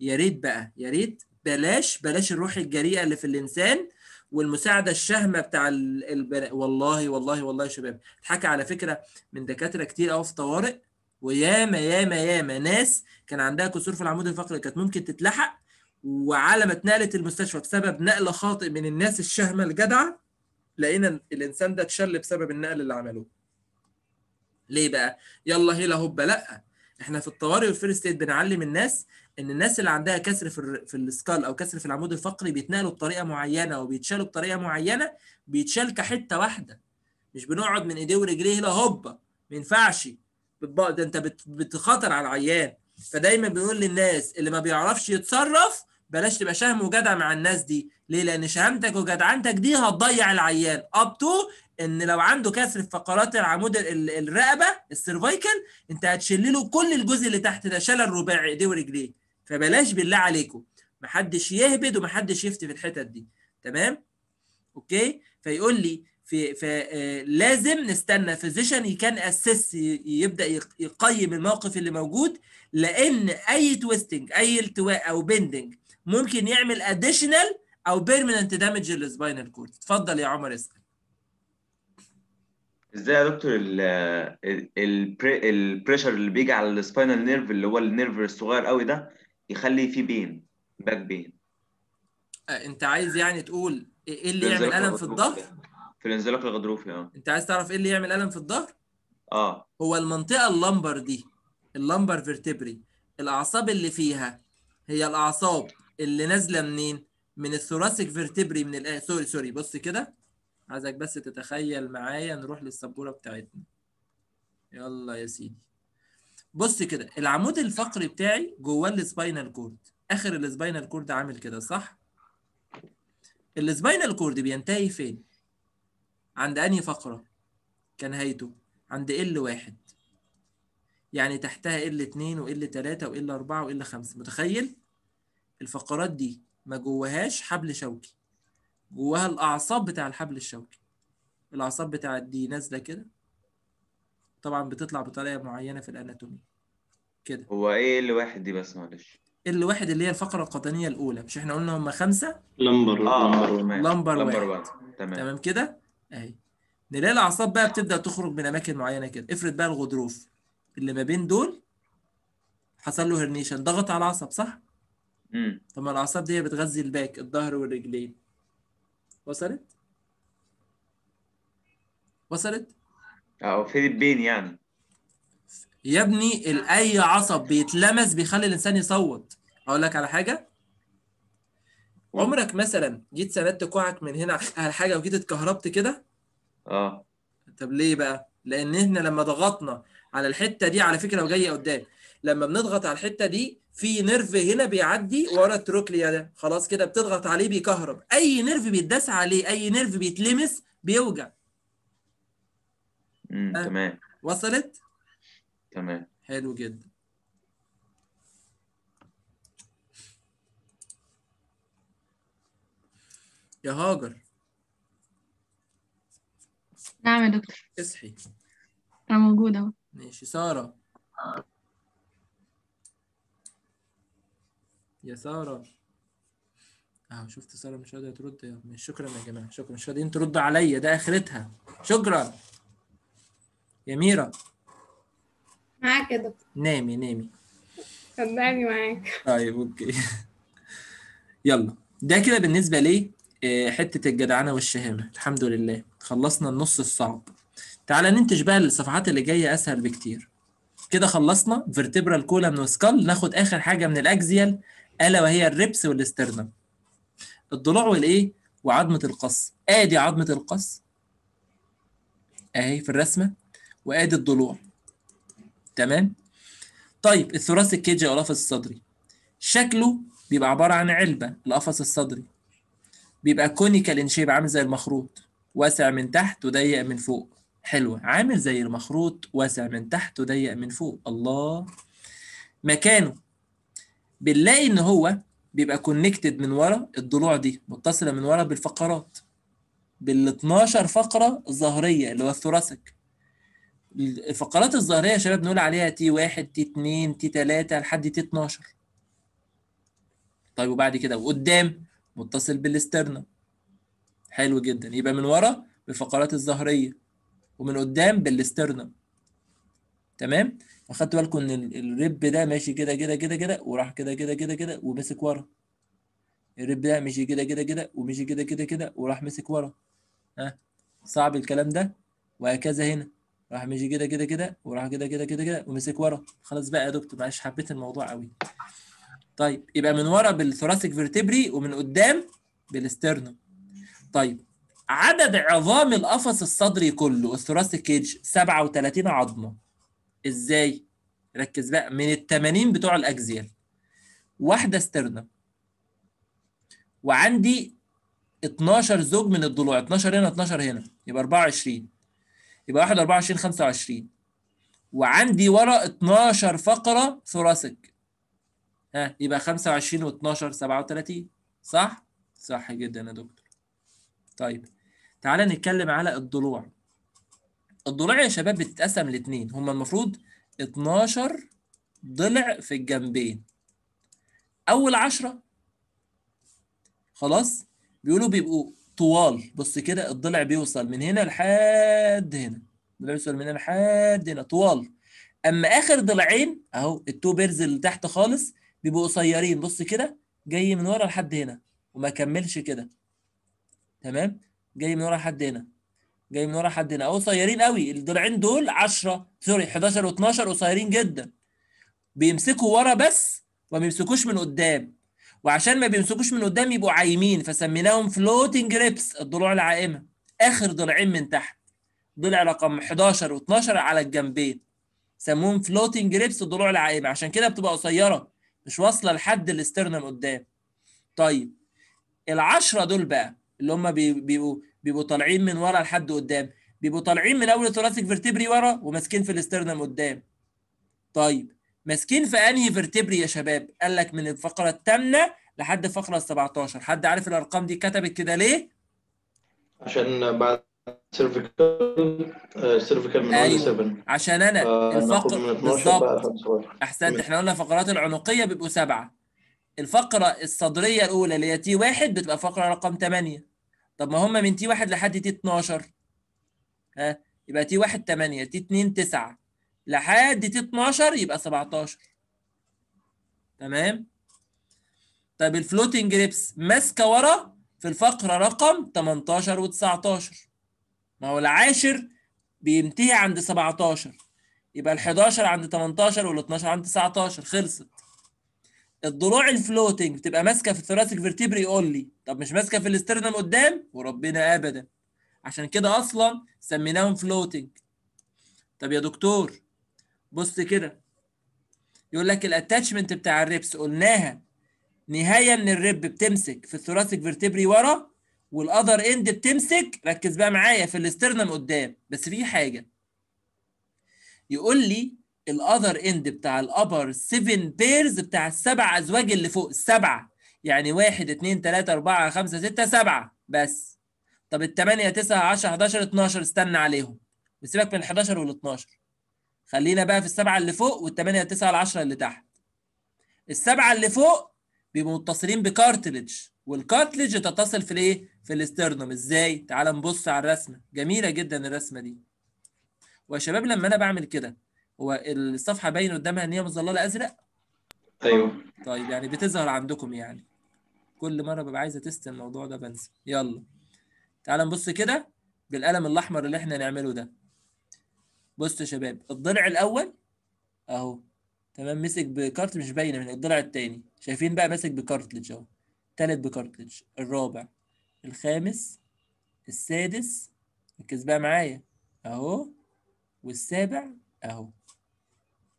يا ريت بقى يا ريت بلاش بلاش الروح الجريئه اللي في الانسان والمساعده الشهمه بتاع البناء والله والله والله يا شباب اتحكى على فكره من دكاتره كتير قوي في طوارئ وياما ياما ياما ناس كان عندها كسور في العمود الفقري كانت ممكن تتلحق وعلى ما اتنقلت المستشفى بسبب نقله خاطئ من الناس الشهمه الجدعه لقينا الانسان ده اتشل بسبب النقل اللي عملوه. ليه بقى؟ يلا هيلا هوبا لا احنا في الطوارئ والفيرست ايد بنعلم الناس ان الناس اللي عندها كسر في في السكال او كسر في العمود الفقري بيتنقلوا بطريقه معينه وبيتشالوا بطريقه معينه بيتشال كحته واحده مش بنقعد من ايديه ورجليه هنا هوبا ما ينفعش ده انت بتخاطر على العيان فدايما بنقول للناس اللي ما بيعرفش يتصرف بلاش تبقى شهم وجدع مع الناس دي ليه لان شهامتك وجدعنتك دي هتضيع العيان اب تو ان لو عنده كسر في فقرات العمود الرقبه السيرفايكل انت هتشل له كل الجزء اللي تحت ده شلل رباعي ايديه ورجليه فبلاش بالله عليكم محدش يهبد ومحدش يفتي في الحتت دي تمام اوكي فيقول لي في فلازم آه، نستنى فيزيشن كان اسس يبدا يقيم الموقف اللي موجود لان اي تويستنج اي التواء او بندنج ممكن يعمل اديشنال او بيرمننت دامج للسباينال كورد اتفضل يا عمر اسال ازاي يا دكتور البريشر اللي بيجي على السباينال نيرف اللي هو النيرف الصغير قوي ده يخلي فيه بين باك بين انت عايز يعني تقول ايه اللي يعمل الم في الظهر في الانزلاق الغضروفي اه انت عايز تعرف ايه اللي يعمل الم في الظهر اه هو المنطقه اللمبر دي اللمبر فيرتبري الاعصاب اللي فيها هي الاعصاب اللي نازله منين؟ من الثوراسيك فيرتبري من الآية سوري سوري بص كده عايزك بس تتخيل معايا نروح للسبوره بتاعتنا يلا يا سيدي بص كده العمود الفقري بتاعي جواه السباينال كورد اخر السباينال كورد عامل كده صح السباينال كورد بينتهي فين عند انهي فقره كان هيته عند ال واحد يعني تحتها ال 2 وال 3 وال 4 وال 5 متخيل الفقرات دي ما جواهاش حبل شوكي جواها الاعصاب بتاع الحبل الشوكي الاعصاب بتاعت دي نازله كده طبعا بتطلع بطريقه معينه في الاناتومي كده هو ايه واحد دي بس معلش واحد اللي هي الفقره القطنيه الاولى مش احنا قلنا هم خمسه لمبر آه لمبر لمبر واحد, لمبر واحد. تمام تمام كده اهي نلاقي الاعصاب بقى بتبدا تخرج من اماكن معينه كده افرض بقى الغضروف اللي ما بين دول حصل له هرنيشن ضغط على العصب صح امم طب ما الاعصاب دي بتغذي الباك الظهر والرجلين وصلت وصلت اه في البين يعني يا ابني اي عصب بيتلمس بيخلي الانسان يصوت اقول لك على حاجه عمرك مثلا جيت سندت كوعك من هنا على حاجه وجيت اتكهربت كده اه طب ليه بقى لان احنا لما ضغطنا على الحته دي على فكره وجايه قدام لما بنضغط على الحته دي في نيرف هنا بيعدي ورا التروكليا ده خلاص كده بتضغط عليه بيكهرب اي نيرف بيتداس عليه اي نيرف بيتلمس بيوجع امم تمام وصلت تمام حلو جدا يا هاجر نعم يا دكتور اصحي انا موجوده اهو ماشي ساره آه. يا ساره اه شفت ساره مش راضيه ترد مش شكرا يا جماعه شكرا مش راضيين ترد عليا ده اخرتها شكرا يا ميرا معاك يا دكتور نامي نامي صدقني معاك طيب اوكي يلا ده كده بالنسبه لي آه، حته الجدعنه والشهامه الحمد لله خلصنا النص الصعب تعالى ننتج بقى الصفحات اللي جايه اسهل بكتير كده خلصنا فيرتبرال كولم وسكال ناخد اخر حاجه من الاكزيال الا وهي الربس والاسترنم الضلوع والايه وعظمه القص ادي عظمه القص اهي في الرسمه وادي الضلوع تمام طيب الثراث الكيجي او القفص الصدري شكله بيبقى عباره عن علبه القفص الصدري بيبقى كونيكال ان شيب عامل زي المخروط واسع من تحت وضيق من فوق حلوه عامل زي المخروط واسع من تحت وضيق من فوق الله مكانه بنلاقي ان هو بيبقى كونكتد من ورا الضلوع دي متصله من ورا بالفقرات بال 12 فقره ظهريه اللي هو الثراسك الفقرات الظهريه يا شباب بنقول عليها تي 1 تي 2 تي 3 لحد تي 12 طيب وبعد كده وقدام متصل بالاسترنا حلو جدا يبقى من ورا بالفقرات الظهريه ومن قدام بالاسترنا تمام اخدت بالكم ان الريب ده ماشي كده كده كده كده وراح كده كده كده كده ومسك ورا الريب ده مشي كده كده كده ومشي كده كده كده وراح مسك ورا ها صعب الكلام ده وهكذا هنا راح مشي كده كده كده وراح كده كده كده كده ومسك ورا خلاص بقى يا دكتور معلش حبيت الموضوع قوي طيب يبقى من ورا بالثوراسيك فيرتبري ومن قدام بالاسترنو طيب عدد عظام القفص الصدري كله الثوراسيك كيج 37 عظمه ازاي ركز بقى من ال 80 بتوع الاكزيال واحده سترنم وعندي 12 زوج من الضلوع 12 هنا 12 هنا يبقى 24 يبقى 1 24 25 وعندي ورا 12 فقره ثوراسيك ها يبقى 25 و12 37 صح؟ صح جدا يا دكتور طيب تعالى نتكلم على الضلوع الضلع يا شباب بتتقسم لاتنين هما المفروض 12 ضلع في الجنبين اول 10 خلاص بيقولوا بيبقوا طوال بص كده الضلع بيوصل من هنا لحد هنا الضلع بيوصل من هنا لحد هنا طوال اما اخر ضلعين اهو التو بيرز اللي تحت خالص بيبقوا قصيرين بص كده جاي من ورا لحد هنا وما كملش كده تمام جاي من ورا لحد هنا جاي من ورا حدنا اهو قصيرين قوي الضلعين دول 10 سوري 11 و12 قصيرين جدا بيمسكوا ورا بس وما بيمسكوش من قدام وعشان ما بيمسكوش من قدام يبقوا عايمين فسميناهم فلوتنج ريبس الضلوع العائمه اخر ضلعين من تحت ضلع رقم 11 و12 على الجنبين سموهم فلوتنج ريبس الضلوع العائمه عشان كده بتبقى قصيره مش واصله لحد الاسترنال قدام طيب العشرة دول بقى اللي هم بيبقوا بيبقوا طالعين من ورا لحد قدام بيبقوا طالعين من اول ثوراسيك فيرتبري ورا وماسكين في الاسترنم قدام طيب ماسكين في انهي فيرتبري يا شباب قال لك من الفقره الثامنه لحد الفقره ال 17 حد عارف الارقام دي كتبت كده ليه عشان بعد سيرفيكال آه، سيرفيكال من أيوة. 7 عشان انا آه الفقر بالظبط احسنت احنا قلنا الفقرات العنقيه بيبقوا سبعه الفقره الصدريه الاولى اللي هي تي واحد بتبقى فقره رقم 8 طب ما هم من تي 1 لحد تي 12 ها يبقى تي 1 8 تي 2 9 لحد تي 12 يبقى 17 تمام طب الفلوتنج ريبس ماسكه ورا في الفقره رقم 18 و19 ما هو العاشر بينتهي عند 17 يبقى ال11 عند 18 وال12 عند 19 خلصت الضلوع الفلوتنج بتبقى ماسكه في الثوراسيك فيرتيبري اونلي طب مش ماسكه في الاسترنم قدام وربنا ابدا عشان كده اصلا سميناهم فلوتنج طب يا دكتور بص كده يقول لك الاتاتشمنت بتاع الريبس قلناها نهايه من الريب بتمسك في الثوراسيك فيرتيبري ورا والاذر اند بتمسك ركز بقى معايا في الاسترنم قدام بس في حاجه يقول لي الاذر اند بتاع الابر 7 بيرز بتاع السبع ازواج اللي فوق السبعه يعني 1 2 3 4 5 6 7 بس طب ال 8 9 10 11 12 استنى عليهم وسيبك من ال 11 وال 12 خلينا بقى في السبعه اللي فوق وال 8 9 10 اللي تحت السبعه اللي فوق بيبقوا متصلين بكارتلج والكارتلج تتصل في الايه؟ في الاسترنوم ازاي؟ تعال نبص على الرسمه جميله جدا الرسمه دي ويا شباب لما انا بعمل كده هو الصفحه باين قدامها ان هي مظلله ازرق ايوه طيب يعني بتظهر عندكم يعني كل مره ببقى عايز اتست الموضوع ده بنسى يلا تعال نبص كده بالقلم الاحمر اللي احنا نعمله ده بصوا يا شباب الضلع الاول اهو تمام مسك بكارت مش باينه من الضلع الثاني شايفين بقى ماسك بكارتلج اهو ثالث بكارتلج الرابع الخامس السادس ركز بقى معايا اهو والسابع اهو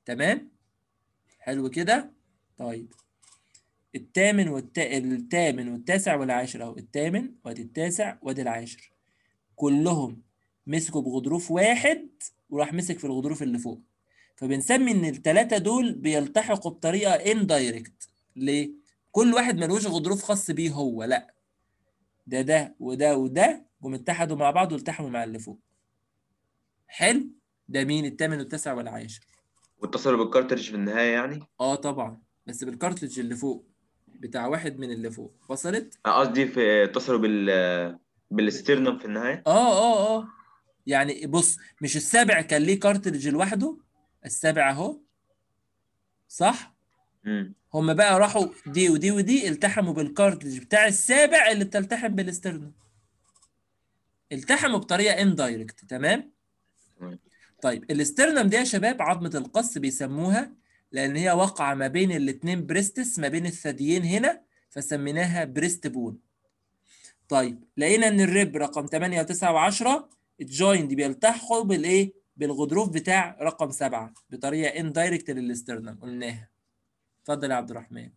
تمام حلو كده طيب الثامن والت... الثامن والتاسع والعاشر اهو الثامن وادي التاسع وادي العاشر كلهم مسكوا بغضروف واحد وراح مسك في الغضروف اللي فوق فبنسمي ان الثلاثه دول بيلتحقوا بطريقه اندايركت ليه كل واحد ملوش غضروف خاص بيه هو لا ده ده وده وده جم اتحدوا مع بعض والتحموا مع اللي فوق حلو ده مين الثامن والتاسع والعاشر واتصلوا بالكارترج في النهايه يعني اه طبعا بس بالكارترج اللي فوق بتاع واحد من اللي فوق فصلت آه، قصدي في آه، اتصلوا بال آه، بالستيرنم في النهايه اه اه اه يعني بص مش السابع كان ليه كارترج لوحده السابع اهو صح امم هم بقى راحوا دي ودي ودي التحموا بالكارترج بتاع السابع اللي بتلتحم بالستيرنم التحموا بطريقه اندايركت تمام طيب الاسترنم دي يا شباب عظمه القص بيسموها لان هي واقعه ما بين الاثنين بريستس ما بين الثديين هنا فسميناها بريست بون طيب لقينا ان الريب رقم 8 و9 و10 الجوينت بيلتحقوا بالايه بالغضروف بتاع رقم 7 بطريقه اندايركت للاسترنم قلناها اتفضل يا عبد الرحمن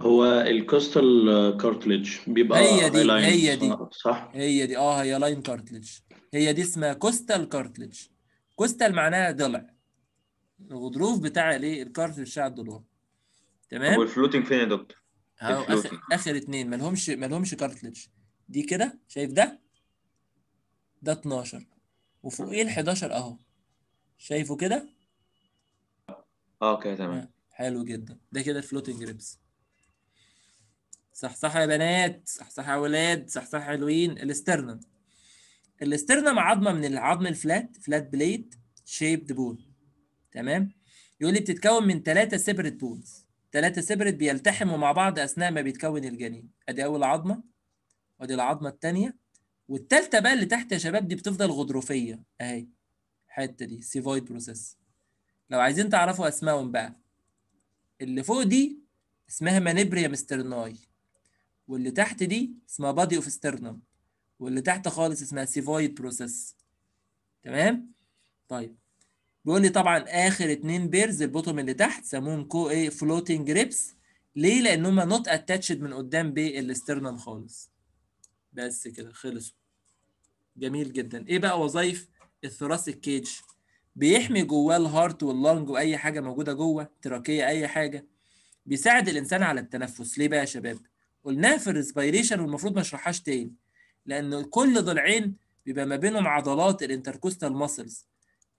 هو الكوستال كارتلج بيبقى هي دي هي دي صح هي دي اه هي لاين كارتلج هي دي اسمها كوستال كارتلج كوستال معناها ضلع الغضروف بتاع الايه الكارت بتاع الدولار تمام والفلوتنج فين يا دكتور اهو إيه اخر اخر اتنين مالهمش مالهمش كارتلج دي كده شايف ده ده 12 وفوق ايه ال 11 اهو شايفه كده آه، اوكي تمام آه، حلو جدا ده كده الفلوتنج ريبس صح صح يا بنات صح صح يا ولاد صح صح حلوين الاسترنال الاسترنم عظمه من العظم الفلات فلات بليد شيبد بون تمام يقول لي بتتكون من ثلاثه سيبريت بونز ثلاثه سيبريت بيلتحموا مع بعض اثناء ما بيتكون الجنين ادي اول عظمه وادي العظمه الثانيه والثالثه بقى اللي تحت يا شباب دي بتفضل غضروفيه اهي الحته دي سيفويد بروسيس لو عايزين تعرفوا اسمائهم بقى اللي فوق دي اسمها مانبريا مسترناي واللي تحت دي اسمها بادي اوف سترنم واللي تحت خالص اسمها سيفويد بروسيس تمام طيب بيقول لي طبعا اخر اتنين بيرز البوتوم اللي تحت سموهم كو ايه فلوتنج ريبس ليه لان هما نوت اتاتشد من قدام بالاسترنم خالص بس كده خلصوا جميل جدا ايه بقى وظايف الثراسيك كيج بيحمي جواه الهارت واللنج واي حاجه موجوده جوه تراكيه اي حاجه بيساعد الانسان على التنفس ليه بقى يا شباب قلناها في الريسبيريشن والمفروض ما اشرحهاش تاني لان كل ضلعين بيبقى ما بينهم عضلات الانتركوستال ماسلز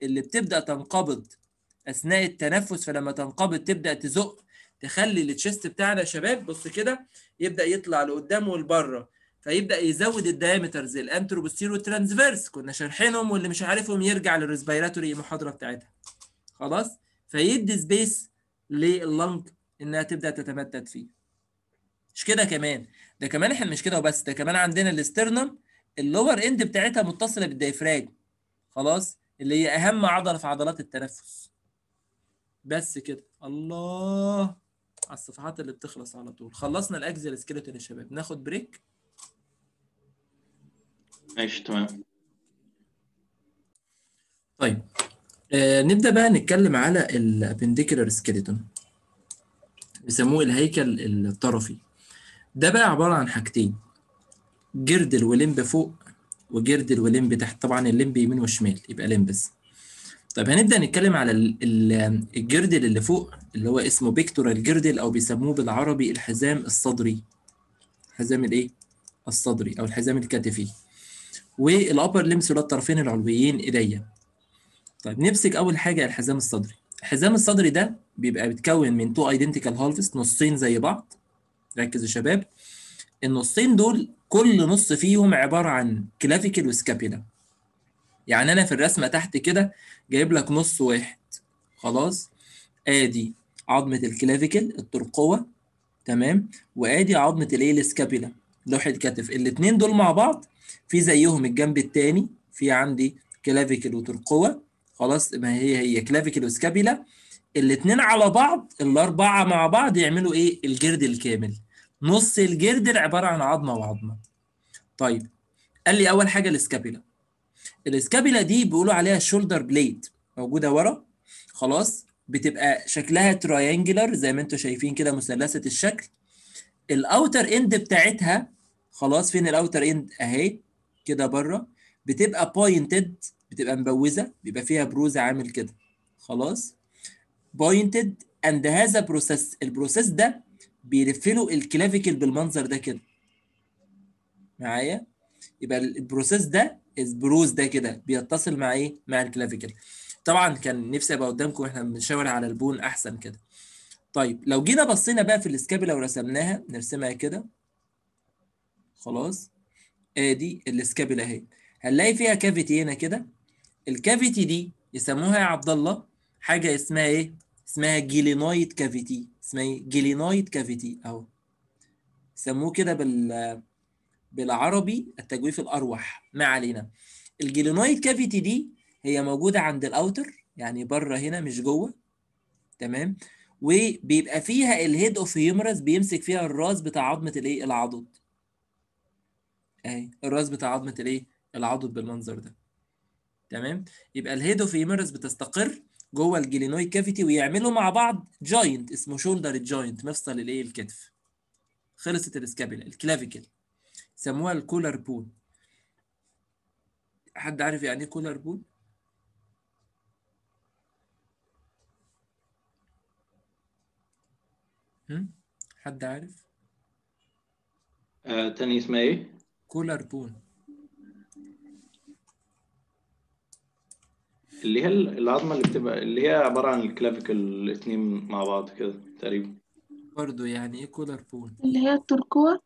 اللي بتبدا تنقبض اثناء التنفس فلما تنقبض تبدا تزق تخلي التشست بتاعنا يا شباب بص كده يبدا يطلع لقدام ولبره فيبدا يزود الدايمترز الانتروبوستير والترانسفيرس كنا شارحينهم واللي مش عارفهم يرجع للريسبيراتوري المحاضره بتاعتها خلاص فيدي سبيس للنج انها تبدا تتمدد فيه مش كده كمان ده كمان احنا مش كده وبس ده كمان عندنا الاسترنم اللور اند بتاعتها متصله بالدايفراج خلاص اللي هي اهم عضله في عضلات التنفس بس كده الله على الصفحات اللي بتخلص على طول خلصنا الاكزل سكيلتون يا شباب ناخد بريك ماشي تمام طيب آه نبدا بقى نتكلم على الابنديكولار سكيلتون بيسموه الهيكل الطرفي ده بقى عباره عن حاجتين جرد الولمب فوق وجرد الولمب تحت طبعا اللمب يمين وشمال يبقى لمبس طيب هنبدا نتكلم على الجردل اللي فوق اللي هو اسمه بيكتورال جردل او بيسموه بالعربي الحزام الصدري حزام الايه الصدري او الحزام الكتفي والابر لمس اللي الطرفين العلويين ايديا طيب نمسك اول حاجه الحزام الصدري الحزام الصدري ده بيبقى بيتكون من تو ايدنتيكال هالفز نصين زي بعض ركز يا شباب النصين دول كل نص فيهم عباره عن كلافيكل وسكابيلا يعني انا في الرسمه تحت كده جايب لك نص واحد خلاص ادي عظمه الكلافيكل الترقوه تمام وادي عظمه الايه السكابيلا لوحه الكتف الاثنين دول مع بعض في زيهم الجنب الثاني في عندي كلافيكل وترقوه خلاص ما هي هي كلافيكل وسكابيلا الاثنين على بعض الاربعه مع بعض يعملوا ايه الجرد الكامل نص الجردل عباره عن عظمه وعظمه طيب قال لي اول حاجه الاسكابيلا الاسكابيلا دي بيقولوا عليها شولدر بليد موجوده ورا خلاص بتبقى شكلها تراينجلر زي ما انتم شايفين كده مثلثه الشكل الاوتر اند بتاعتها خلاص فين الاوتر اند اهي كده بره بتبقى بوينتد بتبقى مبوزه بيبقى فيها بروز عامل كده خلاص بوينتد اند هذا بروسيس البروسيس ده بيرفلوا الكلافيكل بالمنظر ده كده معايا يبقى البروسيس ده البروز ده كده بيتصل مع ايه مع الكلافيكل طبعا كان نفسي ابقى قدامكم احنا بنشاور على البون احسن كده طيب لو جينا بصينا بقى في السكابيلا ورسمناها نرسمها كده خلاص ادي آه الاسكابيلا اهي هنلاقي فيها كافيتي هنا كده الكافيتي دي يسموها يا عبد الله حاجه اسمها ايه اسمها جيلينويد كافيتي اسمها ايه جلينايت كافيتي اهو سموه كده بال بالعربي التجويف الاروح ما علينا الجلينايت كافيتي دي هي موجوده عند الاوتر يعني بره هنا مش جوه تمام وبيبقى فيها الهيد اوف هيومرس بيمسك فيها الراس بتاع عظمه الايه العضد اهي الراس بتاع عظمه الايه العضد بالمنظر ده تمام يبقى الهيد اوف هيومرس بتستقر جوه الجلينوي كافيتي ويعملوا مع بعض جاينت اسمه شولدر جاينت مفصل الايه الكتف خلصت السكابيلا الكلافيكل سموها الكولر بون حد عارف يعني ايه كولر بون حد عارف آه، تاني اسمها ايه كولر بون اللي هي العظمه اللي بتبقى اللي هي عباره عن الكلافيكل الاثنين مع بعض كده تقريبا برضو يعني ايه كولر بون اللي هي الترقوة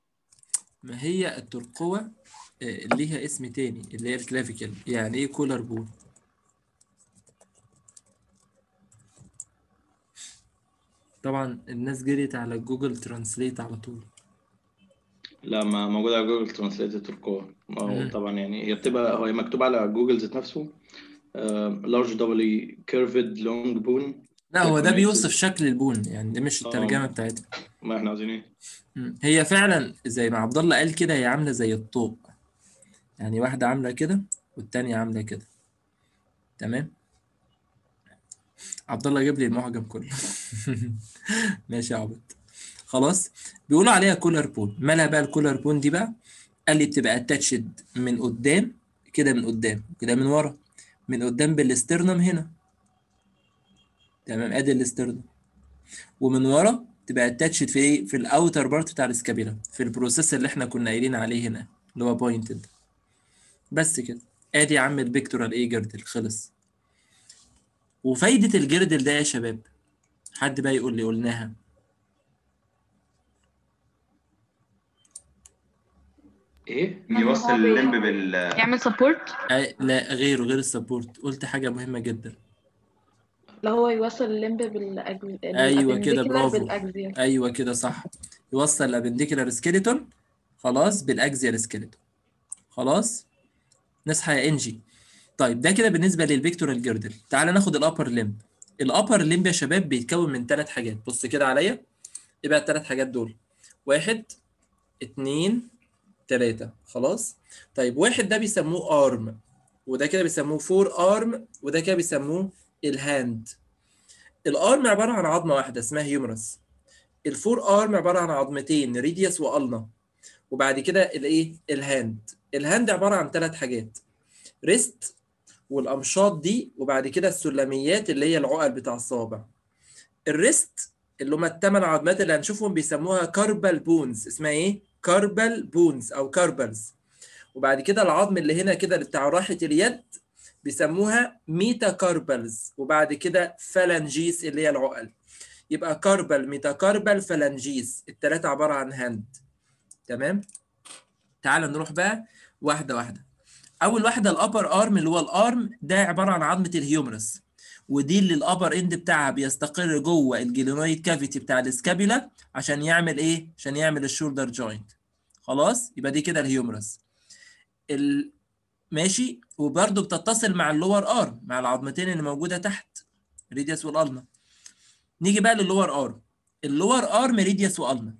ما هي الترقوة آه، ليها اسم تاني اللي هي الكلافيكل يعني ايه كولر بون طبعا الناس جريت على جوجل ترانسليت على طول لا ما موجود على جوجل ترانسليت الترقوة ما هو طبعا يعني هي بتبقى هو مكتوب على جوجل ذات نفسه لارج دبلي كيرفد لونج بون لا هو ده بيوصف شكل البون يعني دي مش آه. الترجمه بتاعتها ما احنا عايزين ايه هي فعلا زي ما عبد الله قال كده هي عامله زي الطوق يعني واحده عامله كده والثانيه عامله كده تمام عبد الله جاب لي المعجم كله ماشي يا عبد خلاص بيقولوا عليها كولر بون مالها بقى الكولر بون دي بقى قال لي بتبقى اتاتشد من قدام كده من قدام كده من ورا من قدام بالاسترنم هنا تمام ادي الاسترنم ومن ورا تبقى اتاتشد في ايه في الاوتر بارت بتاع السكابيلا في البروسيس اللي احنا كنا قايلين عليه هنا اللي هو بوينتد بس كده ادي يا عم البيكتورال ايه جردل خلص وفايده الجردل ده يا شباب حد بقى يقول لي قلناها ايه يوصل اللمب بال يعمل سبورت لا غيره غير السبورت قلت حاجه مهمه جدا اللي هو يوصل اللمب بالاجل ايوه كده برافو ايوه كده صح يوصل الابنديكولار سكيلتون خلاص بالاكزيال سكيلتون خلاص نصحى يا انجي طيب ده كده بالنسبه للفيكتورال جيردل تعالى ناخد الابر لمب الابر لمب يا شباب بيتكون من ثلاث حاجات بص كده عليا ايه بقى الثلاث حاجات دول واحد اثنين 3 خلاص طيب واحد ده بيسموه ارم وده كده بيسموه فور ارم وده كده بيسموه الهاند الارم عباره عن عظمه واحده اسمها هيومرس الفور ارم عباره عن عظمتين ريديوس والنا وبعد كده الايه الهاند الهاند عباره عن ثلاث حاجات ريست والامشاط دي وبعد كده السلميات اللي هي العقل بتاع الصوابع الريست اللي هم الثمان عظمات اللي هنشوفهم بيسموها كاربال بونز اسمها ايه كاربل بونز او كاربلز وبعد كده العظم اللي هنا كده بتاع راحه اليد بيسموها ميتا كاربلز وبعد كده فالانجيز اللي هي العقل يبقى كاربل ميتا كاربل الثلاثه عباره عن هاند تمام تعال نروح بقى واحده واحده اول واحده الابر ارم اللي هو الارم ده عباره عن عظمه الهيومرس ودي اللي الابر اند بتاعها بيستقر جوه الجلينويد كافيتي بتاع الاسكابيلا عشان يعمل ايه؟ عشان يعمل الشولدر جوينت خلاص يبقى دي كده الهيومرس ال... ماشي وبرده بتتصل مع اللور ار مع العظمتين اللي موجوده تحت ريديوس والالما نيجي بقى للور ار اللور ار ريديوس والما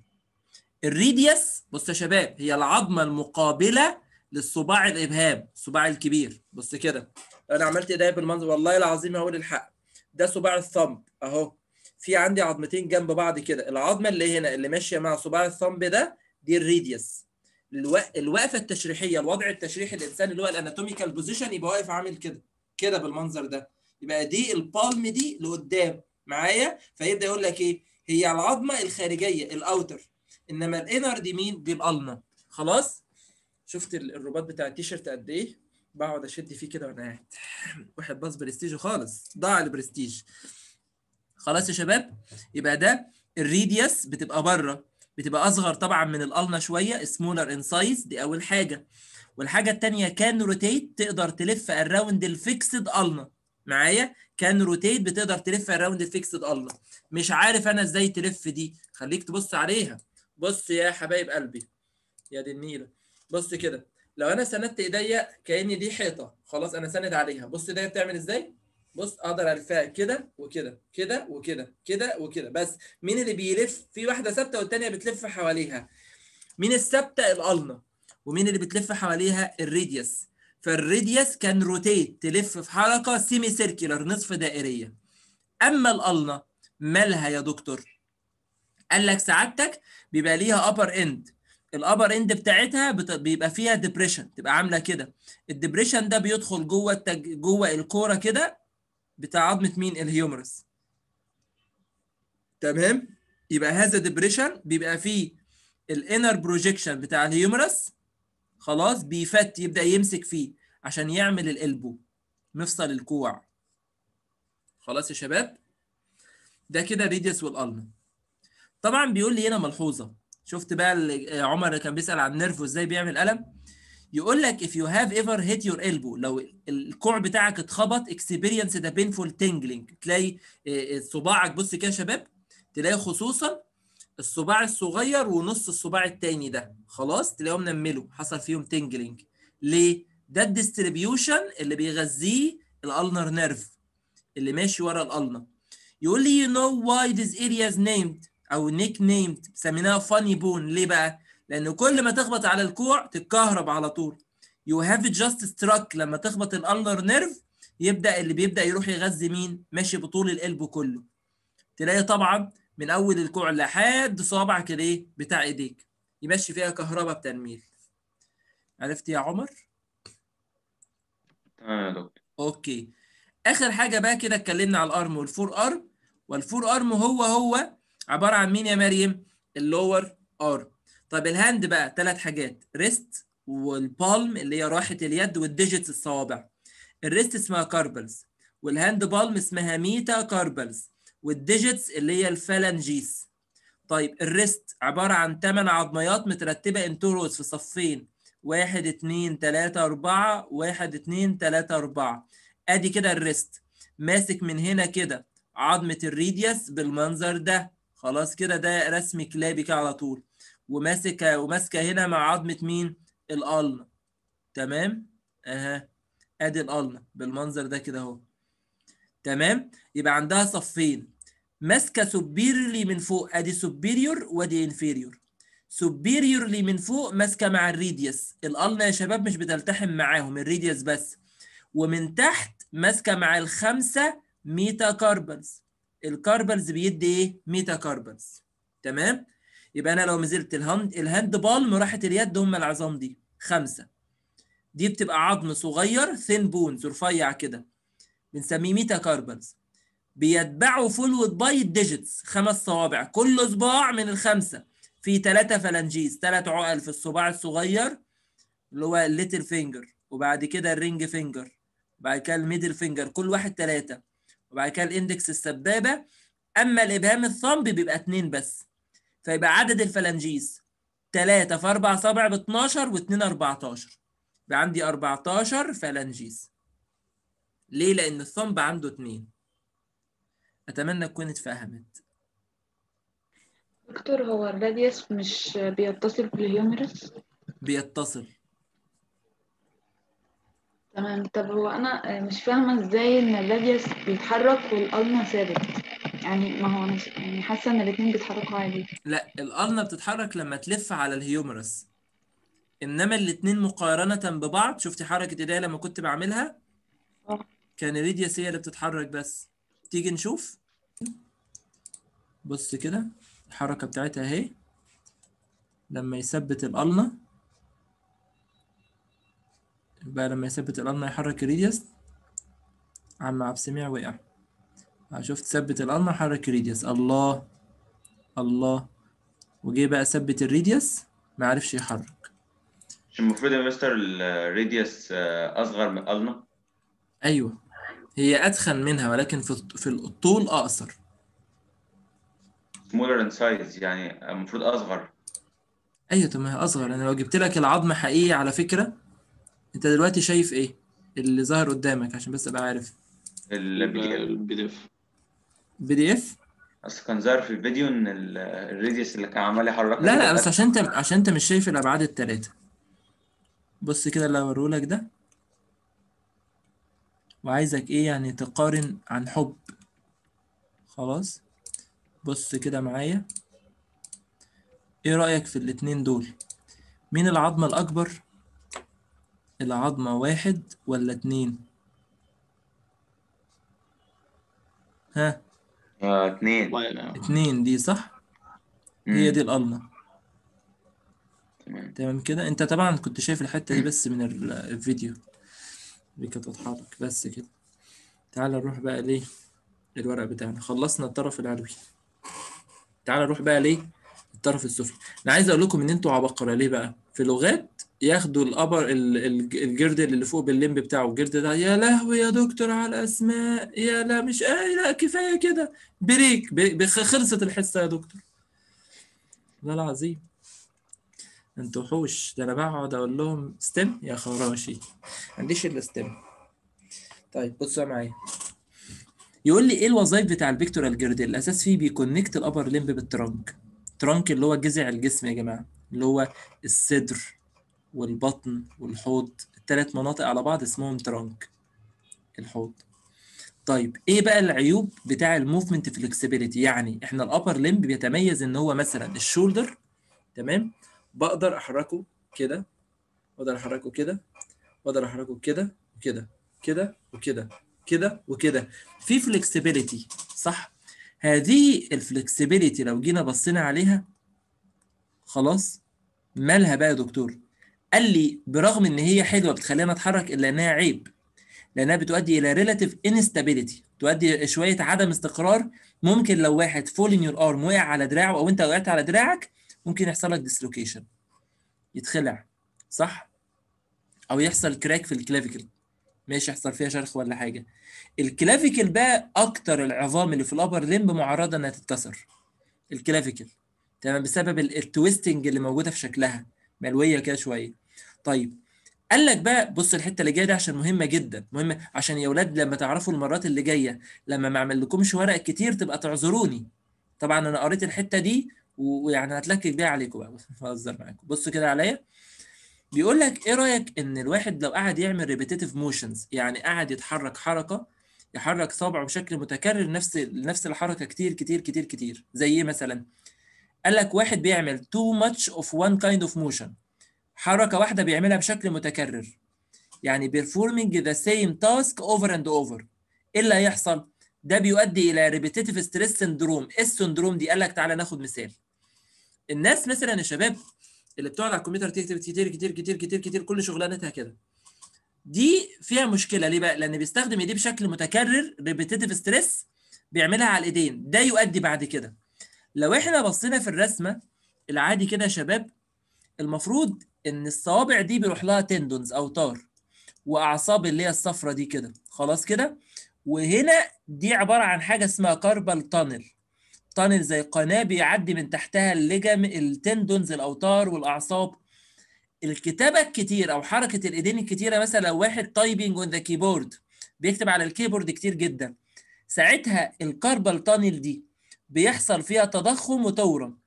الريدياس بص يا شباب هي العظمه المقابله للصباع الابهام الصباع الكبير بص كده انا عملت ايديا بالمنظر والله العظيم هقول الحق ده صباع الثمب اهو في عندي عظمتين جنب بعض كده العظمه اللي هنا اللي ماشيه مع صباع الثمب ده دي الريديوس الو... الوقفه التشريحيه الوضع التشريحي الانسان اللي هو الاناتوميكال بوزيشن يبقى واقف عامل كده كده بالمنظر ده يبقى دي البالم دي لقدام معايا فيبدا يقول لك ايه هي العظمه الخارجيه الاوتر انما الانر دي مين دي لنا خلاص شفت الرباط بتاع التيشيرت قد ايه بقعد اشد فيه كده وانا قاعد واحد باص برستيج خالص ضاع البرستيج خلاص يا شباب يبقى ده الريديوس بتبقى بره بتبقى اصغر طبعا من الالنا شويه سمولر ان سايز دي اول حاجه والحاجه الثانيه كان روتيت تقدر تلف اراوند الفيكسد النا معايا كان روتيت بتقدر تلف اراوند الفيكسد النا مش عارف انا ازاي تلف دي خليك تبص عليها بص يا حبايب قلبي يا دي النيله بص كده لو انا سندت ايديا كاني دي حيطه خلاص انا ساند عليها بص ايديا بتعمل ازاي بص اقدر الفها كده وكده كده وكده كده وكده بس مين اللي بيلف في واحده ثابته والثانيه بتلف حواليها مين الثابته الالنا ومين اللي بتلف حواليها الراديوس فالراديوس كان روتيت تلف في حركه سيمي سيركلر نصف دائريه اما الالنا مالها يا دكتور قال لك سعادتك بيبقى ليها ابر اند الابر اند بتاعتها بيبقى فيها ديبريشن تبقى عامله كده الديبريشن ده بيدخل جوه التج... جوه الكوره كده بتاع عظمه مين الهيومرس تمام يبقى هذا ديبريشن بيبقى فيه الانر بروجيكشن بتاع الهيومرس خلاص بيفت يبدا يمسك فيه عشان يعمل الالبو مفصل الكوع خلاص يا شباب ده كده ريديس والالمن طبعا بيقول لي هنا ملحوظه شفت بقى عمر اللي كان بيسال عن نيرف وازاي بيعمل الم يقول لك if you have ever hit your elbow لو الكوع بتاعك اتخبط experience the painful tingling تلاقي آه، آه، صباعك بص كده يا شباب تلاقي خصوصا الصباع الصغير ونص الصباع التاني ده خلاص تلاقيهم نملوا حصل فيهم تنجلينج ليه؟ ده الديستريبيوشن اللي بيغذيه الالنر نيرف اللي ماشي ورا الالنر يقول لي you know why this area is named او نيك نيم سميناها فاني بون ليه بقى؟ لان كل ما تخبط على الكوع تتكهرب على طول يو هاف جاست ستراك لما تخبط الالنر نيرف يبدا اللي بيبدا يروح يغذي مين؟ ماشي بطول القلب كله تلاقي طبعا من اول الكوع لحد صابعك الايه؟ بتاع ايديك يمشي فيها كهرباء بتنميل عرفت يا عمر؟ تمام يا دكتور اوكي اخر حاجه بقى كده اتكلمنا على الارم والفور ارم والفور ارم هو هو عباره عن مين يا مريم اللور ار طب الهاند بقى ثلاث حاجات ريست والبالم اللي هي راحه اليد والديجيتس الصوابع الريست اسمها كاربلز والهاند بالم اسمها ميتا كاربلز والديجيتس اللي هي الفالنجيس طيب الريست عباره عن ثمان عظميات مترتبه انتروز في صفين 1 2 3 4 1 2 3 4 ادي كده الريست ماسك من هنا كده عظمه الريديوس بالمنظر ده خلاص كده ده رسم كلابي كده على طول وماسكه وماسكه هنا مع عظمه مين الالنا تمام اها ادي الالنا بالمنظر ده كده اهو تمام يبقى عندها صفين ماسكه سوبيريورلي من فوق ادي سوبيريور وادي انفيريور سوبيريورلي من فوق ماسكه مع الريديوس الالنا يا شباب مش بتلتحم معاهم الريديوس بس ومن تحت ماسكه مع الخمسه ميتا كاربنز الكاربلز بيدي ايه ميتا كاربلز تمام يبقى انا لو مزلت الهاند الهاند بالم راحت اليد هم العظام دي خمسه دي بتبقى عظم صغير ثين بونز رفيع كده بنسميه ميتا كاربلز بيتبعوا فولود باي ديجيتس خمس صوابع كل صباع من الخمسه في ثلاثه فلانجيز ثلاث عقل في الصباع الصغير اللي هو الليتل فينجر وبعد كده الرينج فينجر بعد كده الميدل فينجر كل واحد ثلاثه وبعد كده الاندكس السبابه اما الابهام الثمب بيبقى اثنين بس فيبقى عدد الفلانجيز 3 في 4 صابع ب 12 و2 14 يبقى عندي 14 فلانجيز ليه؟ لأن الثمب عنده اثنين أتمنى تكون اتفهمت دكتور هو الراديوس مش بيتصل بالهيومرس؟ بيتصل تمام طب هو انا آه، مش فاهمه ازاي ان الراديوس بيتحرك والقلنا ثابت يعني ما هو انا يعني حاسه ان الاثنين بيتحركوا عادي لا القلنا بتتحرك لما تلف على الهيومرس انما الاثنين مقارنه ببعض شفتي حركه ايديا لما كنت بعملها آه. كان الراديوس هي اللي بتتحرك بس تيجي نشوف بص كده الحركه بتاعتها اهي لما يثبت القلنا بقى لما يثبت الالنا يحرك الريديوس عم عبد السميع وقع آه، شفت ثبت الالنا حرك الريديوس الله الله وجه بقى ثبت الريديوس ما عرفش يحرك مش المفروض يا مستر الريديوس آه، اصغر من الالنا ايوه هي ادخن منها ولكن في في الطول اقصر smaller in size يعني المفروض اصغر ايوه طب ما هي اصغر انا لو جبت لك العظم حقيقي على فكره انت دلوقتي شايف ايه اللي ظاهر قدامك عشان بس ابقى عارف البي دي اف بي دي اف اصل كان ظاهر في الفيديو ان الريديوس اللي كان عمال يحرك لا لا بس عشان انت عشان انت مش شايف الابعاد الثلاثه بص كده اللي هوريهولك ده وعايزك ايه يعني تقارن عن حب خلاص بص كده معايا ايه رأيك في الاتنين دول مين العظمة الأكبر العظمة واحد ولا اتنين ها آه، اتنين اتنين دي صح مم. هي دي الألمة تمام تمام كده انت طبعا كنت شايف الحتة دي بس من الفيديو دي كانت واضحة لك بس كده تعال نروح بقى ليه الورق بتاعنا خلصنا الطرف العلوي تعال نروح بقى ليه الطرف السفلي انا عايز اقول لكم ان انتوا عبقرة ليه بقى في لغات ياخدوا الابر الجردل اللي فوق باللمب بتاعه الجرد ده يا لهوي يا دكتور على اسماء يا لا مش اي آه، لا كفايه كده بريك, خلصت الحصه يا دكتور ده العظيم انتوا وحوش ده انا بقعد اقول لهم ستيم يا خراشي ما عنديش الا ستيم طيب بصوا معايا يقول لي ايه الوظائف بتاع البيكتورال جردل الاساس فيه بيكونكت الابر لمب بالترنك ترنك اللي هو جذع الجسم يا جماعه اللي هو الصدر والبطن والحوض الثلاث مناطق على بعض اسمهم ترانك الحوض طيب ايه بقى العيوب بتاع الموفمنت فلكسبيليتي يعني احنا الابر لمب بيتميز ان هو مثلا الشولدر تمام بقدر احركه كده واقدر احركه كده واقدر احركه كده وكده كده وكده كده وكده في فلكسبيليتي صح هذه الفلكسبيليتي لو جينا بصينا عليها خلاص مالها بقى يا دكتور قال لي برغم ان هي حلوه بتخلينا نتحرك الا انها عيب لانها بتؤدي الى ريلاتيف انستابيليتي تؤدي شويه عدم استقرار ممكن لو واحد فول ان يور ارم وقع على دراعه او انت وقعت على دراعك ممكن يحصل لك ديسلوكيشن يتخلع صح او يحصل كراك في الكلافيكل ماشي يحصل فيها شرخ ولا حاجه الكلافيكل بقى اكتر العظام اللي في الابر لمب معرضه انها تتكسر الكلافيكل تمام بسبب التويستنج اللي موجوده في شكلها ملويه كده شويه طيب قال لك بقى بص الحته اللي جايه دي عشان مهمه جدا مهمه عشان يا اولاد لما تعرفوا المرات اللي جايه لما ما اعمل لكمش ورق كتير تبقى تعذروني طبعا انا قريت الحته دي ويعني هتلكك بيها عليكم بقى بهزر معاكم بصوا كده عليا بيقول لك ايه رايك ان الواحد لو قعد يعمل ريبيتيتيف موشنز يعني قعد يتحرك حركه يحرك صابعه بشكل متكرر نفس نفس الحركه كتير كتير كتير كتير زي ايه مثلا قال لك واحد بيعمل تو ماتش اوف وان كايند اوف موشن حركة واحدة بيعملها بشكل متكرر يعني بيرفورمينج ذا سيم تاسك اوفر اند اوفر ايه اللي هيحصل؟ ده بيؤدي الى ريبيتيتيف ستريس سندروم، ايه السندروم دي؟ قال لك تعالى ناخد مثال. الناس مثلا يا شباب اللي بتقعد على الكمبيوتر تكتب كتير كتير كتير كتير كتير كل شغلانتها كده. دي فيها مشكله ليه بقى؟ لان بيستخدم ايديه بشكل متكرر ريبيتيتيف ستريس بيعملها على الايدين، ده يؤدي بعد كده لو احنا بصينا في الرسمه العادي كده يا شباب المفروض ان الصوابع دي بيروح لها تندونز اوتار واعصاب اللي هي الصفرة دي كده خلاص كده وهنا دي عباره عن حاجه اسمها كاربال تانل تانل زي قناه بيعدي من تحتها اللجم التندونز الاوتار والاعصاب الكتابه الكتير او حركه الايدين الكتيره مثلا لو واحد تايبنج اون ذا كيبورد بيكتب على الكيبورد كتير جدا ساعتها الكاربال تانل دي بيحصل فيها تضخم وتورم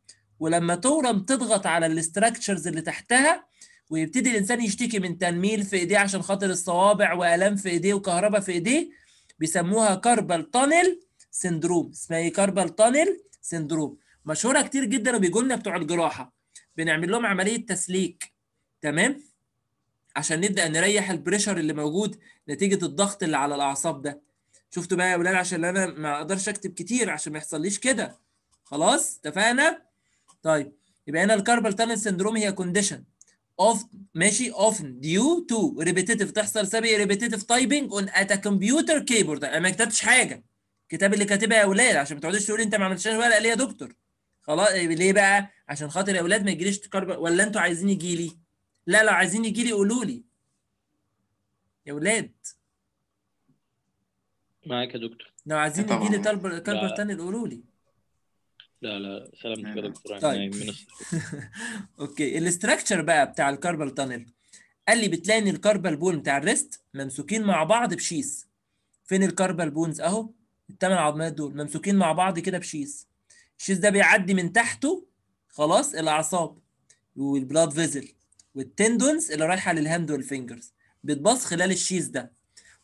ولما تورم تضغط على الاستراكشرز اللي تحتها ويبتدي الانسان يشتكي من تنميل في ايديه عشان خاطر الصوابع والام في ايديه وكهرباء في ايديه بيسموها كاربال تانل سندروم اسمها ايه كاربال تانل سندروم مشهوره كتير جدا وبيجوا لنا بتوع الجراحه بنعمل لهم عمليه تسليك تمام عشان نبدا نريح البريشر اللي موجود نتيجه الضغط اللي على الاعصاب ده شفتوا بقى يا ولاد عشان انا ما اقدرش اكتب كتير عشان ما يحصليش كده خلاص اتفقنا طيب يبقى هنا الكاربال تانل سندروم هي كونديشن اوف ماشي اوفن ديو تو repetitive تحصل سبي repetitive تايبنج اون ات كمبيوتر كيبورد انا ما كتبتش حاجه الكتاب اللي كاتبها يا ولاد عشان ما تقعدوش تقولي انت ما عملتش ورقه ليه يا دكتور خلاص إيه، ليه بقى عشان خاطر يا ولاد ما يجيليش كاربال ولا انتوا عايزين يجيلي لا لو عايزين يجيلي قولوا لي يا ولاد معاك يا دكتور لو عايزين لي كلبر كلبر تاني قولوا لي لا لا سلامتك يا دكتور طيب اوكي الاستراكشر بقى بتاع الكاربال تانل قال لي بتلاقي ان الكاربال بون بتاع الريست ممسوكين مع بعض بشيس فين الكاربال بونز اهو الثمان عظمات دول ممسوكين مع بعض كده بشيس الشيس ده بيعدي من تحته خلاص الاعصاب والبلاد فيزل والتندونز اللي رايحه للهاند والفينجرز بتباص خلال الشيس ده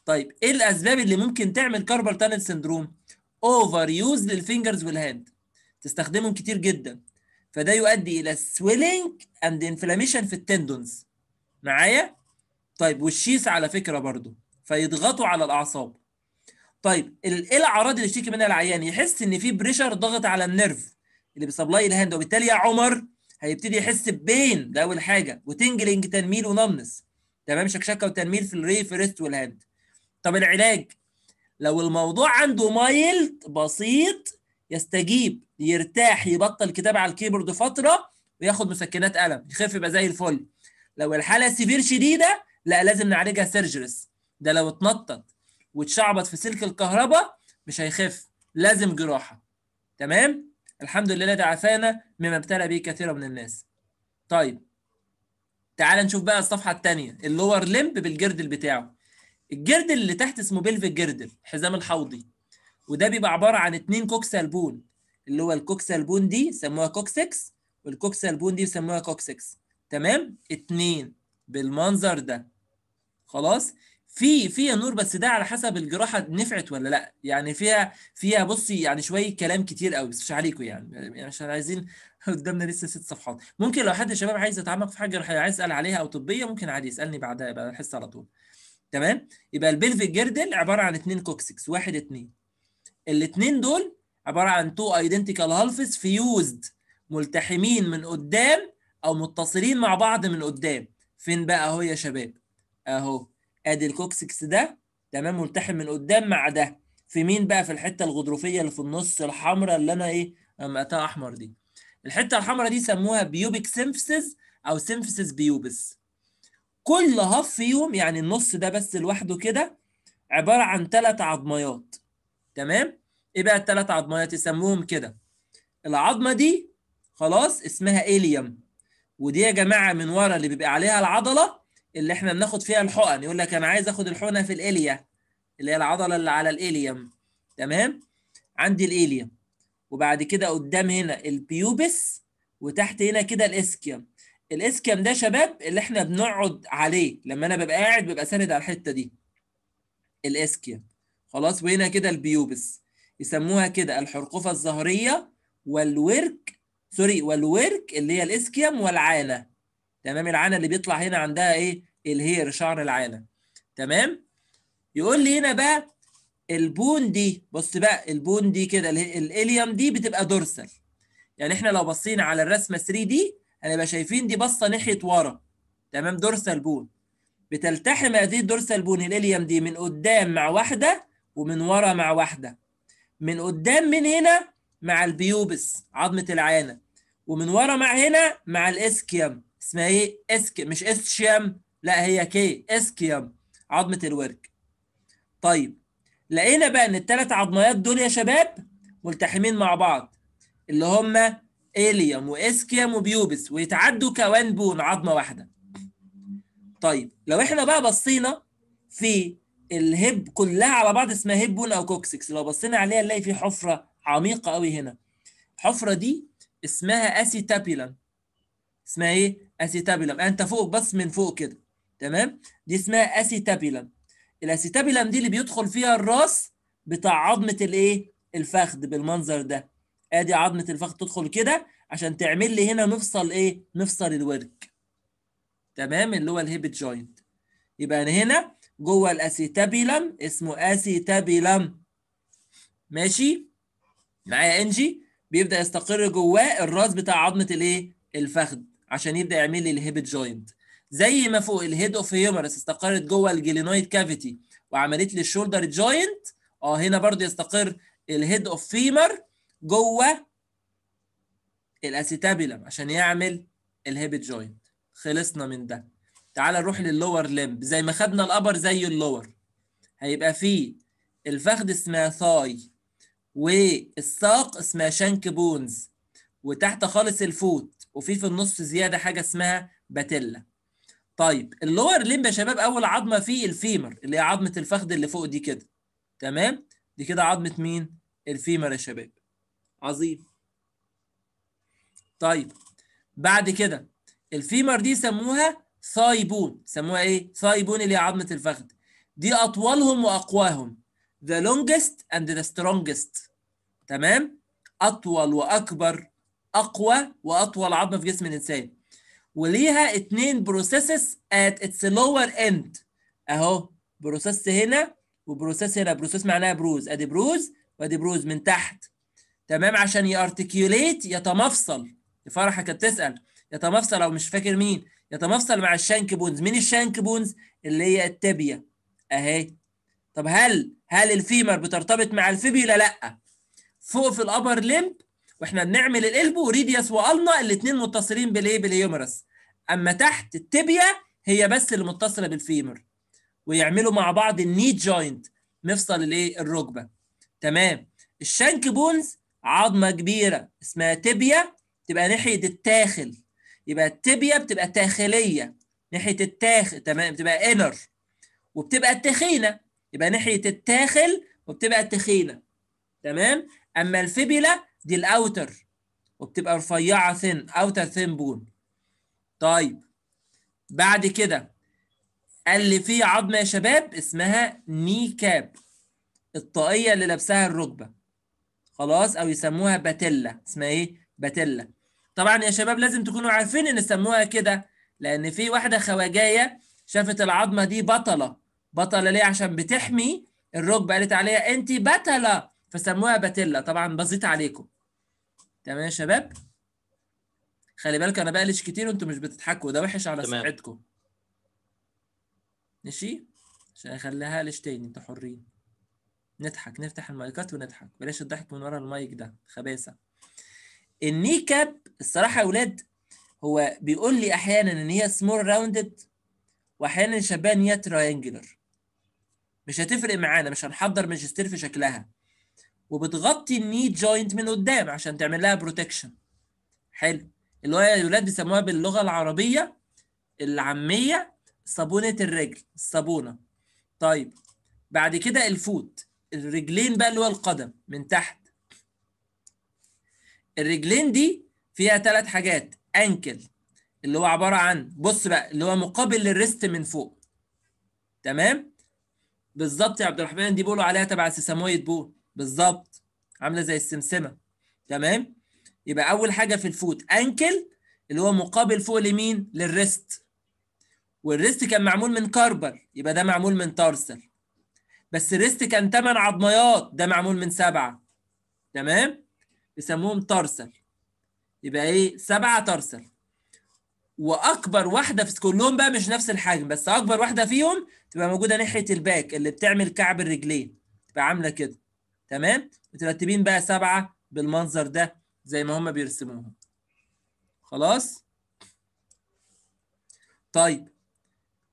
طيب ايه الاسباب اللي ممكن تعمل كاربال تانل سندروم اوفر يوز للفينجرز والهاند تستخدمهم كتير جدا فده يؤدي الى سويلينج اند انفلاميشن في التندونز معايا طيب والشيس على فكره برضو فيضغطوا على الاعصاب طيب ايه الاعراض اللي يشتكي منها العيان يحس ان في بريشر ضغط على النيرف اللي بيسبلاي الهاند وبالتالي يا عمر هيبتدي يحس ببين ده اول حاجه وتنجلينج تنميل ونمنس تمام شكشكه وتنميل في الري في ريست والهاند طب العلاج لو الموضوع عنده مايلد بسيط يستجيب يرتاح يبطل كتاب على الكيبورد فتره وياخد مسكنات الم يخف يبقى زي الفل لو الحاله سيفير شديده لا لازم نعالجها سيرجرس ده لو اتنطط واتشعبط في سلك الكهرباء مش هيخف لازم جراحه تمام الحمد لله ده عافانا مما ابتلى به كثير من الناس طيب تعال نشوف بقى الصفحه الثانيه اللور لمب بالجردل بتاعه الجردل اللي تحت اسمه بيلفيك جردل حزام الحوضي وده بيبقى عباره عن اتنين كوكسالبون اللي هو الكوكسالبون دي سموها كوكسكس والكوكسالبون دي سموها كوكسكس تمام اتنين بالمنظر ده خلاص في فيها نور بس ده على حسب الجراحه نفعت ولا لا يعني فيها فيها بصي يعني شويه كلام كتير قوي بس مش عليكم يعني عشان يعني عايزين قدامنا لسه ست صفحات ممكن لو حد شباب عايز يتعمق في حاجه عايز يسال عليها او طبيه ممكن عادي يسالني بعدها بعد الحصه على طول تمام يبقى البلفيك جيردل عباره عن اثنين كوكسكس واحد اثنين الاثنين دول عباره عن تو ايدنتيكال هالفز فيوزد ملتحمين من قدام او متصلين مع بعض من قدام فين بقى اهو يا شباب اهو ادي الكوكسكس ده تمام ملتحم من قدام مع ده في مين بقى في الحته الغضروفيه اللي في النص الحمراء اللي انا ايه مقطعها احمر دي الحته الحمراء دي سموها بيوبك سيمفسز او سيمفسز بيوبس كل هاف فيهم يعني النص ده بس لوحده كده عباره عن ثلاث عظميات تمام ايه بقى الثلاث عظميات يسموهم كده العظمه دي خلاص اسمها اليوم ودي يا جماعه من ورا اللي بيبقى عليها العضله اللي احنا بناخد فيها الحقن يقول لك انا عايز اخد الحقنه في الاليا اللي هي العضله اللي على الاليم تمام عندي الاليم وبعد كده قدام هنا البيوبس وتحت هنا كده الاسكيوم الاسكام ده شباب اللي احنا بنقعد عليه لما انا ببقى قاعد ببقى ساند على الحته دي الاسكام خلاص وهنا كده البيوبس يسموها كده الحرقفه الظهريه والورك سوري والورك اللي هي الاسكيم والعانه تمام العانه اللي بيطلع هنا عندها ايه الهير شعر العانه تمام يقول لي هنا بقى البون دي بص بقى البون دي كده الاليوم دي بتبقى دورسال يعني احنا لو بصينا على الرسمه 3 دي هنبقى شايفين دي باصه ناحيه ورا تمام دورسال بون بتلتحم هذه الدورسال بون الاليم دي من قدام مع واحده ومن ورا مع واحده من قدام من هنا مع البيوبس عظمه العانه ومن ورا مع هنا مع الاسكيم اسمها ايه اسك مش اسشيم لا هي كي اسكيم عظمه الورك طيب لقينا بقى ان الثلاث عظميات دول يا شباب ملتحمين مع بعض اللي هما إليوم وإسكيوم وبيوبس ويتعدوا كوان بون عظمة واحدة طيب لو إحنا بقى بصينا في الهب كلها على بعض اسمها هب بون أو كوكسكس لو بصينا عليها نلاقي في حفرة عميقة قوي هنا الحفرة دي اسمها أسيتابيلان. اسمها إيه؟ أسيتابيلان. أنت فوق بس من فوق كده تمام؟ دي اسمها أسيتابيلان. الأسيتابيلان دي اللي بيدخل فيها الراس بتاع عظمة الإيه؟ الفخذ بالمنظر ده ادي عظمه الفخذ تدخل كده عشان تعمل لي هنا مفصل ايه مفصل الورك تمام اللي هو الهيب جوينت يبقى انا هنا جوه الاسيتابيلم اسمه اسيتابيلم ماشي معايا انجي بيبدا يستقر جواه الراس بتاع عظمه الايه الفخذ عشان يبدا يعمل لي الهيب جوينت زي ما فوق الهيد اوف هيومرس استقرت جوه الجلينويد كافيتي وعملت لي الشولدر جوينت اه هنا برضه يستقر الهيد اوف فيمر جوه الاسيتابيلم عشان يعمل الهيبت جوينت خلصنا من ده تعال نروح لللور لمب زي ما خدنا الابر زي اللور هيبقى فيه الفخذ اسمها ثاي والساق اسمها شانك بونز وتحت خالص الفوت وفي في النص زياده حاجه اسمها باتيلا طيب اللور لمب يا شباب اول عظمه فيه الفيمر اللي هي عظمه الفخذ اللي فوق دي كده تمام دي كده عظمه مين الفيمر يا شباب عظيم طيب بعد كده الفيمر دي سموها ثايبون سموها ايه ثايبون اللي هي عظمه الفخذ دي اطولهم واقواهم the longest and the strongest تمام اطول واكبر اقوى واطول عظمه في جسم الانسان وليها اتنين بروسيسز ات اتس لوور اند اهو بروسيس هنا وبروسيس هنا بروسيس معناها بروز ادي بروز وادي بروز من تحت تمام عشان يارتكيوليت يتمفصل فرحه كانت تسال يتمفصل او مش فاكر مين يتمفصل مع الشانك بونز مين الشانك بونز اللي هي التبيه اهي طب هل هل الفيمر بترتبط مع الفيبيولا لا فوق في الابر لمب واحنا بنعمل الالبو ريديوس والنا الاثنين متصلين بالايه بالهيومرس اما تحت التبيه هي بس اللي متصله بالفيمر ويعملوا مع بعض النيت جوينت مفصل الايه الركبه تمام الشانك بونز عظمه كبيره اسمها تبيا تبقى ناحيه التاخل يبقى التبيا بتبقى تاخليه ناحيه التاخ تمام بتبقى انر وبتبقى التخينه يبقى ناحيه التاخل وبتبقى التخينه تمام اما الفيبيلا دي الاوتر وبتبقى رفيعه ثن اوتر ثن بون طيب بعد كده قال لي في عظمه يا شباب اسمها نيكاب الطاقيه اللي لابسها الركبه خلاص او يسموها باتيلا اسمها ايه باتيلا طبعا يا شباب لازم تكونوا عارفين ان سموها كده لان في واحده خواجايه شافت العظمه دي بطله بطله ليه عشان بتحمي الركبه قالت عليها انت بتله فسموها باتيلا طبعا بزيت عليكم تمام يا شباب خلي بالك انا بقلش كتير وانتم مش بتضحكوا ده وحش على صحتكم ماشي عشان اخليها لش تاني انتوا حرين نضحك نفتح المايكات ونضحك بلاش الضحك من ورا المايك ده خباثه النيكاب الصراحه يا ولاد هو بيقول لي احيانا ان هي سمول راوندد واحيانا شبه ان هي تراينجلر مش هتفرق معانا مش هنحضر ماجستير في شكلها وبتغطي الني جوينت من قدام عشان تعمل لها بروتكشن حلو اللي هو يا ولاد بيسموها باللغه العربيه العاميه صابونه الرجل الصابونه طيب بعد كده الفوت الرجلين بقى اللي هو القدم من تحت الرجلين دي فيها ثلاث حاجات انكل اللي هو عباره عن بص بقى اللي هو مقابل للريست من فوق تمام بالظبط يا عبد الرحمن دي بيقولوا عليها تبع سيسامويد بول بالظبط عامله زي السمسمه تمام يبقى اول حاجه في الفوت انكل اللي هو مقابل فوق لمين للريست والريست كان معمول من كاربر يبقى ده معمول من تارسل بس الريست كان ثمان عضميات ده معمول من سبعه تمام بيسموهم ترسل يبقى ايه سبعه ترسل واكبر واحده في كلهم بقى مش نفس الحجم بس اكبر واحده فيهم تبقى موجوده ناحيه الباك اللي بتعمل كعب الرجلين تبقى عامله كده تمام مترتبين بقى سبعه بالمنظر ده زي ما هم بيرسموهم خلاص طيب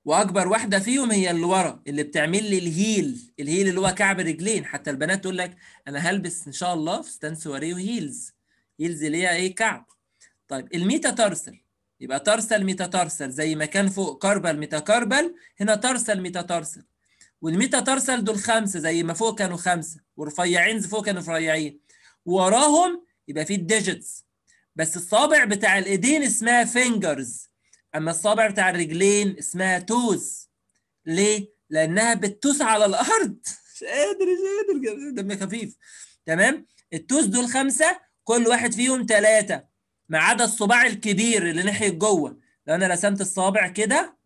واكبر واحده فيهم هي اللي ورا اللي بتعمل لي الهيل الهيل اللي هو كعب رجلين حتى البنات تقول لك انا هلبس ان شاء الله فستان سواري وهيلز هيلز اللي هي ايه كعب طيب الميتا تارسل يبقى تارسل ميتا تارسل زي ما كان فوق كاربل ميتا كاربل هنا تارسل ميتا تارسل والميتا تارسل دول خمسه زي ما فوق كانوا خمسه ورفيعين زي فوق كانوا رفيعين وراهم يبقى في الديجيتس بس الصابع بتاع الايدين اسمها فينجرز اما الصابع بتاع الرجلين اسمها توز ليه لانها بتوس على الارض مش قادر مش قادر دم خفيف تمام التوز دول خمسه كل واحد فيهم ثلاثه ما عدا الصباع الكبير اللي ناحيه جوه لو انا رسمت الصابع كده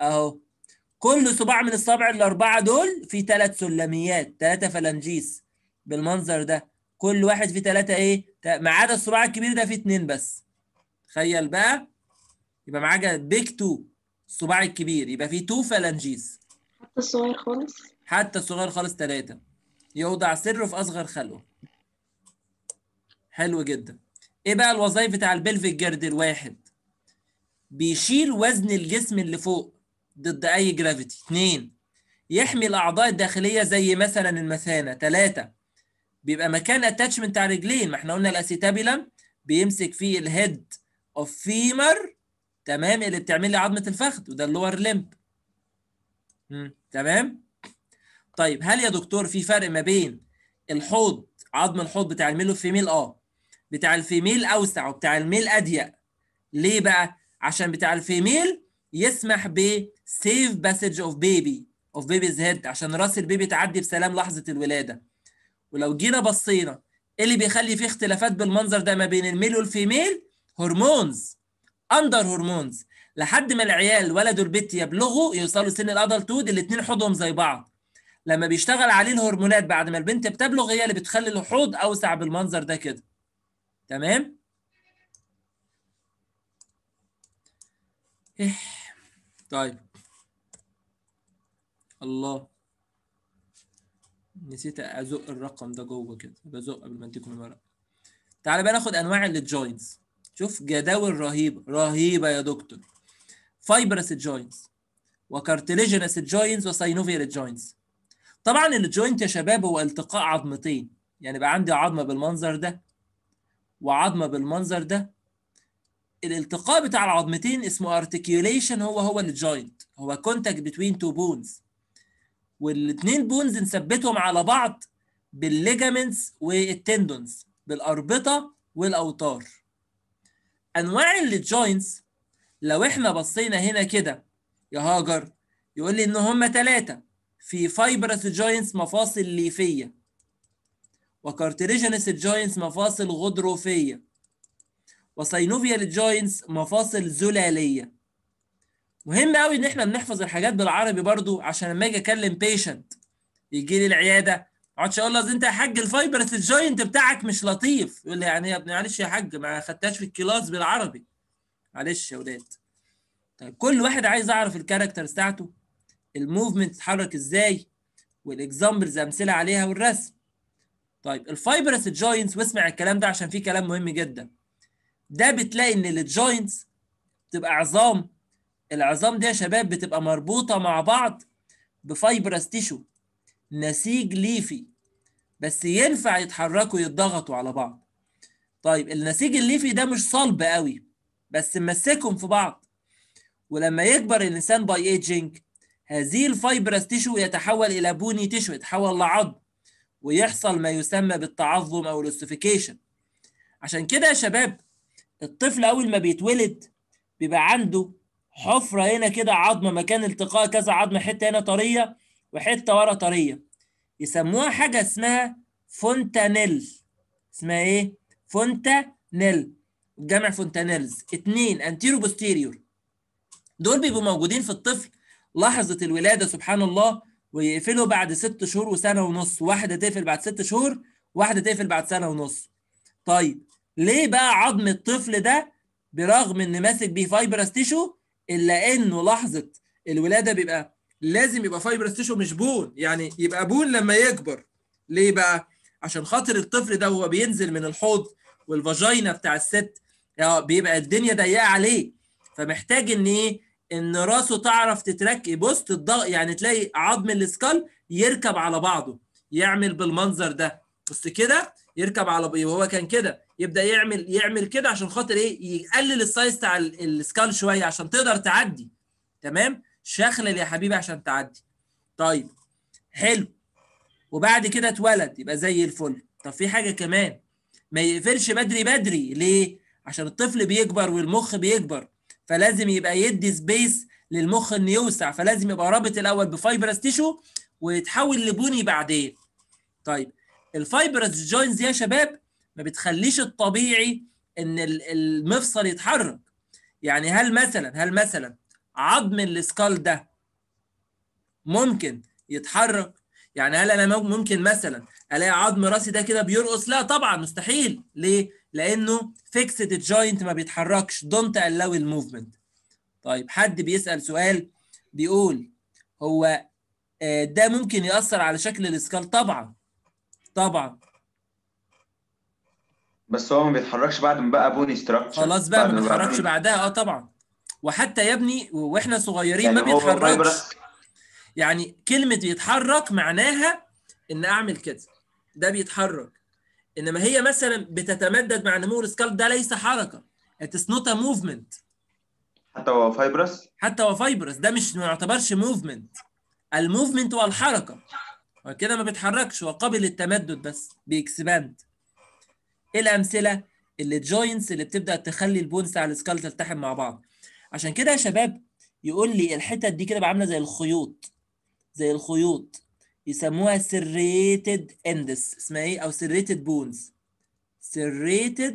اهو كل صباع من الصابع الاربعه دول فيه ثلاث سلميات ثلاثه فلنجيس بالمنظر ده كل واحد فيه ثلاثه ايه ما عدا الصباع الكبير ده فيه اثنين بس تخيل بقى يبقى معاك بيج 2 الصباع الكبير يبقى فيه تو فالانجيز حتى الصغير خالص حتى الصغير خالص تلاتة يوضع سره في اصغر خلوه حلو جدا ايه بقى الوظائف بتاع البلفيك جيرد الواحد بيشيل وزن الجسم اللي فوق ضد اي جرافيتي اثنين يحمي الاعضاء الداخليه زي مثلا المثانه ثلاثة بيبقى مكان اتاتشمنت على رجلين ما احنا قلنا الاسيتابيلم بيمسك فيه الهيد اوف فيمر تمام اللي بتعمل لي عظمه الفخذ وده اللور لمب تمام طيب هل يا دكتور في فرق ما بين الحوض عظم الحوض بتاع الميل والفيميل اه بتاع الفيميل اوسع وبتاع الميل اضيق ليه بقى عشان بتاع الفيميل يسمح ب سيف باسج اوف بيبي اوف بيبيز هيد عشان راس البيبي تعدي بسلام لحظه الولاده ولو جينا بصينا ايه اللي بيخلي فيه اختلافات بالمنظر ده ما بين الميل والفيميل هرمونز اندر هرمونز لحد ما العيال ولدوا البت يبلغوا يوصلوا سن الادلتود الاثنين حوضهم زي بعض لما بيشتغل عليه الهرمونات بعد ما البنت بتبلغ هي اللي بتخلي الحوض اوسع بالمنظر ده كده تمام إيه. طيب الله نسيت ازق الرقم ده جوه كده بزق قبل ما اديكم الورق تعالى بقى ناخد انواع الجوينتس شوف جداول رهيبه رهيبه يا دكتور فايبرس جوينتس وكارتليجينس جوينتس وساينوفيال جوينتس طبعا الجوينت يا شباب هو التقاء عظمتين يعني بقى عندي عظمه بالمنظر ده وعظمه بالمنظر ده الالتقاء بتاع العظمتين اسمه ارتكيوليشن هو هو الجوينت هو كونتاكت بتوين تو بونز والاثنين بونز نثبتهم على بعض بالليجامنتس والتندونز بالاربطه والاوتار انواع الجوينتس لو احنا بصينا هنا كده يا هاجر يقول لي ان هم ثلاثه في فايبرس جوينتس مفاصل ليفيه وكارتريجينس جوينتس مفاصل غضروفيه وسينوفيال جوينتس مفاصل زلاليه مهم قوي ان احنا بنحفظ الحاجات بالعربي برضو عشان لما اجي اكلم بيشنت يجي لي العياده اقعدش اقول له انت يا حاج الفايبرس الجوينت بتاعك مش لطيف يقول لي يعني يا ابني معلش يا حاج ما خدتهاش في الكلاس بالعربي معلش يا ولاد طيب كل واحد عايز اعرف الكاركترز بتاعته الموفمنت تتحرك ازاي والاكزامبلز امثله عليها والرسم طيب الفايبرس الجوينتس واسمع الكلام ده عشان في كلام مهم جدا ده بتلاقي ان الجوينتس بتبقى عظام العظام دي يا شباب بتبقى مربوطه مع بعض بفايبرس تيشو نسيج ليفي بس ينفع يتحركوا يتضغطوا على بعض طيب النسيج الليفي ده مش صلب قوي بس ممسكهم في بعض ولما يكبر الانسان باي ايجينج هذه الفايبرس تيشو يتحول الى بوني تيشو يتحول لعظم ويحصل ما يسمى بالتعظم او الاستيفيكيشن عشان كده يا شباب الطفل اول ما بيتولد بيبقى عنده حفره هنا كده عظمه مكان التقاء كذا عظمه حته هنا طريه وحته ورا طريه يسموها حاجه اسمها فونتانيل اسمها ايه فونتانيل جمع فونتانيلز اتنين انتيرو بوستيريور دول بيبقوا موجودين في الطفل لحظه الولاده سبحان الله ويقفلوا بعد ست شهور وسنه ونص واحده تقفل بعد ست شهور واحده تقفل بعد سنه ونص طيب ليه بقى عظم الطفل ده برغم ان ماسك بيه فايبرس تيشو الا انه لحظه الولاده بيبقى لازم يبقى فايبرس تيشو مش بون يعني يبقى بون لما يكبر ليه بقى عشان خاطر الطفل ده وهو بينزل من الحوض والفاجينا بتاع الست بيبقى الدنيا ضيقه عليه فمحتاج ان ايه ان راسه تعرف تترك بوست الضغط يعني تلاقي عظم السكال يركب على بعضه يعمل بالمنظر ده بص كده يركب على وهو كان كده يبدا يعمل يعمل كده عشان خاطر ايه يقلل السايز بتاع السكال شويه عشان تقدر تعدي تمام شخلل يا حبيبي عشان تعدي طيب حلو وبعد كده اتولد يبقى زي الفل طب في حاجه كمان ما يقفلش بدري بدري ليه عشان الطفل بيكبر والمخ بيكبر فلازم يبقى يدي سبيس للمخ انه يوسع فلازم يبقى رابط الاول بفايبرس تيشو ويتحول لبني بعدين طيب الفايبرس جوينز يا شباب ما بتخليش الطبيعي ان المفصل يتحرك يعني هل مثلا هل مثلا عظم السكال ده ممكن يتحرك يعني هل انا ممكن مثلا الاقي عظم راسي ده كده بيرقص لا طبعا مستحيل ليه لانه فيكسد الجوينت ما بيتحركش دونت الاو الموفمنت طيب حد بيسال سؤال بيقول هو آه، ده ممكن ياثر على شكل الاسكال طبعا طبعا بس هو ما بيتحركش بعد ما بقى بوني ستراكشر خلاص بقى ما بيتحركش بعدها اه طبعا وحتى يا ابني واحنا صغيرين يعني ما بيتحركش يعني كلمه بيتحرك معناها ان اعمل كده ده بيتحرك انما هي مثلا بتتمدد مع نمو السكال ده ليس حركه اتس نوت ا موفمنت حتى هو فايبرس حتى هو فايبرس ده مش ما يعتبرش موفمنت الموفمنت هو الحركه وكده ما بيتحركش هو قابل للتمدد بس بيكسباند ايه الامثله اللي جوينتس اللي بتبدا تخلي البونز على السكال تلتحم مع بعض عشان كده يا شباب يقول لي الحتت دي كده عامله زي الخيوط زي الخيوط يسموها serrated اندس اسمها ايه او serrated بونز serrated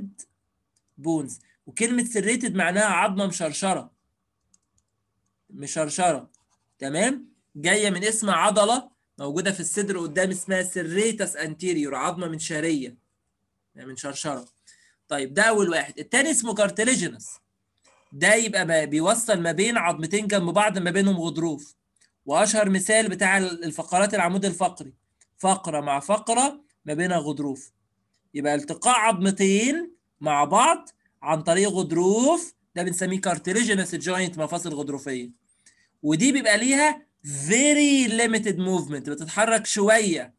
بونز وكلمه serrated معناها عظمه مشرشره مشرشره تمام جايه من اسم عضله موجوده في الصدر قدام اسمها serratus anterior عظمه منشاريه يعني منشرشره طيب ده اول واحد التاني اسمه cartilaginous ده يبقى بيوصل ما بين عظمتين جنب بعض ما بينهم غضروف واشهر مثال بتاع الفقرات العمود الفقري فقره مع فقره ما بينها غضروف يبقى التقاء عظمتين مع بعض عن طريق غضروف ده بنسميه كارتريجينس جوينت مفاصل غضروفيه ودي بيبقى ليها فيري ليميتد موفمنت بتتحرك شويه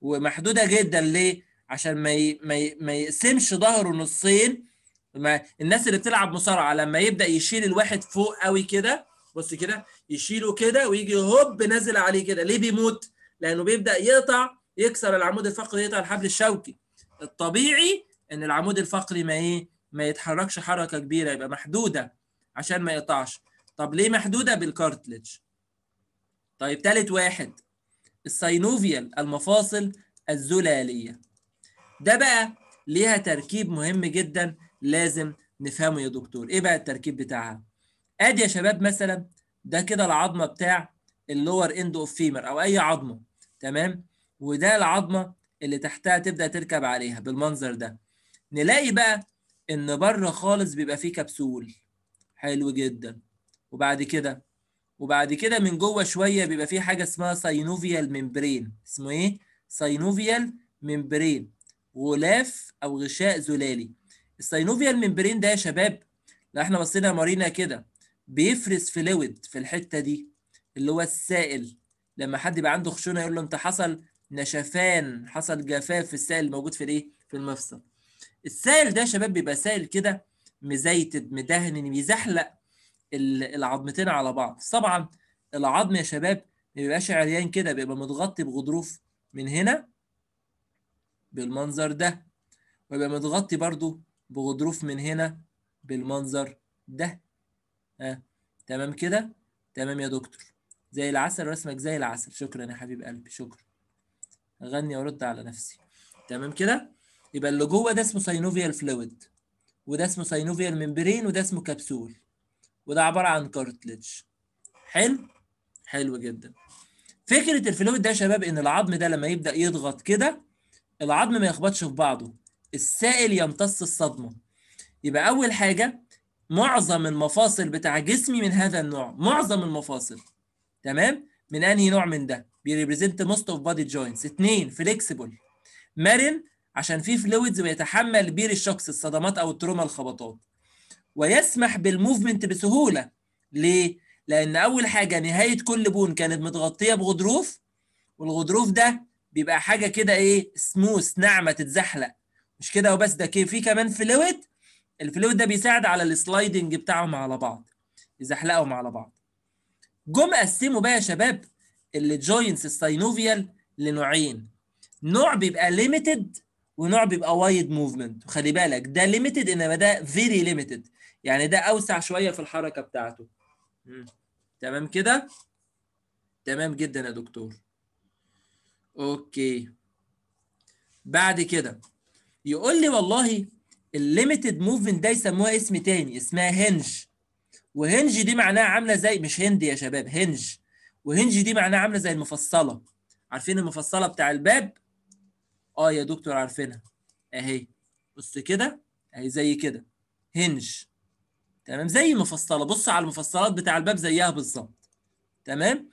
ومحدوده جدا ليه عشان ما ي... ما ي... ما يقسمش ظهره نصين ما الناس اللي بتلعب مصارعه لما يبدا يشيل الواحد فوق قوي كده بص كده يشيله كده ويجي هوب نازل عليه كده ليه بيموت؟ لانه بيبدا يقطع يكسر العمود الفقري يقطع الحبل الشوكي الطبيعي ان العمود الفقري ما ايه ما يتحركش حركه كبيره يبقى محدوده عشان ما يقطعش طب ليه محدوده بالكارتلج طيب ثالث واحد السينوفيال المفاصل الزلاليه ده بقى ليها تركيب مهم جدا لازم نفهمه يا دكتور ايه بقى التركيب بتاعها ادي يا شباب مثلا ده كده العظمه بتاع اللور اند اوف فيمر او اي عظمه تمام وده العظمه اللي تحتها تبدا تركب عليها بالمنظر ده نلاقي بقى ان بره خالص بيبقى فيه كبسول حلو جدا وبعد كده وبعد كده من جوه شويه بيبقى فيه حاجه اسمها ساينوفيال ممبرين اسمه ايه ساينوفيال ممبرين غلاف او غشاء زلالي الساينوفيال ممبرين ده يا شباب لو احنا بصينا مارينا كده بيفرز فلويد في الحته دي اللي هو السائل لما حد يبقى عنده خشونه يقول له انت حصل نشفان حصل جفاف في السائل الموجود في الايه في المفصل السائل ده يا شباب بيبقى سائل كده مزيتد مدهن بيزحلق العظمتين على بعض طبعا العظم يا شباب ما بيبقاش عريان كده بيبقى متغطي بغضروف من هنا بالمنظر ده ويبقى متغطي برضو بغضروف من هنا بالمنظر ده ها تمام كده تمام يا دكتور زي العسل رسمك زي العسل شكرا يا حبيب قلبي شكرا اغني وارد على نفسي تمام كده يبقى اللي جوه ده اسمه ساينوفيال فلويد وده اسمه ساينوفيال ممبرين وده اسمه كبسول وده عباره عن كارتلج حلو حلو جدا فكره الفلويد ده يا شباب ان العظم ده لما يبدا يضغط كده العظم ما يخبطش في بعضه السائل يمتص الصدمة يبقى أول حاجة معظم المفاصل بتاع جسمي من هذا النوع معظم المفاصل تمام من أنهي نوع من ده بيريبريزنت موست اوف بادي جوينتس اتنين فليكسيبل مرن عشان فيه فلويدز ويتحمل بير الشخص الصدمات او التروما الخبطات ويسمح بالموفمنت بسهوله ليه؟ لان اول حاجه نهايه كل بون كانت متغطيه بغضروف والغضروف ده بيبقى حاجه كده ايه سموث ناعمه تتزحلق مش كده وبس ده كيف في كمان فلويد الفلويد ده بيساعد على السلايدنج بتاعهم على بعض يزحلقهم على بعض جم قسموا بقى يا شباب الجوينتس الساينوفيال لنوعين نوع بيبقى ليميتد ونوع بيبقى وايد موفمنت وخلي بالك ده ليميتد انما ده فيري ليميتد يعني ده اوسع شويه في الحركه بتاعته تمام كده تمام جدا يا دكتور اوكي بعد كده يقول لي والله الليمتد موفمنت ده يسموها اسم تاني اسمها هنج وهنج دي معناها عامله زي مش هند يا شباب هنج وهنج دي معناها عامله زي المفصله عارفين المفصله بتاع الباب اه يا دكتور عارفينها اهي بص كده اهي زي كده هنج تمام زي مفصله بص على المفصلات بتاع الباب زيها بالظبط تمام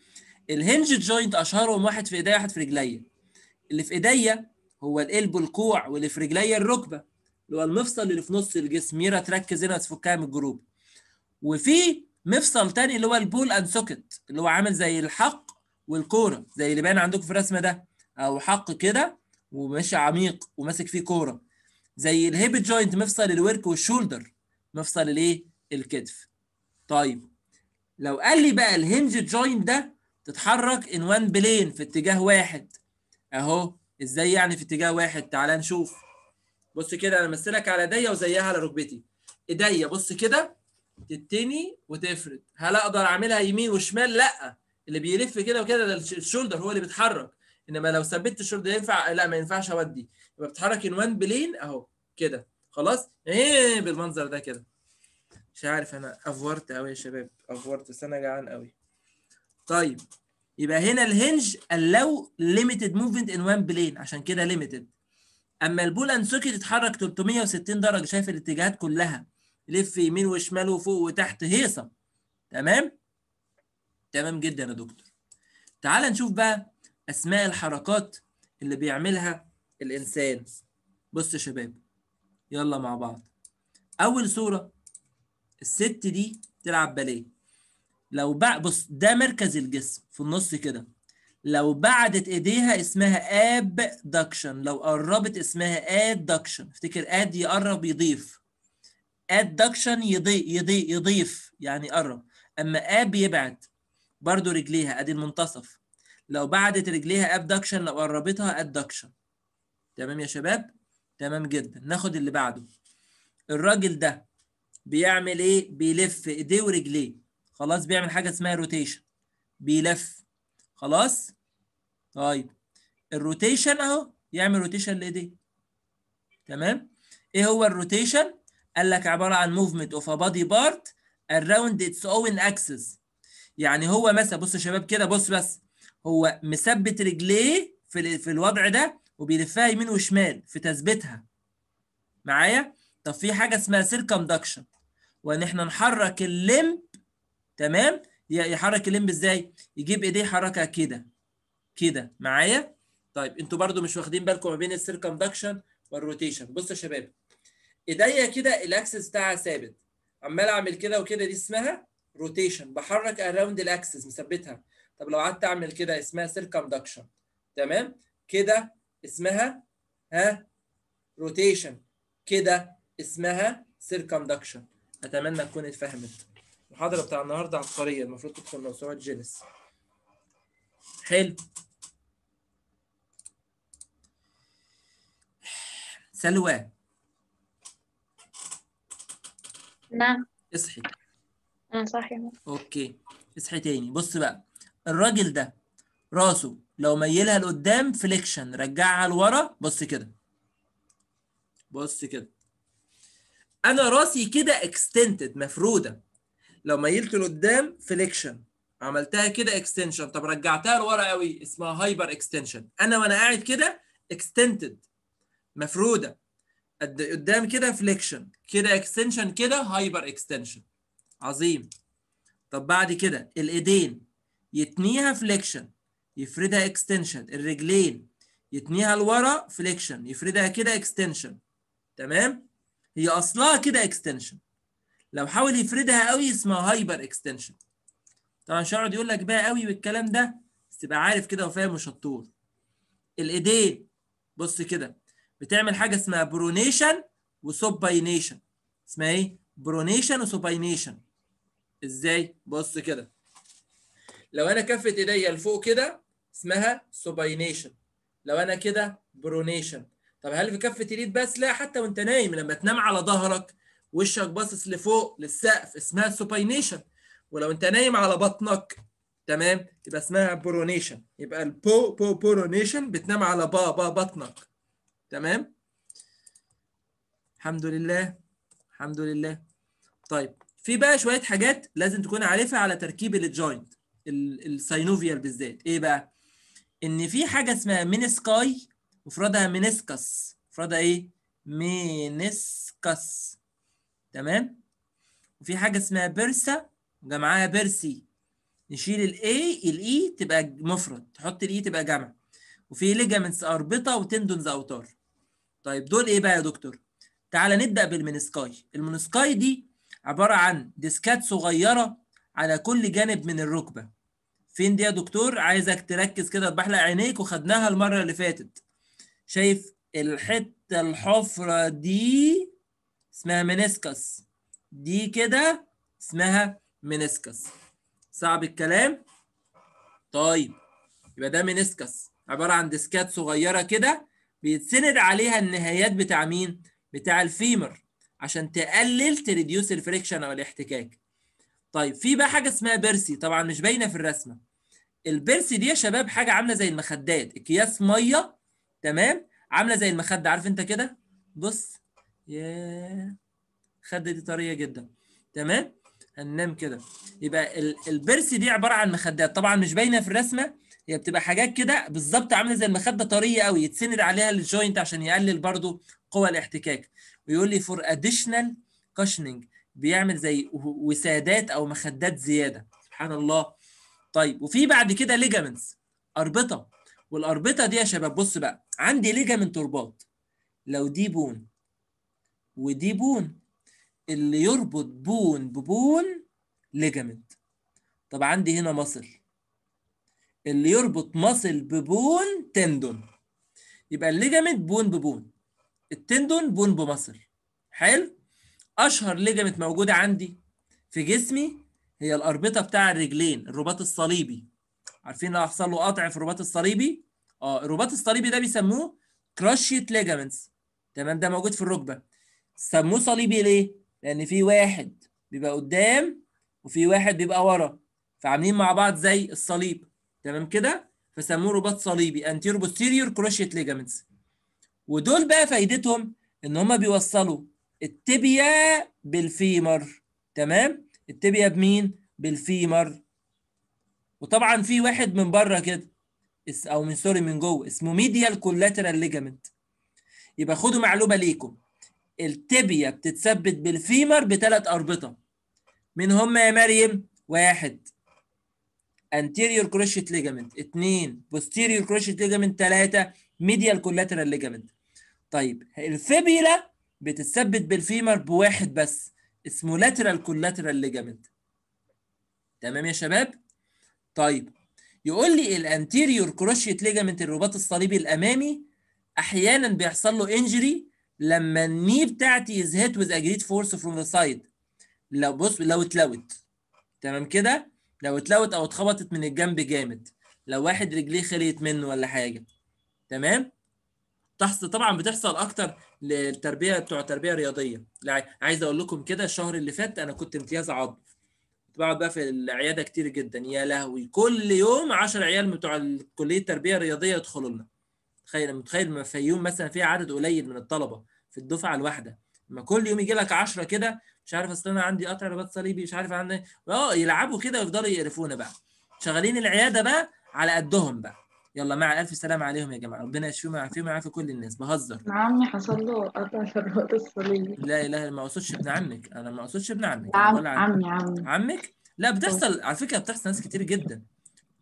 الهنج جوينت اشهرهم واحد في ايديا واحد في رجليا اللي في ايديا هو القلب الكوع واللي في رجلي الركبه اللي هو المفصل اللي في نص الجسم ميرا تركز هنا وتفكها من الجروب وفي مفصل تاني اللي هو البول اند سوكت اللي هو عامل زي الحق والكوره زي اللي باين عندكم في الرسمه ده او حق كده وماشي عميق وماسك فيه كوره زي الهيب جوينت مفصل الورك والشولدر مفصل الايه الكتف طيب لو قال لي بقى الهنج جوينت ده تتحرك ان وان بلين في اتجاه واحد اهو ازاي يعني في اتجاه واحد تعالى نشوف بص كده انا مثلك على ايديا وزيها على ركبتي ايديا بص كده تتني وتفرد هل اقدر اعملها يمين وشمال لا اللي بيلف كده وكده ده الشولدر هو اللي بيتحرك انما لو ثبت الشولدر ينفع لا ما ينفعش اودي يبقى بتحرك ان وان بلين اهو كده خلاص ايه بالمنظر ده كده مش عارف انا افورت قوي يا شباب افورت بس انا جعان قوي طيب يبقى هنا الهنج اللو limited movement in one plane عشان كده limited اما البول اند سوكيت اتحرك 360 درجه شايف الاتجاهات كلها لف يمين وشمال وفوق وتحت هيصه تمام تمام جدا يا دكتور تعال نشوف بقى اسماء الحركات اللي بيعملها الانسان بص يا شباب يلا مع بعض اول صوره الست دي تلعب باليه لو بع... بص ده مركز الجسم في النص كده لو بعدت ايديها اسمها ابدكشن لو قربت اسمها ادكشن افتكر اد يقرب يضيف ادكشن يضي... يضي... يضيف يعني يقرب اما اب يبعد برضو رجليها ادي المنتصف لو بعدت رجليها ابدكشن لو قربتها ادكشن تمام يا شباب تمام جدا ناخد اللي بعده الراجل ده بيعمل ايه بيلف ايديه ورجليه خلاص بيعمل حاجه اسمها روتيشن بيلف خلاص طيب الروتيشن اهو يعمل روتيشن لايديه تمام ايه هو الروتيشن قال لك عباره عن موفمنت اوف ا بادي بارت اراوند اتس اون اكسس يعني هو مثلا بص يا شباب كده بص بس هو مثبت رجليه في في الوضع ده وبيلفها يمين وشمال في تثبيتها معايا طب في حاجه اسمها سيركمدكشن وان احنا نحرك اللم تمام يحرك الليمب ازاي يجيب ايديه حركه كده كده معايا طيب انتوا برضو مش واخدين بالكم ما بين السيركمدكشن والروتيشن بصوا يا شباب ايديا كده الاكسس بتاعها ثابت عمال اعمل كده وكده دي اسمها روتيشن بحرك اراوند الاكسس مثبتها طب لو قعدت اعمل كده اسمها سيركمدكشن تمام كده اسمها ها روتيشن كده اسمها سيركمدكشن اتمنى تكون اتفهمت المحاضرة بتاع النهاردة عبقرية المفروض تدخل موسوعة جينيس حلو سلوى نعم اصحي انا صاحية اوكي اصحي تاني بص بقى الراجل ده راسه لو ميلها لقدام فليكشن رجعها لورا بص كده بص كده انا راسي كده اكستنتد مفروده لو ميلت لقدام فليكشن عملتها كده اكستنشن طب رجعتها لورا قوي اسمها هايبر اكستنشن انا وانا قاعد كده اكستنتد مفروده قدام كده فليكشن كده اكستنشن كده هايبر اكستنشن عظيم طب بعد كده الايدين يتنيها فليكشن يفردها اكستنشن الرجلين يتنيها لورا فليكشن يفردها كده اكستنشن تمام هي اصلها كده اكستنشن لو حاول يفردها قوي اسمها هايبر اكستنشن طبعا مش هيقعد يقول لك بقى قوي والكلام ده بس تبقى عارف كده وفاهم وشطور الايدين بص كده بتعمل حاجه اسمها برونيشن وسوباينيشن اسمها ايه برونيشن وسوباينيشن ازاي بص كده لو انا كفه ايديا لفوق كده اسمها سوباينيشن لو انا كده برونيشن طب هل في كفه اليد بس لا حتى وانت نايم لما تنام على ظهرك وشك باصص لفوق للسقف اسمها سوبينيشن ولو انت نايم على بطنك تمام يبقى اسمها برونيشن يبقى البو بو برونيشن بتنام على با با بطنك تمام الحمد لله الحمد لله طيب في بقى شويه حاجات لازم تكون عارفها على تركيب الجوينت الساينوفيال بالذات ايه بقى ان في حاجه اسمها مينسكاي مفردها مينسكس مفردها ايه مينسكس تمام وفي حاجه اسمها بيرسا جمعها بيرسي نشيل الاي الاي e تبقى مفرد تحط الاي e تبقى جمع وفي ليجامنتس اربطه وتندونز اوتار طيب دول ايه بقى يا دكتور تعال نبدا بالمنسكاي المنسكاي دي عباره عن ديسكات صغيره على كل جانب من الركبه فين دي يا دكتور عايزك تركز كده تبحلق عينيك وخدناها المره اللي فاتت شايف الحته الحفره دي اسمها منسكس دي كده اسمها منسكس صعب الكلام طيب يبقى ده منسكس عباره عن ديسكات صغيره كده بيتسند عليها النهايات بتاع مين بتاع الفيمر عشان تقلل تريديوس الفريكشن او الاحتكاك طيب في بقى حاجه اسمها بيرسي طبعا مش باينه في الرسمه البيرسي دي يا شباب حاجه عامله زي المخدات اكياس ميه تمام عامله زي المخده عارف انت كده بص ياه الخد دي طريه جدا تمام هننام كده يبقى البرس دي عباره عن مخدات طبعا مش باينه في الرسمه هي بتبقى حاجات كده بالظبط عامله زي المخده طريه قوي يتسند عليها الجوينت عشان يقلل برضو قوى الاحتكاك ويقول لي فور اديشنال كاشننج بيعمل زي وسادات او مخدات زياده سبحان الله طيب وفي بعد كده ليجامنتس اربطه والاربطه دي يا شباب بص بقى عندي ليجامنت رباط لو دي بون ودي بون اللي يربط بون ببون ليجامنت طب عندي هنا مصل اللي يربط مصل ببون تندون يبقى الليجامنت بون ببون التندون بون بمصل حلو اشهر ليجامنت موجوده عندي في جسمي هي الاربطه بتاع الرجلين الرباط الصليبي عارفين لو حصل له قطع في الرباط الصليبي اه الرباط الصليبي ده بيسموه كراشيت ليجامنتس تمام ده موجود في الركبه سموه صليبي ليه؟ لأن في واحد بيبقى قدام وفي واحد بيبقى ورا فعاملين مع بعض زي الصليب تمام كده؟ فسموه رباط صليبي انتيرو بوستيريور كروشيت ليجامنتس ودول بقى فايدتهم ان هم بيوصلوا التبيا بالفيمر تمام؟ التبيا بمين؟ بالفيمر وطبعا في واحد من بره كده او من سوري من جوه اسمه ميديال كولاترال ليجامنت يبقى خدوا معلومه ليكم التبيا بتتثبت بالفيمر بثلاث أربطة من هم يا مريم واحد anterior crochet ligament اثنين posterior crochet ligament ثلاثة medial collateral ligament طيب الفيبيلا بتتثبت بالفيمر بواحد بس اسمه lateral collateral ligament تمام يا شباب طيب يقول لي الانتيريور كروشيت ليجامنت الرباط الصليبي الامامي احيانا بيحصل له انجري لما الني بتاعتي is hit with great force from the side لو بص لو اتلوت تمام كده لو اتلوت او اتخبطت من الجنب جامد لو واحد رجليه خليت منه ولا حاجه تمام تحصل طبعا بتحصل اكتر للتربيه بتوع تربيه رياضيه عايز اقول لكم كده الشهر اللي فات انا كنت امتياز عضم بقعد بقى في العياده كتير جدا يا لهوي كل يوم 10 عيال بتوع كليه التربيه الرياضيه يدخلوا لنا تخيل متخيل لما يوم مثلا فيها عدد قليل من الطلبه في الدفعه الواحده لما كل يوم يجي لك 10 كده مش عارف اصل انا عندي قطع رباط صليبي مش عارف عندي إيه. اه يلعبوا كده ويفضلوا يقرفونا بقى شغالين العياده بقى على قدهم بقى يلا مع الف سلام عليهم يا جماعه ربنا يشفيهم ويعافيهم ويعافي كل الناس بهزر ابن عمي حصل له قطع رباط الصليبي لا اله الا ما اقصدش ابن عمك انا ما اقصدش ابن عمك عم عمي عمي عمك لا بتحصل على فكره بتحصل ناس كتير جدا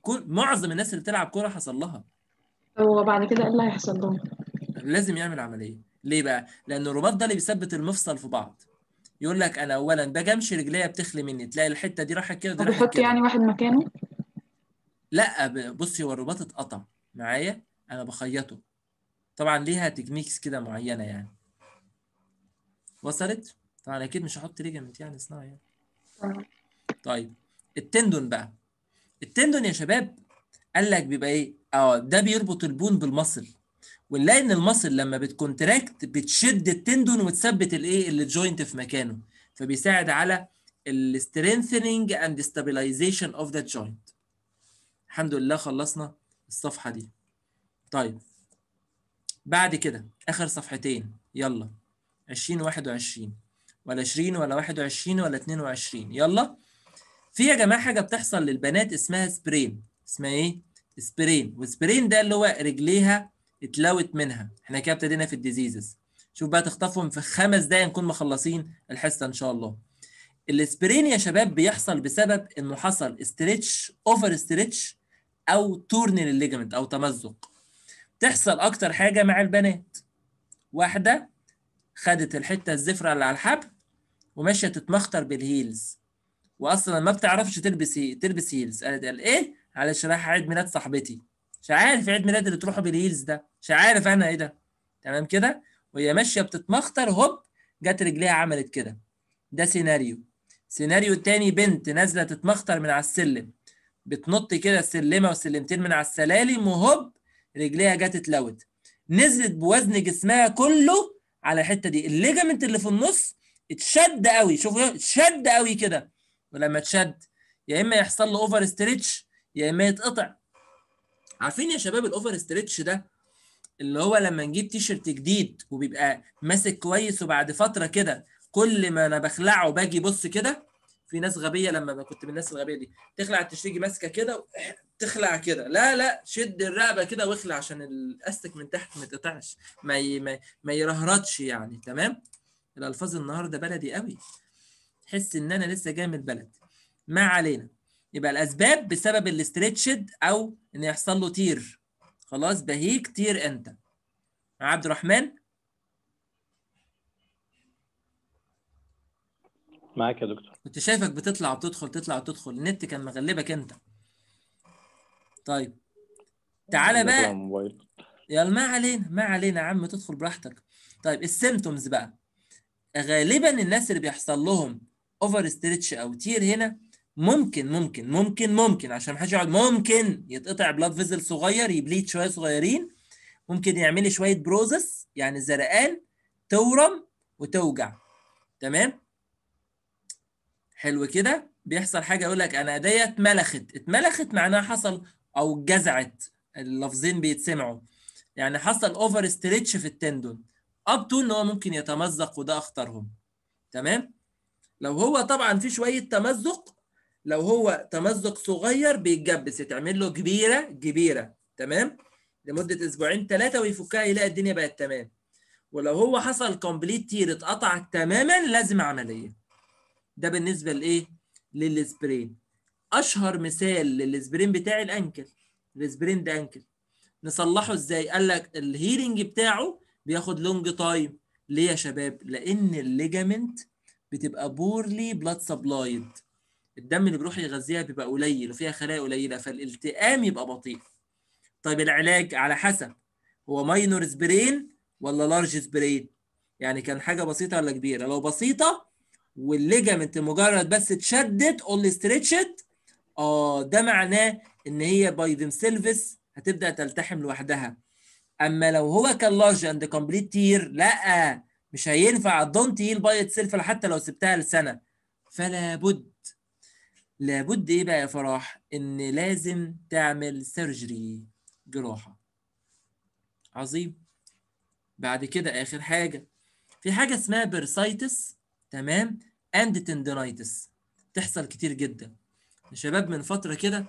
كل معظم الناس اللي بتلعب كوره حصل لها هو بعد كده ايه اللي هيحصل لهم؟ لازم يعمل عمليه ليه بقى؟ لان الرباط ده اللي بيثبت المفصل في بعض يقول لك انا اولا ده جمش رجليا بتخلي مني تلاقي الحته دي راحت كده طب بيحط يعني واحد مكانه؟ لا بصي هو الرباط اتقطع معايا انا بخيطه طبعا ليها تكنيكس كده معينه يعني وصلت؟ طبعا اكيد مش هحط ليجامنت يعني صناعي يعني طيب التندون بقى التندون يا شباب قال لك بيبقى ايه؟ اه ده بيربط البون بالمصل ونلاقي ان المصل لما بتكونتراكت بتشد التندون وتثبت الايه الجوينت في مكانه فبيساعد على السترينثنينج اند ستابلايزيشن اوف ذا جوينت الحمد لله خلصنا الصفحه دي طيب بعد كده اخر صفحتين يلا 20 21 ولا 20 ولا 21 ولا 22 يلا في يا جماعه حاجه بتحصل للبنات اسمها سبرين اسمها ايه سبرين والسبرين ده اللي هو رجليها اتلوت منها احنا كده ابتدينا في الديزيزز شوف بقى تخطفهم في خمس دقايق نكون مخلصين الحصه ان شاء الله الاسبرين يا شباب بيحصل بسبب انه حصل ستريتش اوفر ستريتش او تورن للليجمنت او تمزق تحصل اكتر حاجه مع البنات واحده خدت الحته الزفره اللي على الحبل وماشيه تتمخطر بالهيلز واصلا ما بتعرفش تلبس تلبس هيلز قالت ايه علشان رايح عيد ميلاد صاحبتي مش عارف عيد ميلاد اللي تروحوا بالهيلز ده مش عارف انا ايه ده تمام كده وهي ماشيه بتتمخطر هوب جت رجليها عملت كده ده سيناريو سيناريو تاني بنت نازله تتمخطر من على السلم بتنط كده سلمه وسلمتين من على السلالم وهوب رجليها جت اتلوت نزلت بوزن جسمها كله على الحته دي الليجمنت اللي في النص اتشد قوي شوفوا اتشد قوي كده ولما اتشد يا اما يحصل له اوفر ستريتش يا اما يتقطع عارفين يا شباب الاوفر ستريتش ده اللي هو لما نجيب تيشرت جديد وبيبقى ماسك كويس وبعد فتره كده كل ما انا بخلعه باجي بص كده في ناس غبيه لما كنت من الناس الغبيه دي تخلع التشريجي ماسكه كده تخلع كده لا لا شد الرقبه كده واخلع عشان الاستك من تحت ما يتقطعش ما ي... ما, ما يرهرطش يعني تمام الالفاظ النهارده بلدي قوي تحس ان انا لسه جاي من البلد ما علينا يبقى الاسباب بسبب الاسترتشد او ان يحصل له تير خلاص بهيك تير انت عبد الرحمن معاك يا دكتور كنت شايفك بتطلع وتدخل تطلع وتدخل النت كان مغلبك انت طيب تعالى بقى يلا ما علينا ما علينا يا عم تدخل براحتك طيب السيمتومز بقى غالبا الناس اللي بيحصل لهم اوفر ستريتش او تير هنا ممكن ممكن ممكن ممكن عشان ما حدش يقعد ممكن يتقطع بلاد فيزل صغير يبليد شويه صغيرين ممكن يعملي شويه بروزس يعني زرقان تورم وتوجع تمام حلو كده بيحصل حاجه يقول لك انا ايديا اتملخت اتملخت معناها حصل او جزعت اللفظين بيتسمعوا يعني حصل اوفر ستريتش في التندون اب تو ان هو ممكن يتمزق وده اخطرهم تمام لو هو طبعا في شويه تمزق لو هو تمزق صغير بيتجبس يتعمل له كبيره كبيره تمام لمده اسبوعين ثلاثه ويفكها يلاقي الدنيا بقت تمام ولو هو حصل كومبليت تير اتقطع تماما لازم عمليه ده بالنسبه لايه للسبرين اشهر مثال للسبرين بتاع الانكل السبرين ده انكل نصلحه ازاي قال لك الهيلنج بتاعه بياخد لونج تايم ليه يا شباب لان الليجامنت بتبقى بورلي بلاد سبلايد الدم اللي بيروح يغذيها بيبقى قليل وفيها خلايا قليله فالالتئام يبقى بطيء طيب العلاج على حسب هو ماينور سبرين ولا لارج سبرين يعني كان حاجه بسيطه ولا كبيره لو بسيطه والليجامنت مجرد بس اتشدت اونلي ستريتشت اه ده معناه ان هي باي ذم سيلفس هتبدا تلتحم لوحدها اما لو هو كان لارج اند كومبليت تير لا مش هينفع دونت هيل باي سيلف حتى لو سبتها لسنه فلا بد لابد ايه بقى يا فرح ان لازم تعمل سيرجري جراحه عظيم بعد كده اخر حاجه في حاجه اسمها بيرسايتس تمام اند تندنايتس تحصل كتير جدا شباب من فتره كده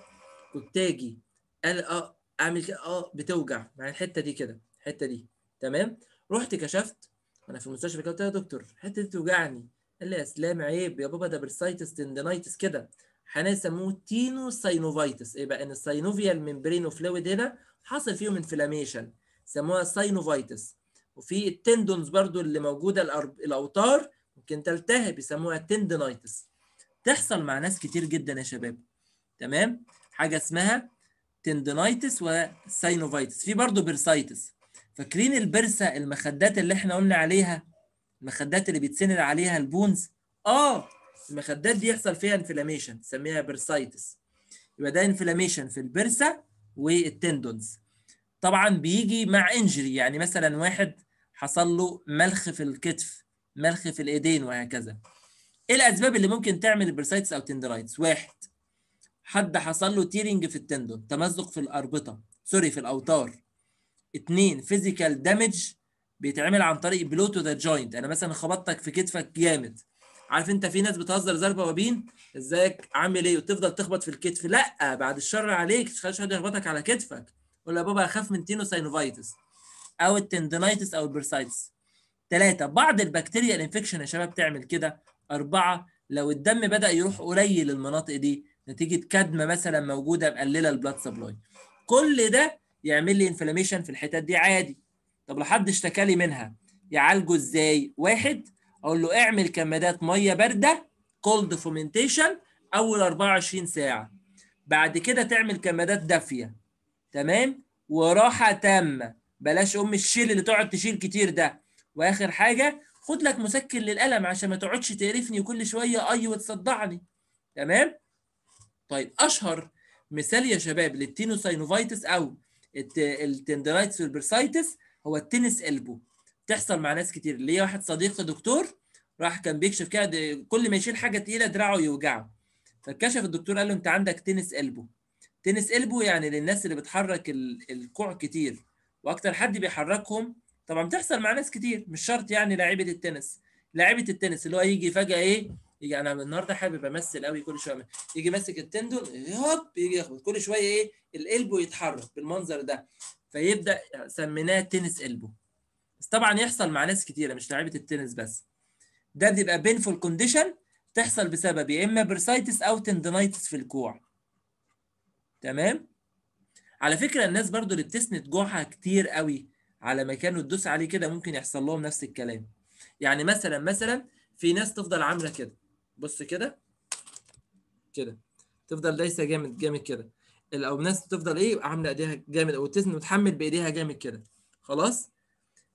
كنت اجي اه اعمل كده اه بتوجع مع يعني الحته دي كده الحته دي تمام رحت كشفت انا في المستشفى كده قلت له يا دكتور الحته دي توجعني قال لي يا اسلام عيب يا بابا ده بيرسايتس تندنايتس كده هنسموه تينو ساينوفيتس ايه بقى ان الساينوفيال ممبرينو فلويد هنا حصل فيهم انفلاميشن سموها ساينوفيتس وفي التندونز برضو اللي موجوده الاوتار ممكن تلتهب يسموها تندنايتس تحصل مع ناس كتير جدا يا شباب تمام حاجه اسمها تندنايتس وساينوفيتس في برضو بيرسايتس فاكرين البرسه المخدات اللي احنا قلنا عليها المخدات اللي بيتسند عليها البونز اه المخدات دي يحصل فيها انفلاميشن نسميها برسايتس يبقى ده انفلاميشن في البرسه والتندونز طبعا بيجي مع انجري يعني مثلا واحد حصل له ملخ في الكتف ملخ في الايدين وهكذا ايه الاسباب اللي ممكن تعمل البرسايتس او تندرايتس واحد حد حصل له تيرنج في التندون تمزق في الاربطه سوري في الاوتار اثنين فيزيكال دامج بيتعمل عن طريق بلو تو ذا جوينت انا مثلا خبطتك في كتفك جامد عارف انت في ناس بتهزر زي البوابين ازيك عامل ايه وتفضل تخبط في الكتف لا بعد الشر عليك مش حد يخبطك على كتفك ولا بابا اخاف من تينوساينوفايتس او التندنايتس او البرسايتس ثلاثة بعض البكتيريا الانفكشن يا شباب تعمل كده أربعة لو الدم بدأ يروح قليل المناطق دي نتيجة كدمة مثلا موجودة مقللة البلاد سبلاي كل ده يعمل لي انفلاميشن في الحتت دي عادي طب لو حد اشتكى لي منها يعالجه ازاي؟ واحد اقول له اعمل كمادات ميه بارده كولد فومنتيشن اول 24 ساعه بعد كده تعمل كمادات دافيه تمام وراحه تامه بلاش ام الشيل اللي تقعد تشيل كتير ده واخر حاجه خد لك مسكن للقلم عشان ما تقعدش تقرفني كل شويه اي أيوة، وتصدعني تمام طيب اشهر مثال يا شباب للتينوساينوفايتس او التندرايتس والبرسايتس هو التنس البو بتحصل مع ناس كتير هي واحد صديق دكتور راح كان بيكشف كده كل ما يشيل حاجه تقيله دراعه يوجعه فكشف الدكتور قال له انت عندك تنس قلبه تنس قلبه يعني للناس اللي بتحرك الكوع كتير واكتر حد بيحركهم طبعا بتحصل مع ناس كتير مش شرط يعني لاعيبه التنس لاعيبه التنس اللي هو يجي فجاه ايه يجي انا النهارده حابب امثل قوي كل شويه يجي ماسك التندون هوب يجي يخبط كل شويه ايه القلب يتحرك بالمنظر ده فيبدا سميناه تنس قلبه بس طبعا يحصل مع ناس كتيره مش لاعيبه التنس بس ده بيبقى بينفول كونديشن تحصل بسبب يا اما برسايتس او تندنايتس في الكوع تمام على فكره الناس برضو اللي بتسند جوعها كتير قوي على مكانه تدوس عليه كده ممكن يحصل لهم نفس الكلام يعني مثلا مثلا في ناس تفضل عامله كده بص كده كده تفضل دايسه جامد جامد كده او ناس تفضل ايه عامله ايديها جامد او تسند وتحمل بايديها جامد كده خلاص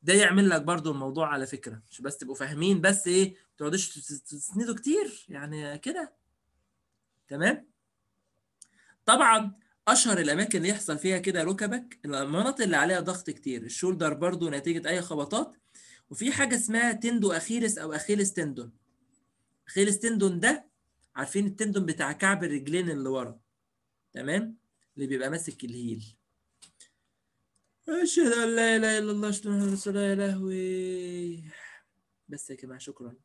ده يعمل لك برضو الموضوع على فكره مش بس تبقوا فاهمين بس ايه ما تقعدوش تسندوا كتير يعني كده تمام طبعا اشهر الاماكن اللي يحصل فيها كده ركبك المناطق اللي عليها ضغط كتير الشولدر برضو نتيجه اي خبطات وفي حاجه اسمها تندو اخيرس او اخيلس تندون اخيلس تندون ده عارفين التندون بتاع كعب الرجلين اللي ورا تمام اللي بيبقى ماسك الهيل أشهد أن لا إله إلا الله أشهد أن لا رسول الله بس يا جماعة شكرا